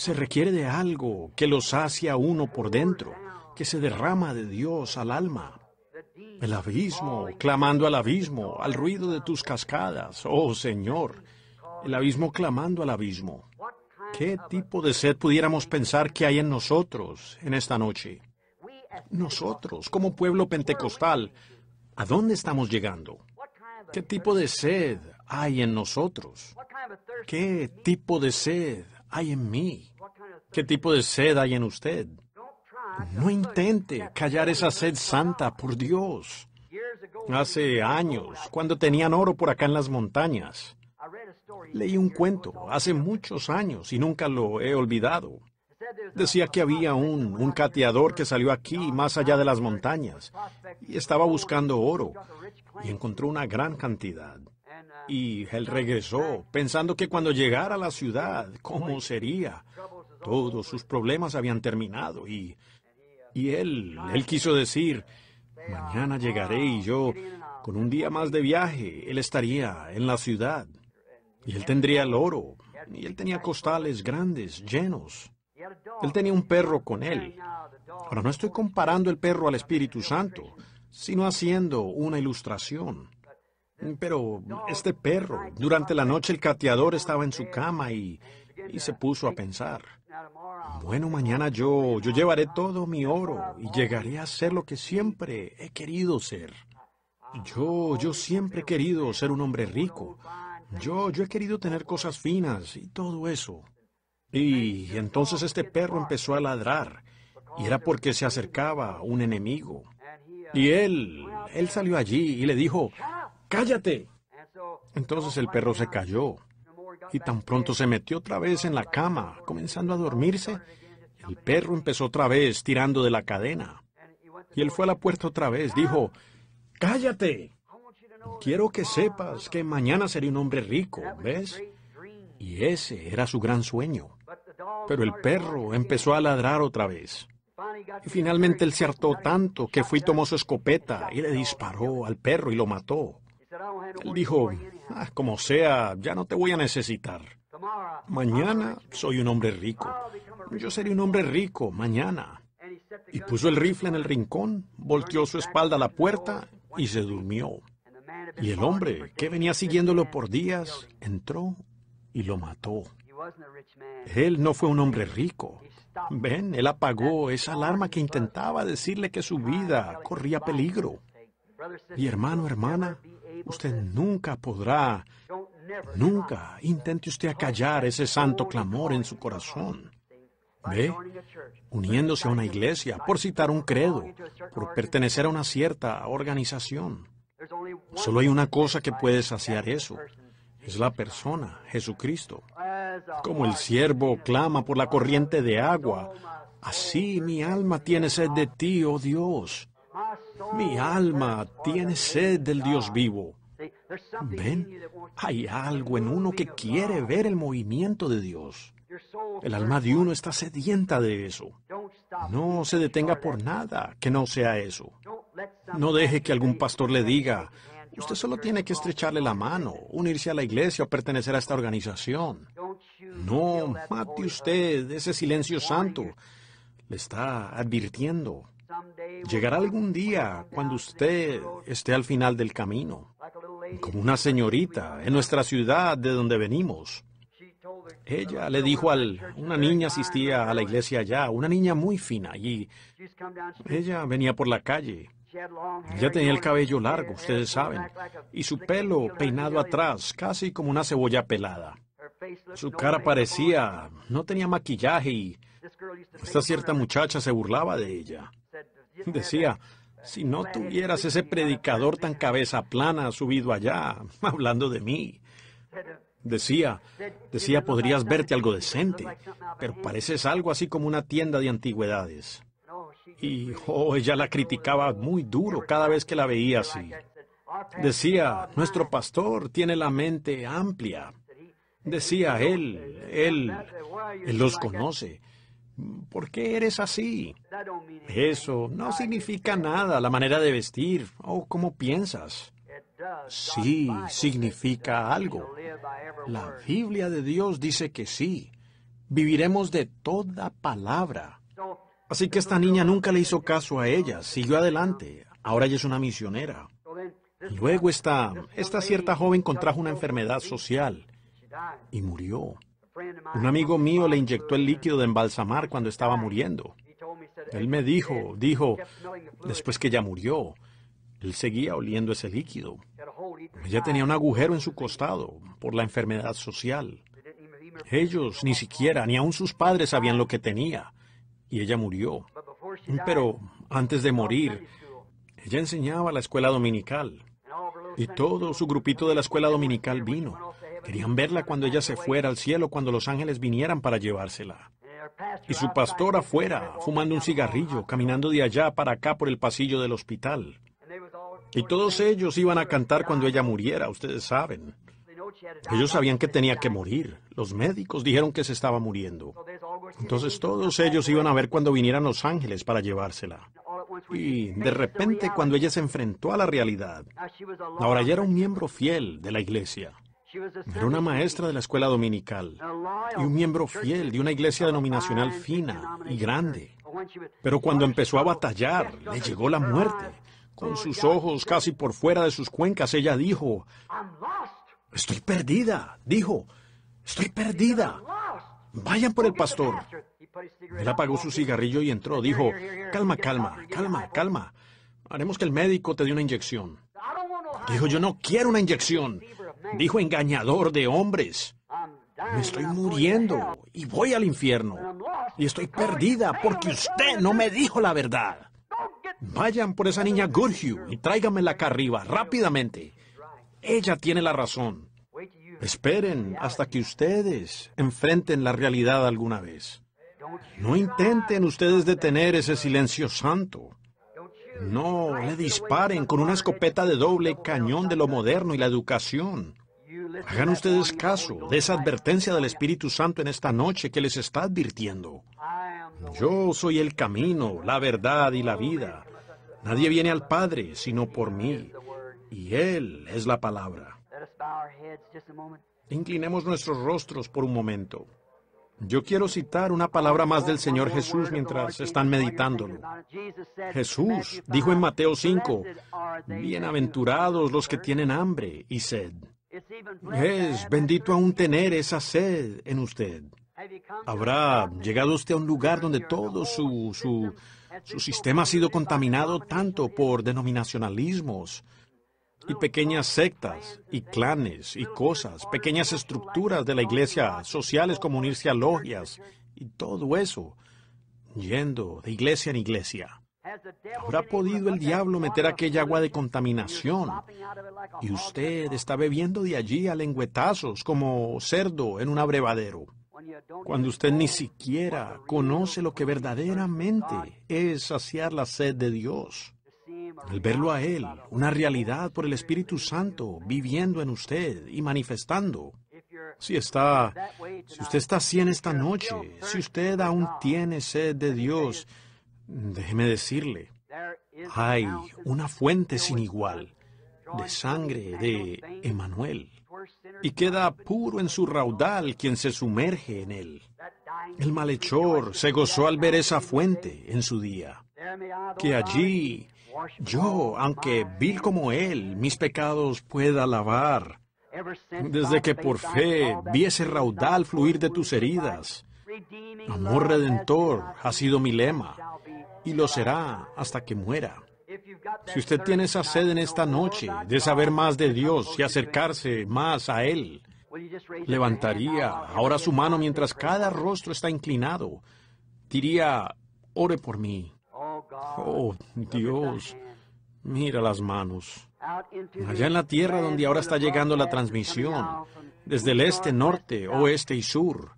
Se requiere de algo que los a uno por dentro, que se derrama de Dios al alma. El abismo, clamando al abismo, al ruido de tus cascadas, oh Señor, el abismo clamando al abismo. ¿Qué tipo de sed pudiéramos pensar que hay en nosotros en esta noche? Nosotros, como pueblo pentecostal, ¿a dónde estamos llegando? ¿Qué tipo de sed hay en nosotros? ¿Qué tipo de sed hay en mí? ¿Qué tipo de sed hay en usted? No intente callar esa sed santa, por Dios. Hace años, cuando tenían oro por acá en las montañas, leí un cuento hace muchos años y nunca lo he olvidado. Decía que había un, un cateador que salió aquí, más allá de las montañas, y estaba buscando oro, y encontró una gran cantidad. Y él regresó, pensando que cuando llegara a la ciudad, ¿cómo sería? Todos sus problemas habían terminado y... él, él quiso decir, mañana llegaré y yo, con un día más de viaje, él estaría en la ciudad. Y él tendría el oro. Y él tenía costales grandes, llenos. Él tenía un perro con él. Ahora no estoy comparando el perro al Espíritu Santo, sino haciendo una ilustración. Pero este perro, durante la noche el cateador estaba en su cama y, y se puso a pensar. Bueno, mañana yo, yo llevaré todo mi oro y llegaré a ser lo que siempre he querido ser. Yo, yo siempre he querido ser un hombre rico. Yo, yo he querido tener cosas finas y todo eso. Y entonces este perro empezó a ladrar. Y era porque se acercaba un enemigo. Y él, él salió allí y le dijo, cállate. Entonces el perro se cayó y tan pronto se metió otra vez en la cama, comenzando a dormirse, el perro empezó otra vez tirando de la cadena. Y él fue a la puerta otra vez, dijo, Cállate. Quiero que sepas que mañana seré un hombre rico, ¿ves? Y ese era su gran sueño. Pero el perro empezó a ladrar otra vez. Y finalmente él se hartó tanto que fue y tomó su escopeta y le disparó al perro y lo mató. Él dijo, Ah, como sea, ya no te voy a necesitar. Mañana soy un hombre rico. Yo seré un hombre rico mañana. Y puso el rifle en el rincón, volteó su espalda a la puerta y se durmió. Y el hombre, que venía siguiéndolo por días, entró y lo mató. Él no fue un hombre rico. Ven, él apagó esa alarma que intentaba decirle que su vida corría peligro. Y hermano, hermana, Usted nunca podrá, nunca intente usted acallar ese santo clamor en su corazón. ¿Ve? Uniéndose a una iglesia, por citar un credo, por pertenecer a una cierta organización. Solo hay una cosa que puede saciar eso. Es la persona, Jesucristo. Como el siervo clama por la corriente de agua, así mi alma tiene sed de ti, oh Dios. Mi alma tiene sed del Dios vivo. Ven, hay algo en uno que quiere ver el movimiento de Dios. El alma de uno está sedienta de eso. No se detenga por nada que no sea eso. No deje que algún pastor le diga, usted solo tiene que estrecharle la mano, unirse a la iglesia o pertenecer a esta organización. No, mate usted ese silencio santo. Le está advirtiendo. Llegará algún día cuando usted esté al final del camino como una señorita, en nuestra ciudad de donde venimos. Ella le dijo al... Una niña asistía a la iglesia allá, una niña muy fina, y ella venía por la calle. Ella tenía el cabello largo, ustedes saben, y su pelo peinado atrás, casi como una cebolla pelada. Su cara parecía... no tenía maquillaje y... Esta cierta muchacha se burlaba de ella. Decía, si no tuvieras ese predicador tan cabeza plana subido allá, hablando de mí. Decía, decía, podrías verte algo decente, pero pareces algo así como una tienda de antigüedades. Y, ella la criticaba muy duro cada vez que la veía así. Decía, nuestro pastor tiene la mente amplia. Decía él, él, él los conoce. ¿Por qué eres así? Eso no significa nada, la manera de vestir o cómo piensas. Sí, significa algo. La Biblia de Dios dice que sí. Viviremos de toda palabra. Así que esta niña nunca le hizo caso a ella, siguió adelante. Ahora ella es una misionera. Luego esta, esta cierta joven contrajo una enfermedad social y murió. Un amigo mío le inyectó el líquido de embalsamar cuando estaba muriendo. Él me dijo, dijo, después que ya murió, él seguía oliendo ese líquido. Ella tenía un agujero en su costado por la enfermedad social. Ellos ni siquiera, ni aun sus padres sabían lo que tenía, y ella murió. Pero antes de morir, ella enseñaba la escuela dominical, y todo su grupito de la escuela dominical vino. Querían verla cuando ella se fuera al cielo, cuando los ángeles vinieran para llevársela. Y su pastor afuera, fumando un cigarrillo, caminando de allá para acá por el pasillo del hospital. Y todos ellos iban a cantar cuando ella muriera, ustedes saben. Ellos sabían que tenía que morir. Los médicos dijeron que se estaba muriendo. Entonces todos ellos iban a ver cuando vinieran los ángeles para llevársela. Y de repente cuando ella se enfrentó a la realidad, ahora ya era un miembro fiel de la iglesia. Era una maestra de la escuela dominical y un miembro fiel de una iglesia denominacional fina y grande. Pero cuando empezó a batallar, le llegó la muerte. Con sus ojos casi por fuera de sus cuencas, ella dijo, Estoy perdida, dijo, estoy perdida. Vayan por el pastor. Él apagó su cigarrillo y entró. Dijo, calma, calma, calma, calma. Haremos que el médico te dé una inyección. Dijo, yo no quiero una inyección. Dijo engañador de hombres. Me estoy muriendo y voy al infierno. Y estoy perdida porque usted no me dijo la verdad. Vayan por esa niña Goodhue y tráiganmela acá arriba rápidamente. Ella tiene la razón. Esperen hasta que ustedes enfrenten la realidad alguna vez. No intenten ustedes detener ese silencio santo. No, le disparen con una escopeta de doble cañón de lo moderno y la educación. Hagan ustedes caso de esa advertencia del Espíritu Santo en esta noche que les está advirtiendo. Yo soy el camino, la verdad y la vida. Nadie viene al Padre sino por mí, y Él es la palabra. Inclinemos nuestros rostros por un momento. Yo quiero citar una palabra más del Señor Jesús mientras están meditándolo. Jesús dijo en Mateo 5, Bienaventurados los que tienen hambre y sed. Es bendito aún tener esa sed en usted. Habrá llegado usted a un lugar donde todo su, su sistema ha sido contaminado tanto por denominacionalismos, y pequeñas sectas y clanes y cosas, pequeñas estructuras de la iglesia, sociales como unirse a logias y todo eso, yendo de iglesia en iglesia. ¿Habrá podido el diablo meter aquella agua de contaminación? Y usted está bebiendo de allí a lengüetazos como cerdo en un abrevadero. Cuando usted ni siquiera conoce lo que verdaderamente es saciar la sed de Dios al verlo a Él, una realidad por el Espíritu Santo viviendo en usted y manifestando. Si está, si usted está así en esta noche, si usted aún tiene sed de Dios, déjeme decirle, hay una fuente sin igual de sangre de Emanuel y queda puro en su raudal quien se sumerge en él. El malhechor se gozó al ver esa fuente en su día. Que allí yo, aunque vil como Él, mis pecados pueda lavar. Desde que por fe viese raudal fluir de tus heridas. Amor redentor ha sido mi lema y lo será hasta que muera. Si usted tiene esa sed en esta noche de saber más de Dios y acercarse más a Él, levantaría ahora su mano mientras cada rostro está inclinado. Diría, ore por mí. Oh, Dios. Mira las manos. Allá en la tierra donde ahora está llegando la transmisión, desde el este, norte, oeste y sur.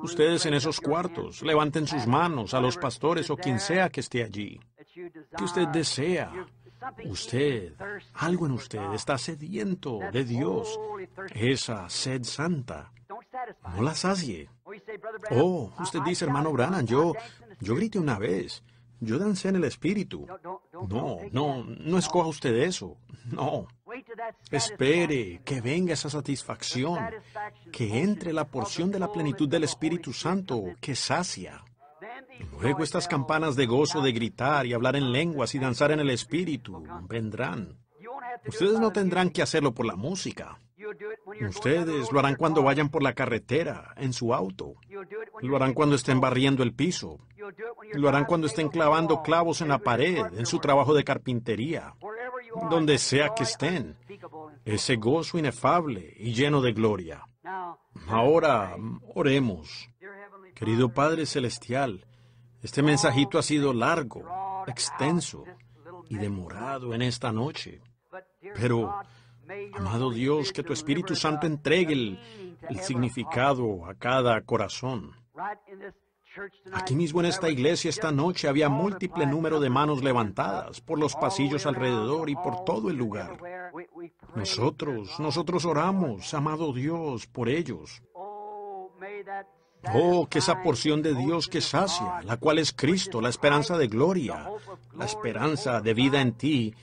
Ustedes en esos cuartos, levanten sus manos a los pastores o quien sea que esté allí. Que usted desea. Usted, algo en usted está sediento de Dios, esa sed santa. No la sacie. Oh, usted dice, hermano Branham, yo, yo grité una vez. Yo dancé en el espíritu. No, no, no escoja usted eso. No. Espere que venga esa satisfacción, que entre la porción de la plenitud del Espíritu Santo que sacia. Luego estas campanas de gozo de gritar y hablar en lenguas y danzar en el Espíritu vendrán. Ustedes no tendrán que hacerlo por la música. Ustedes lo harán cuando vayan por la carretera, en su auto. Lo harán cuando estén barriendo el piso. Lo harán cuando estén clavando clavos en la pared, en su trabajo de carpintería. Donde sea que estén. Ese gozo inefable y lleno de gloria. Ahora oremos. Querido Padre Celestial, este mensajito ha sido largo, extenso y demorado en esta noche. Pero, Amado Dios, que tu Espíritu Santo entregue el, significado a cada corazón. Aquí mismo en esta iglesia esta noche había múltiple número de manos levantadas por los pasillos alrededor y por todo el lugar. Nosotros, nosotros oramos, amado Dios, por ellos. Oh, que esa porción de Dios que sacia, la cual es Cristo, la esperanza de gloria, la esperanza de vida en ti,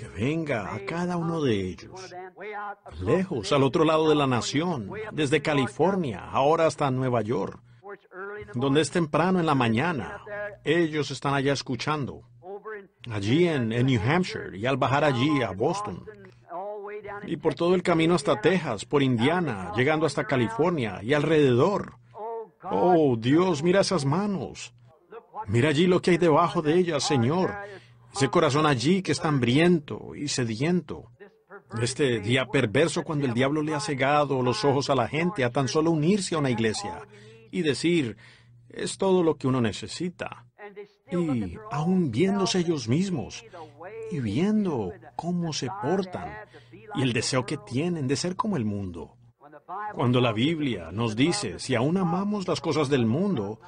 que venga a cada uno de ellos, lejos, al otro lado de la nación, desde California, ahora hasta Nueva York, donde es temprano en la mañana. Ellos están allá escuchando, allí en, New Hampshire y al bajar allí a Boston. Y por todo el camino hasta Texas, por Indiana, llegando hasta California y alrededor. Oh, Dios, mira esas manos. Mira allí lo que hay debajo de ellas, Señor. Ese corazón allí que está hambriento y sediento. Este día perverso cuando el diablo le ha cegado los ojos a la gente a tan solo unirse a una iglesia y decir, es todo lo que uno necesita. Y aún viéndose ellos mismos y viendo cómo se portan y el deseo que tienen de ser como el mundo. Cuando la Biblia nos dice, si aún amamos las cosas del mundo,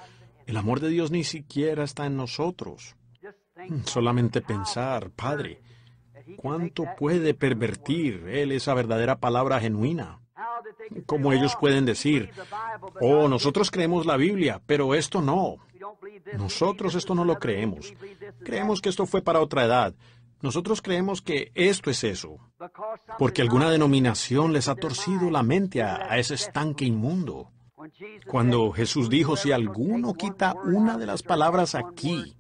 el amor de Dios ni siquiera está en nosotros. Mm, solamente pensar, Padre, ¿cuánto puede pervertir Él esa verdadera palabra genuina? Como ellos pueden decir, oh, nosotros creemos la Biblia, pero esto no. Nosotros esto no lo creemos. Creemos que esto fue para otra edad. Nosotros creemos que esto es eso, porque alguna denominación les ha torcido la mente a, a ese estanque inmundo. Cuando Jesús dijo, si alguno quita una de las palabras aquí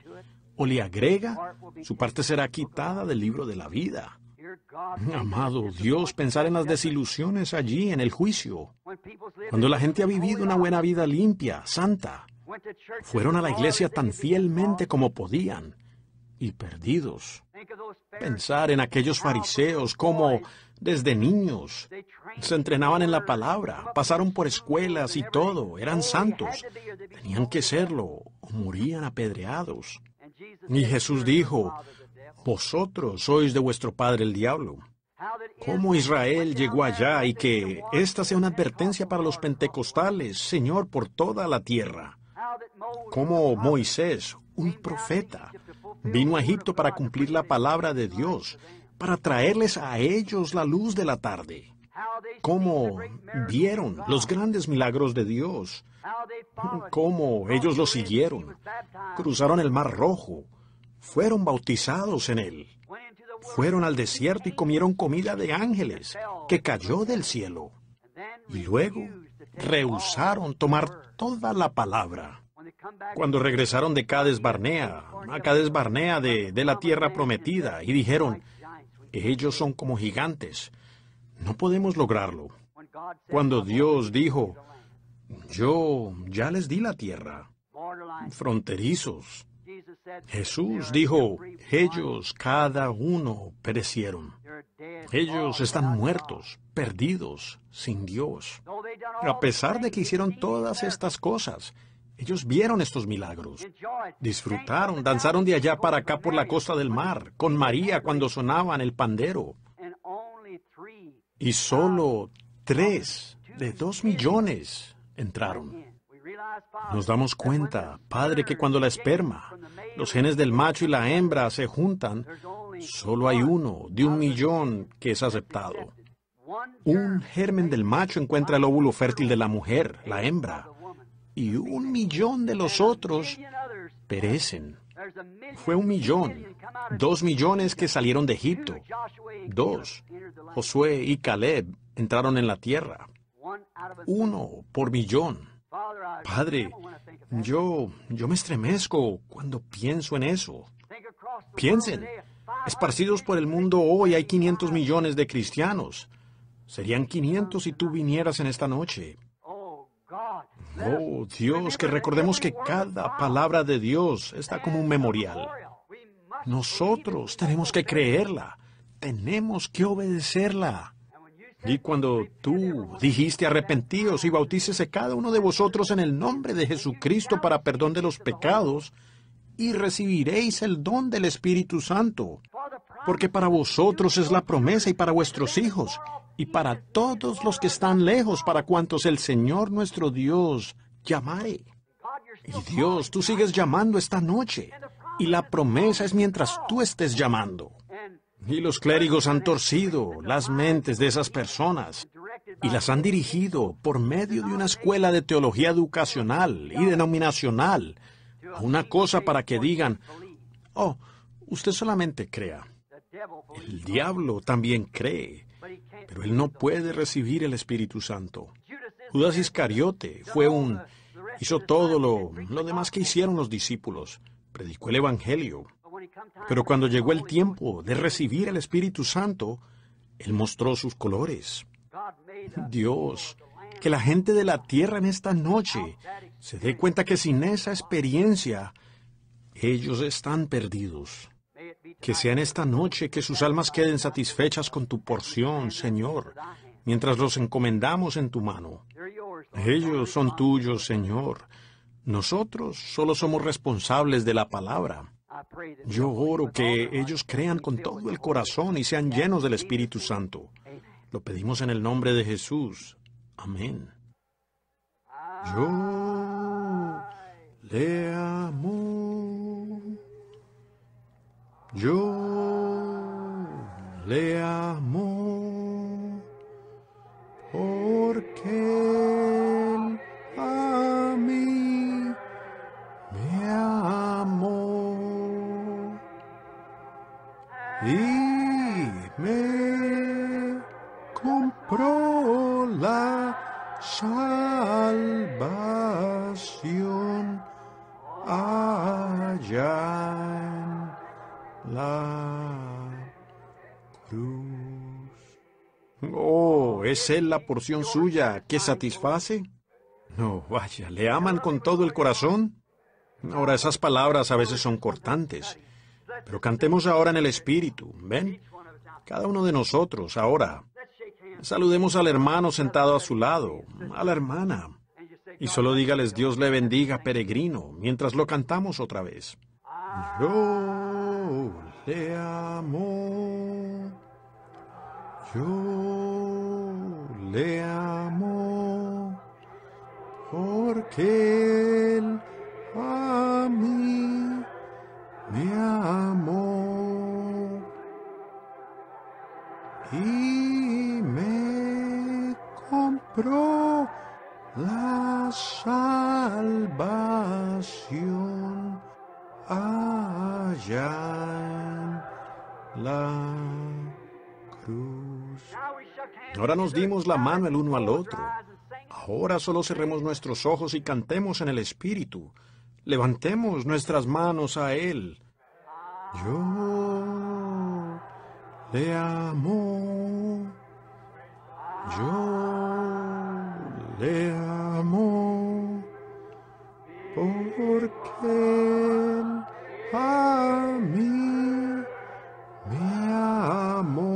o le agrega, su parte será quitada del libro de la vida. Amado Dios, pensar en las desilusiones allí, en el juicio. Cuando la gente ha vivido una buena vida limpia, santa, fueron a la iglesia tan fielmente como podían y perdidos. Pensar en aquellos fariseos como desde niños se entrenaban en la palabra, pasaron por escuelas y todo, eran santos, tenían que serlo o morían apedreados. Y Jesús dijo, vosotros sois de vuestro padre el diablo. ¿Cómo Israel llegó allá y que esta sea una advertencia para los pentecostales, Señor, por toda la tierra? ¿Cómo Moisés, un profeta, vino a Egipto para cumplir la palabra de Dios, para traerles a ellos la luz de la tarde? cómo vieron los grandes milagros de Dios, cómo ellos lo siguieron, cruzaron el Mar Rojo, fueron bautizados en él, fueron al desierto y comieron comida de ángeles que cayó del cielo. Y luego rehusaron tomar toda la palabra. Cuando regresaron de Cades Barnea, a Cades Barnea de, de la tierra prometida, y dijeron, ellos son como gigantes, no podemos lograrlo. Cuando Dios dijo, yo ya les di la tierra, fronterizos. Jesús dijo, ellos cada uno perecieron. Ellos están muertos, perdidos, sin Dios. A pesar de que hicieron todas estas cosas, ellos vieron estos milagros. Disfrutaron, danzaron de allá para acá por la costa del mar, con María cuando sonaban el pandero y solo tres de dos millones entraron. Nos damos cuenta, Padre, que cuando la esperma, los genes del macho y la hembra se juntan, solo hay uno de un millón que es aceptado. Un germen del macho encuentra el óvulo fértil de la mujer, la hembra, y un millón de los otros perecen. Fue un millón, dos millones que salieron de Egipto. Dos. Josué y Caleb entraron en la tierra. Uno por millón. Padre, yo, yo me estremezco cuando pienso en eso. Piensen, esparcidos por el mundo hoy hay 500 millones de cristianos. Serían 500 si tú vinieras en esta noche. Oh, Oh Dios, que recordemos que cada palabra de Dios está como un memorial. Nosotros tenemos que creerla, tenemos que obedecerla. Y cuando tú dijiste arrepentíos y bautícese cada uno de vosotros en el nombre de Jesucristo para perdón de los pecados, y recibiréis el don del Espíritu Santo, porque para vosotros es la promesa y para vuestros hijos, y para todos los que están lejos, para cuantos el Señor nuestro Dios llamare. Y Dios, tú sigues llamando esta noche, y la promesa es mientras tú estés llamando. Y los clérigos han torcido las mentes de esas personas y las han dirigido por medio de una escuela de teología educacional y denominacional a una cosa para que digan, oh, usted solamente crea. El diablo también cree pero él no puede recibir el Espíritu Santo. Judas Iscariote fue un... hizo todo lo, lo demás que hicieron los discípulos, predicó el Evangelio. Pero cuando llegó el tiempo de recibir el Espíritu Santo, él mostró sus colores. Dios, que la gente de la tierra en esta noche se dé cuenta que sin esa experiencia, ellos están perdidos. Que sea en esta noche que sus almas queden satisfechas con tu porción, Señor, mientras los encomendamos en tu mano. Ellos son tuyos, Señor. Nosotros solo somos responsables de la palabra. Yo oro que ellos crean con todo el corazón y sean llenos del Espíritu Santo. Lo pedimos en el nombre de Jesús. Amén. Yo le amo. Yo le amo porque ¿Es Él la porción suya que satisface? No, vaya, ¿le aman con todo el corazón? Ahora, esas palabras a veces son cortantes, pero cantemos ahora en el Espíritu, ¿ven? Cada uno de nosotros, ahora. Saludemos al hermano sentado a su lado, a la hermana, y solo dígales Dios le bendiga, peregrino, mientras lo cantamos otra vez. Yo le amo. Yo le amo, porque él a mí me amó y me compró la salvación allá en la Ahora nos dimos la mano el uno al otro. Ahora solo cerremos nuestros ojos y cantemos en el Espíritu. Levantemos nuestras manos a Él. Yo le amo. Yo le amo. Porque a mí me amó.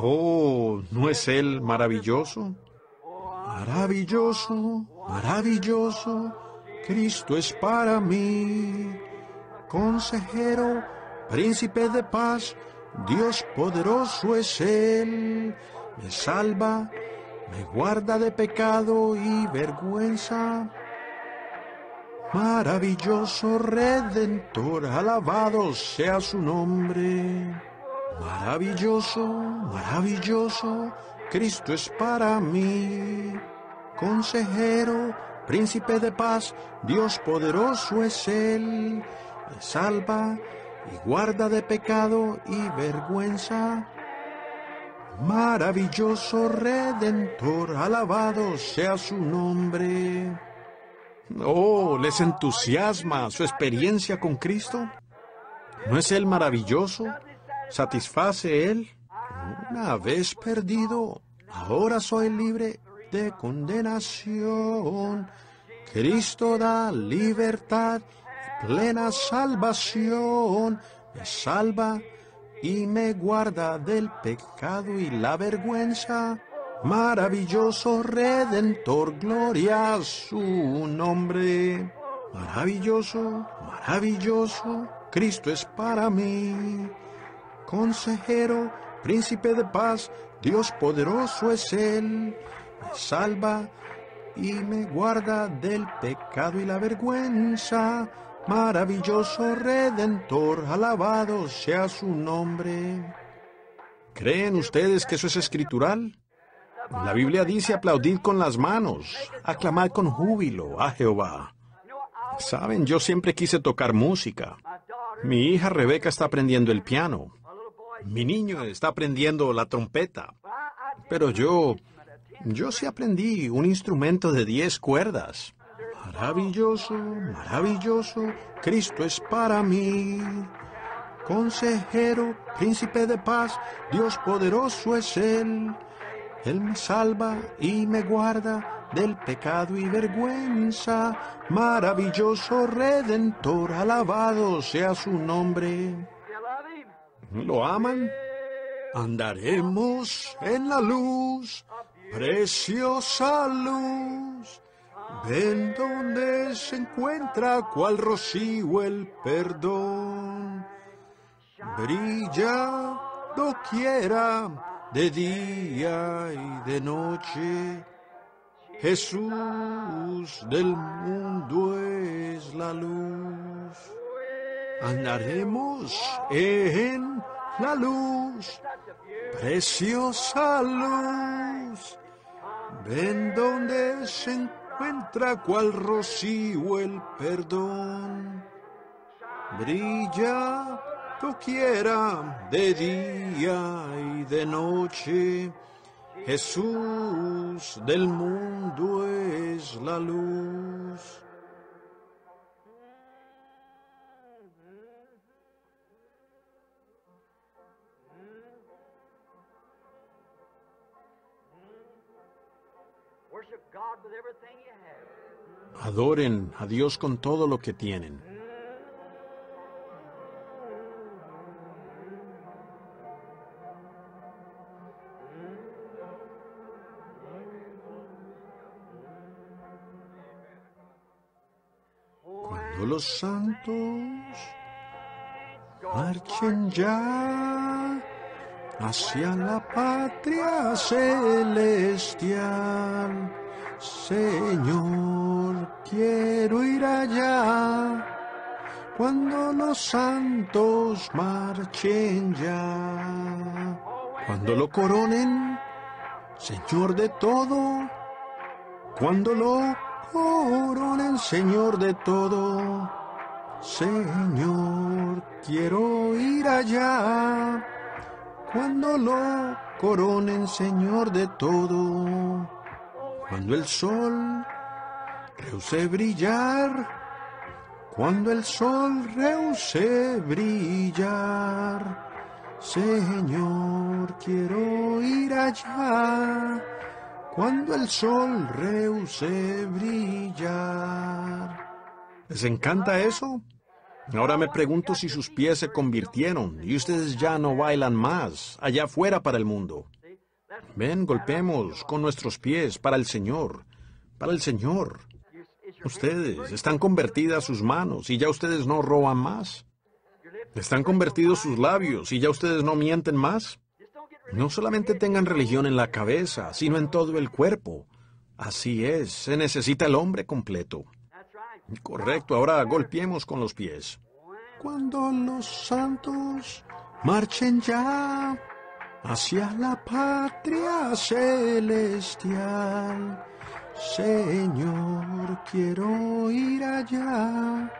Oh, ¿no es Él maravilloso? Maravilloso, maravilloso, Cristo es para mí. Consejero, príncipe de paz, Dios poderoso es Él. Me salva, me guarda de pecado y vergüenza. Maravilloso Redentor, alabado sea su nombre. Maravilloso, maravilloso, Cristo es para mí. Consejero, príncipe de paz, Dios poderoso es Él. salva y guarda de pecado y vergüenza. Maravilloso Redentor, alabado sea su nombre. Oh, ¿les entusiasma su experiencia con Cristo? ¿No es Él maravilloso? ¿Satisface Él? Una vez perdido, ahora soy libre de condenación. Cristo da libertad plena salvación. Me salva y me guarda del pecado y la vergüenza. Maravilloso Redentor, gloria a su nombre. Maravilloso, maravilloso, Cristo es para mí consejero, príncipe de paz, Dios poderoso es Él, me salva y me guarda del pecado y la vergüenza. Maravilloso Redentor, alabado sea su nombre. ¿Creen ustedes que eso es escritural? La Biblia dice aplaudid con las manos, aclamad con júbilo a Jehová. Saben, yo siempre quise tocar música. Mi hija Rebeca está aprendiendo el piano mi niño está aprendiendo la trompeta. Pero yo, yo sí aprendí un instrumento de diez cuerdas. Maravilloso, maravilloso, Cristo es para mí. Consejero, príncipe de paz, Dios poderoso es Él. Él me salva y me guarda del pecado y vergüenza. Maravilloso Redentor, alabado sea su nombre. ¿Lo aman? Andaremos en la luz, preciosa luz. Ven donde se encuentra cual rocío el perdón. Brilla doquiera de día y de noche. Jesús del mundo es la luz andaremos en la luz, preciosa luz. Ven donde se encuentra cual rocío el perdón. Brilla quiera de día y de noche. Jesús del mundo es la luz. Adoren a Dios con todo lo que tienen. Cuando los santos marchen ya hacia la patria celestial. Señor, quiero ir allá cuando los santos marchen ya, cuando lo coronen, Señor de todo, cuando lo coronen, Señor de todo. Señor, quiero ir allá cuando lo coronen, Señor de todo. Cuando el sol rehusé brillar, cuando el sol rehusé brillar, Señor, quiero ir allá, cuando el sol rehuse brillar. ¿Les encanta eso? Ahora me pregunto si sus pies se convirtieron y ustedes ya no bailan más allá afuera para el mundo. Ven, golpeemos con nuestros pies para el Señor, para el Señor. Ustedes están convertidas sus manos y ya ustedes no roban más. Están convertidos sus labios y ya ustedes no mienten más. No solamente tengan religión en la cabeza, sino en todo el cuerpo. Así es, se necesita el hombre completo. Correcto, ahora golpeemos con los pies. Cuando los santos marchen ya, hacia la patria celestial. Señor, quiero ir allá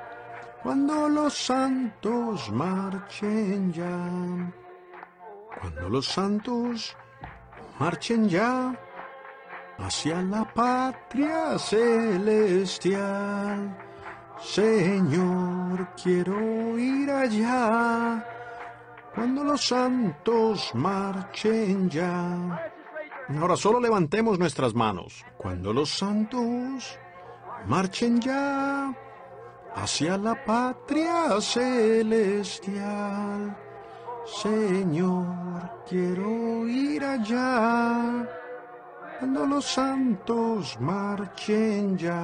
cuando los santos marchen ya. Cuando los santos marchen ya hacia la patria celestial. Señor, quiero ir allá cuando los santos marchen ya. Ahora solo levantemos nuestras manos. Cuando los santos marchen ya hacia la patria celestial. Señor, quiero ir allá. Cuando los santos marchen ya.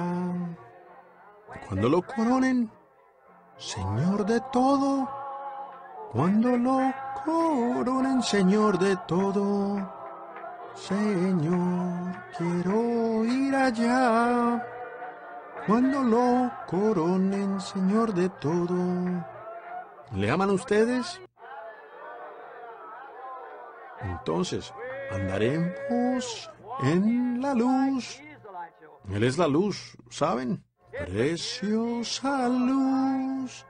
Cuando lo coronen, Señor de todo cuando lo coronen Señor de todo. Señor, quiero ir allá. Cuando lo coronen Señor de todo. ¿Le aman ustedes? Entonces, andaremos en la luz. Él es la luz, ¿saben? Preciosa luz,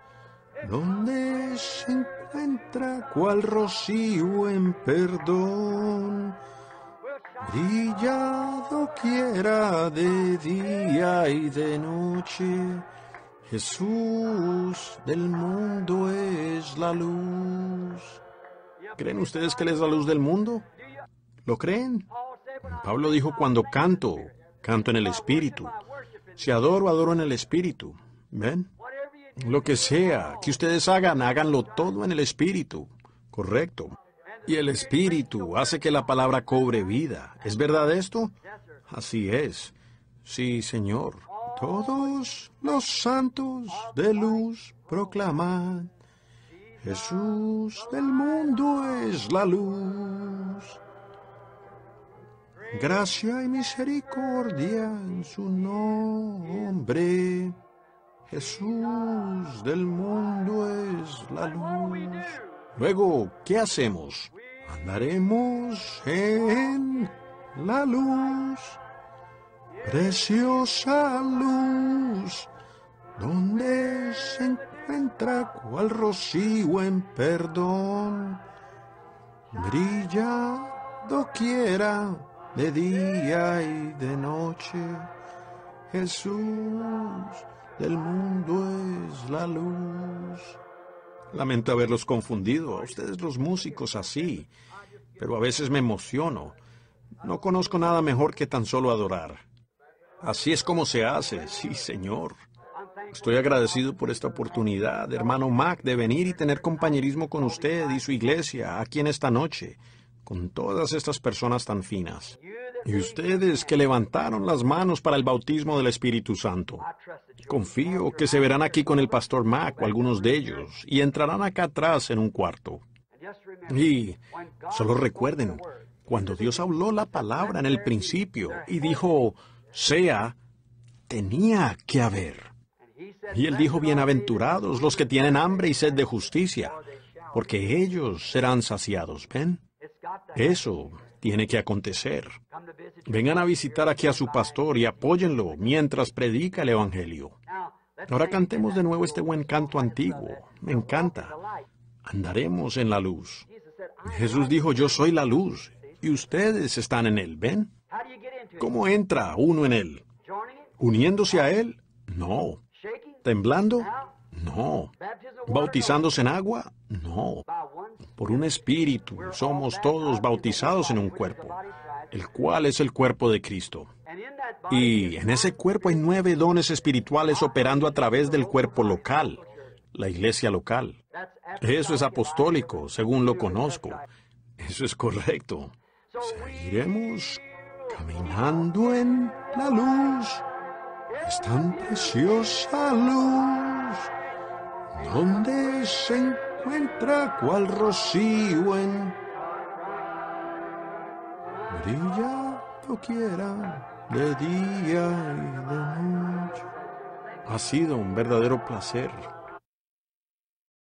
donde se entra cual rocío en perdón. Brillado quiera de día y de noche, Jesús del mundo es la luz. ¿Creen ustedes que Él es la luz del mundo? ¿Lo creen? Pablo dijo, cuando canto, canto en el Espíritu. Si adoro, adoro en el Espíritu. ¿Ven? Lo que sea que ustedes hagan, háganlo todo en el Espíritu. Correcto. Y el Espíritu hace que la palabra cobre vida. ¿Es verdad esto? Así es. Sí, Señor. Todos los santos de luz proclaman, Jesús del mundo es la luz. Gracia y misericordia en su nombre. Jesús del mundo es la luz. Luego, ¿qué hacemos? Andaremos en la luz, preciosa luz, donde se encuentra cual rocío en perdón. Brilla doquiera de día y de noche, Jesús del mundo es la luz. Lamento haberlos confundido, a ustedes los músicos así, pero a veces me emociono. No conozco nada mejor que tan solo adorar. Así es como se hace, sí, Señor. Estoy agradecido por esta oportunidad, hermano Mac, de venir y tener compañerismo con usted y su iglesia aquí en esta noche, con todas estas personas tan finas y ustedes que levantaron las manos para el bautismo del Espíritu Santo. Confío que se verán aquí con el pastor Mac o algunos de ellos y entrarán acá atrás en un cuarto. Y solo recuerden, cuando Dios habló la palabra en el principio y dijo, sea, tenía que haber. Y él dijo, bienaventurados los que tienen hambre y sed de justicia, porque ellos serán saciados. ¿Ven? Eso tiene que acontecer. Vengan a visitar aquí a su pastor y apóyenlo mientras predica el Evangelio. Ahora cantemos de nuevo este buen canto antiguo. Me encanta. Andaremos en la luz. Jesús dijo, yo soy la luz y ustedes están en él. ¿Ven? ¿Cómo entra uno en él? ¿Uniéndose a él? No. ¿Temblando? No. ¿Bautizándose en agua? No. Por un espíritu somos todos bautizados en un cuerpo, el cual es el cuerpo de Cristo. Y en ese cuerpo hay nueve dones espirituales operando a través del cuerpo local, la iglesia local. Eso es apostólico, según lo conozco. Eso es correcto. Seguiremos caminando en la luz. Es tan preciosa luz donde se encuentra cual rocío en brilla quiera de día y de noche. Ha sido un verdadero placer